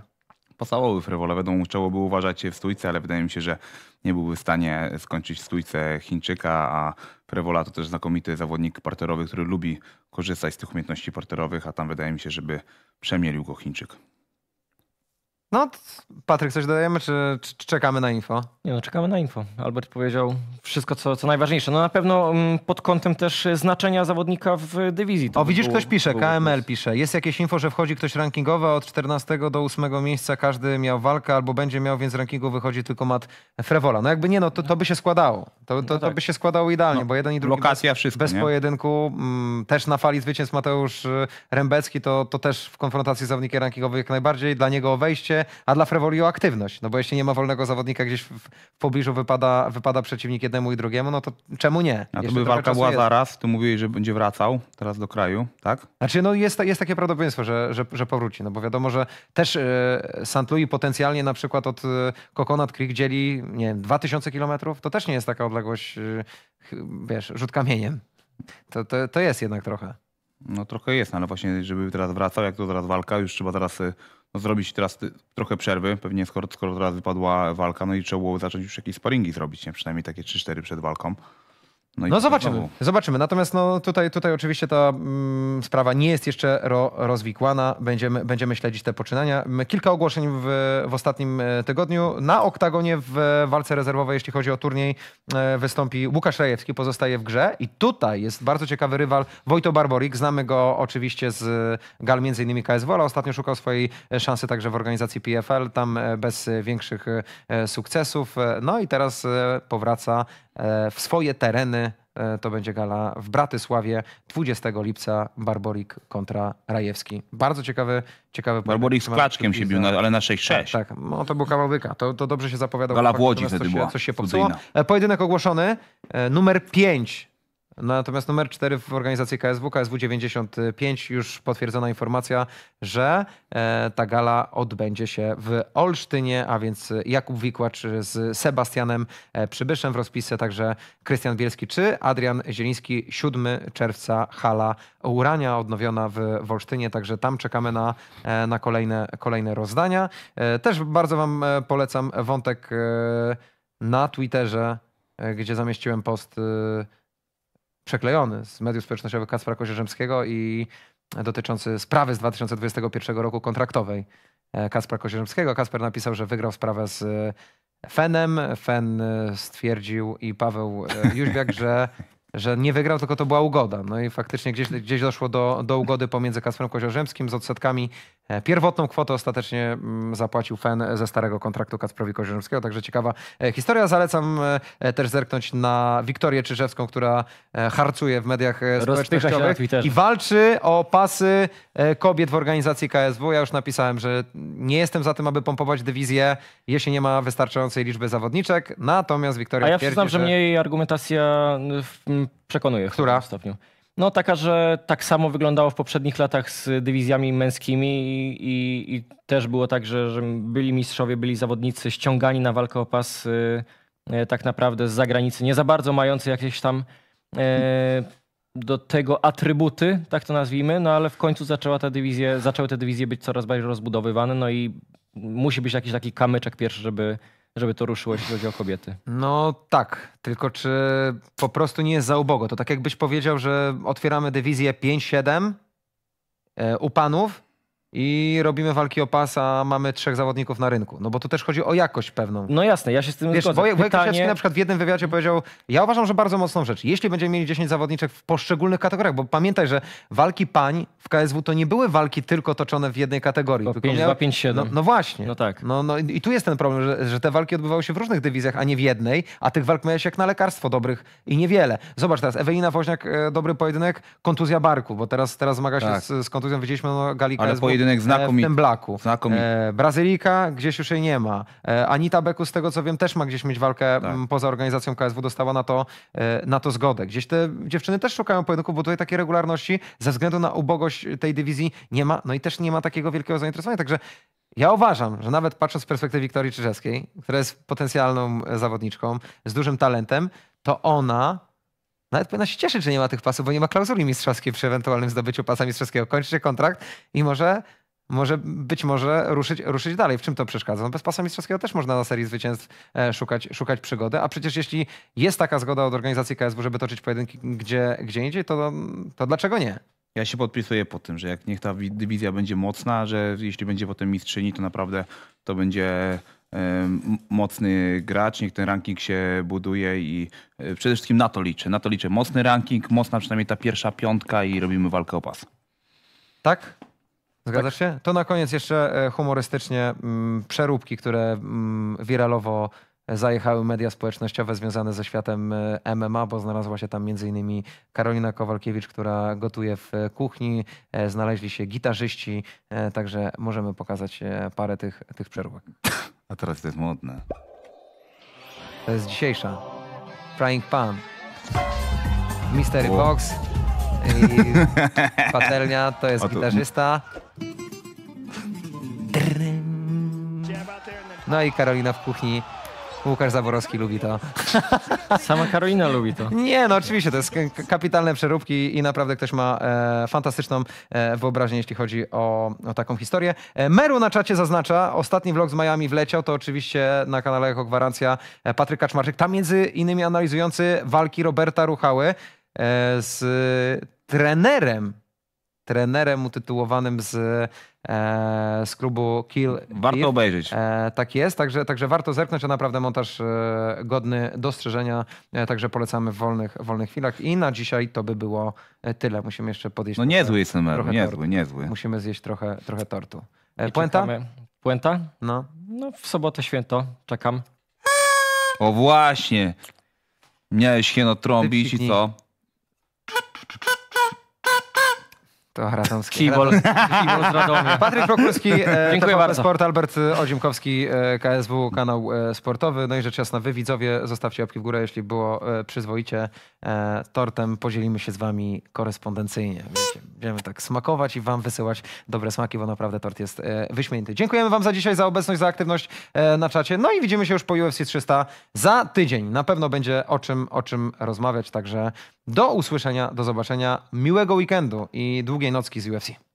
pasałoby Frewola. trzeba musiałoby uważać w stójce, ale wydaje mi się, że nie byłby w stanie skończyć w stójce Chińczyka, a Frewola to też znakomity zawodnik parterowy, który lubi korzystać z tych umiejętności parterowych, a tam wydaje mi się, żeby przemielił go Chińczyk. No, Patryk, coś dodajemy, czy, czy, czy, czekamy na info? Nie no, czekamy na info. Albert powiedział wszystko, co, co najważniejsze. No na pewno m, mm, pod kątem też znaczenia zawodnika w dywizji. To o, widzisz, było, ktoś pisze, KML pisze. Jest jakieś info, że wchodzi ktoś rankingowy, a od 14 do 8 miejsca każdy miał walkę albo będzie miał, więc z rankingu wychodzi tylko Mat Frewola. No jakby nie, no to, to by się składało. To, to, no tak. to by się składało idealnie, no, bo jeden i drugi lokacja, bez, wszystko, bez nie? pojedynku. M, mm, też na fali zwycięstw Mateusz y, Rembecki, to, to też w konfrontacji z zawodnikiem rankingowym jak najbardziej. Dla niego wejście a dla Frevolio aktywność. No bo jeśli nie ma wolnego zawodnika gdzieś w, w pobliżu wypada, wypada przeciwnik jednemu i drugiemu, no to czemu nie? A to Jeszcze by walka była jest. zaraz, tu mówiłeś, że będzie wracał teraz do kraju, tak? Znaczy no jest, jest takie prawdopodobieństwo, że, że, że powróci, no bo wiadomo, że też e, St. Louis potencjalnie na przykład od e, Coconut Creek dzieli, nie wiem, 2000 kilometrów, to też nie jest taka odległość, e, wiesz, rzut kamieniem. To, to, to jest jednak trochę. No trochę jest, no ale właśnie, żeby teraz wracał, jak to teraz walka, już trzeba teraz no, zrobić teraz y, trochę przerwy, pewnie skoro, skoro teraz wypadła walka, no i trzeba było zacząć już jakieś sparingi zrobić, nie? przynajmniej takie 3-4 przed walką. No, no zobaczymy, znowu. zobaczymy. Natomiast no, tutaj, tutaj oczywiście ta mm, sprawa nie jest jeszcze ro, rozwikłana. Będziemy, będziemy śledzić te poczynania. Kilka ogłoszeń w, w ostatnim e, tygodniu. Na oktagonie w walce rezerwowej, jeśli chodzi o turniej, e, wystąpi Łukasz Rajewski, pozostaje w grze. I tutaj jest bardzo ciekawy rywal Wojto Barborik. Znamy go oczywiście z gal między innymi KSW, ale ostatnio szukał swojej e, szansy także w organizacji PFL. Tam bez większych sukcesów. No i teraz powraca w swoje tereny E, to będzie gala w Bratysławie 20 lipca Barborik kontra Rajewski. Bardzo ciekawy, ciekawy Barborik z klaczkiem się bił, na, no, ale na 6-6. Tak, tak, No, to był kawał To, to dobrze się zapowiadał. Gala w Łodzi wtedy coś, była. Coś się popsuło. E, pojedynek ogłoszony, e, numer 5 Natomiast numer 4 w organizacji KSW, KSW 95, już potwierdzona informacja, że e, ta gala odbędzie się w Olsztynie, a więc Jakub Wikłacz z Sebastianem e, Przybyszem w rozpisce, także Krystian Bielski czy Adrian Zieliński, 7 czerwca hala Urania odnowiona w, w Olsztynie, także tam czekamy na, e, na kolejne, kolejne rozdania. Też bardzo Wam polecam wątek na Twitterze, gdzie zamieściłem post przeklejony z mediów społecznościowych Kacpra Kozierzymskiego i dotyczący sprawy z 2021 roku kontraktowej e, Kacpra Kozierzymskiego. Kasper napisał, że wygrał sprawę z e, Fenem. Fen e, stwierdził i Paweł Jóźwiak, że że nie wygrał, tylko to była ugoda. No i faktycznie gdzieś, gdzieś doszło do, do ugody pomiędzy Kasprem Koziorzemskim z odsetkami E, pierwotną kwotę ostatecznie mm, zapłacił Fen ze starego kontraktu Kacprowi Kozirzewskiego, także ciekawa e, historia. Zalecam e, też zerknąć na Wiktorię Czyżewską, która harcuje w mediach społecznościowych i walczy o pasy kobiet w organizacji KSW. Ja już napisałem, że nie jestem za tym, aby pompować dywizję, jeśli nie ma wystarczającej liczby zawodniczek. Natomiast Wiktoria A ja twierdzi, przyznam, że, że mnie jej argumentacja mm, przekonuje. Która? W stopniu. No taka, że tak samo wyglądało w poprzednich latach z dywizjami męskimi i, i, i też było tak, że, że, byli mistrzowie, byli zawodnicy ściągani na walkę o pas y, y tak naprawdę z zagranicy, nie za bardzo mający jakieś tam y, do tego atrybuty, tak to nazwijmy, no ale w końcu zaczęła ta dywizja, zaczęły te dywizje być coraz bardziej rozbudowywane, no i musi być jakiś taki kamyczek pierwszy, żeby żeby to ruszyło, jeśli chodzi o kobiety. No tak, tylko czy po prostu nie jest za ubogo? To tak jakbyś powiedział, że otwieramy dywizję 5-7 e, u panów i robimy walki o pas, a mamy trzech zawodników na rynku. No bo tu też chodzi o jakość pewną. No jasne, ja się z tym Wiesz, zgodzę. Bo, Pytanie... na przykład w jednym wywiadzie powiedział, ja uważam, że bardzo mocną rzecz. Jeśli będziemy mieli 10 zawodniczek w poszczególnych kategoriach, bo pamiętaj, że walki pań w KSW to nie były walki tylko toczone w jednej kategorii. To 5, 2, 5, 7. No, no, właśnie. No tak. No, no i tu jest ten problem, że, że te walki odbywały się w różnych dywizjach, a nie w jednej, a tych walk miałeś jak na lekarstwo dobrych i niewiele. Zobacz teraz, Ewelina Woźniak, e, dobry pojedynek, kontuzja barku, bo teraz, teraz zmaga się tak. z, z, kontuzją, widzieliśmy na no, gali Ale KSW pojedynek znakomity. W e, tym blaku. Znakomity. E, Brazylika gdzieś już jej nie ma. E, Anita Beku, z tego co wiem, też ma gdzieś mieć walkę tak. poza organizacją KSW, dostała na to, e, na to zgodę. Gdzieś te dziewczyny też szukają pojedynków, bo tutaj takiej regularności ze względu na ubogość tej dywizji nie ma, no i też nie ma takiego wielkiego zainteresowania, także ja uważam, że nawet patrząc z perspektywy Wiktorii Czyżewskiej, która jest potencjalną e, zawodniczką z dużym talentem, to ona nawet powinna się cieszyć, że nie ma tych pasów, bo nie ma klauzuli mistrzowskiej przy ewentualnym zdobyciu pasa mistrzowskiego. Kończy się kontrakt i może, może być może ruszyć, ruszyć dalej. W czym to przeszkadza? No bez pasa mistrzowskiego też można na serii zwycięstw e, szukać, szukać przygody, a przecież jeśli jest taka zgoda od organizacji KSW, żeby toczyć pojedynki gdzie, gdzie indziej, to, to dlaczego nie? Ja się podpisuję po tym, że jak niech ta dywizja będzie mocna, że jeśli będzie potem mistrzyni, to naprawdę to będzie mocny gracz, niech ten ranking się buduje i e, przede wszystkim na to liczę. Na to liczę. Mocny ranking, mocna przynajmniej ta pierwsza piątka i robimy walkę o pas. Tak? Zgadzasz tak. się? To na koniec jeszcze e, humorystycznie mm, przeróbki, które mm, wiralowo e, zajechały media społecznościowe związane ze światem MMA, bo znalazła się tam m.in. Karolina Kowalkiewicz, która gotuje w kuchni, znaleźli się gitarzyści, także możemy pokazać parę tych, tych przeróbek. A teraz to jest modne. To jest dzisiejsza. Frying Pan. Mystery wow. Box. I patelnia to jest gitarzysta. No i Karolina w kuchni Łukasz Zaborowski lubi to. Sama Karolina lubi to. Nie, no oczywiście, to jest kapitalne przeróbki i naprawdę ktoś ma e, fantastyczną e, wyobraźnię, jeśli chodzi o, o taką historię. E, Meru na czacie zaznacza, ostatni vlog z Miami wleciał, to oczywiście na kanale jako gwarancja e, Patryk Kaczmarczyk, tam między innymi analizujący walki Roberta Ruchały e, z trenerem trenerem utytułowanym z, e, z klubu Kill. Warto Eve. obejrzeć. E, tak jest, także, także warto zerknąć, a naprawdę montaż e, godny dostrzeżenia, e, także polecamy w wolnych, wolnych chwilach i na dzisiaj to by było e, tyle. Musimy jeszcze podjeść. No niezły jest numer, niezły, niezły. Musimy zjeść trochę, trochę tortu. E, puenta? Puenta? No. no w sobotę święto, czekam. O właśnie, miałeś się no trąbić i co? To Radomski. Kibol, Kibol z Radomia. Patryk Prokulski, e, Dziękuję bardzo. Sport, Albert e, Odziemkowski, e, KSW, kanał sportowy. No i rzecz jasna, wy widzowie, zostawcie łapki w górę, jeśli było przyzwoicie. tortem podzielimy się z wami korespondencyjnie. będziemy tak smakować i wam wysyłać dobre smaki, bo naprawdę tort jest wyśmienity. Dziękujemy wam za dzisiaj, za obecność, za aktywność na czacie. No i widzimy się już po UFC 300 za tydzień. Na pewno będzie o czym, o czym rozmawiać, także do usłyszenia, do zobaczenia, miłego weekendu i długiej nocki z UFC.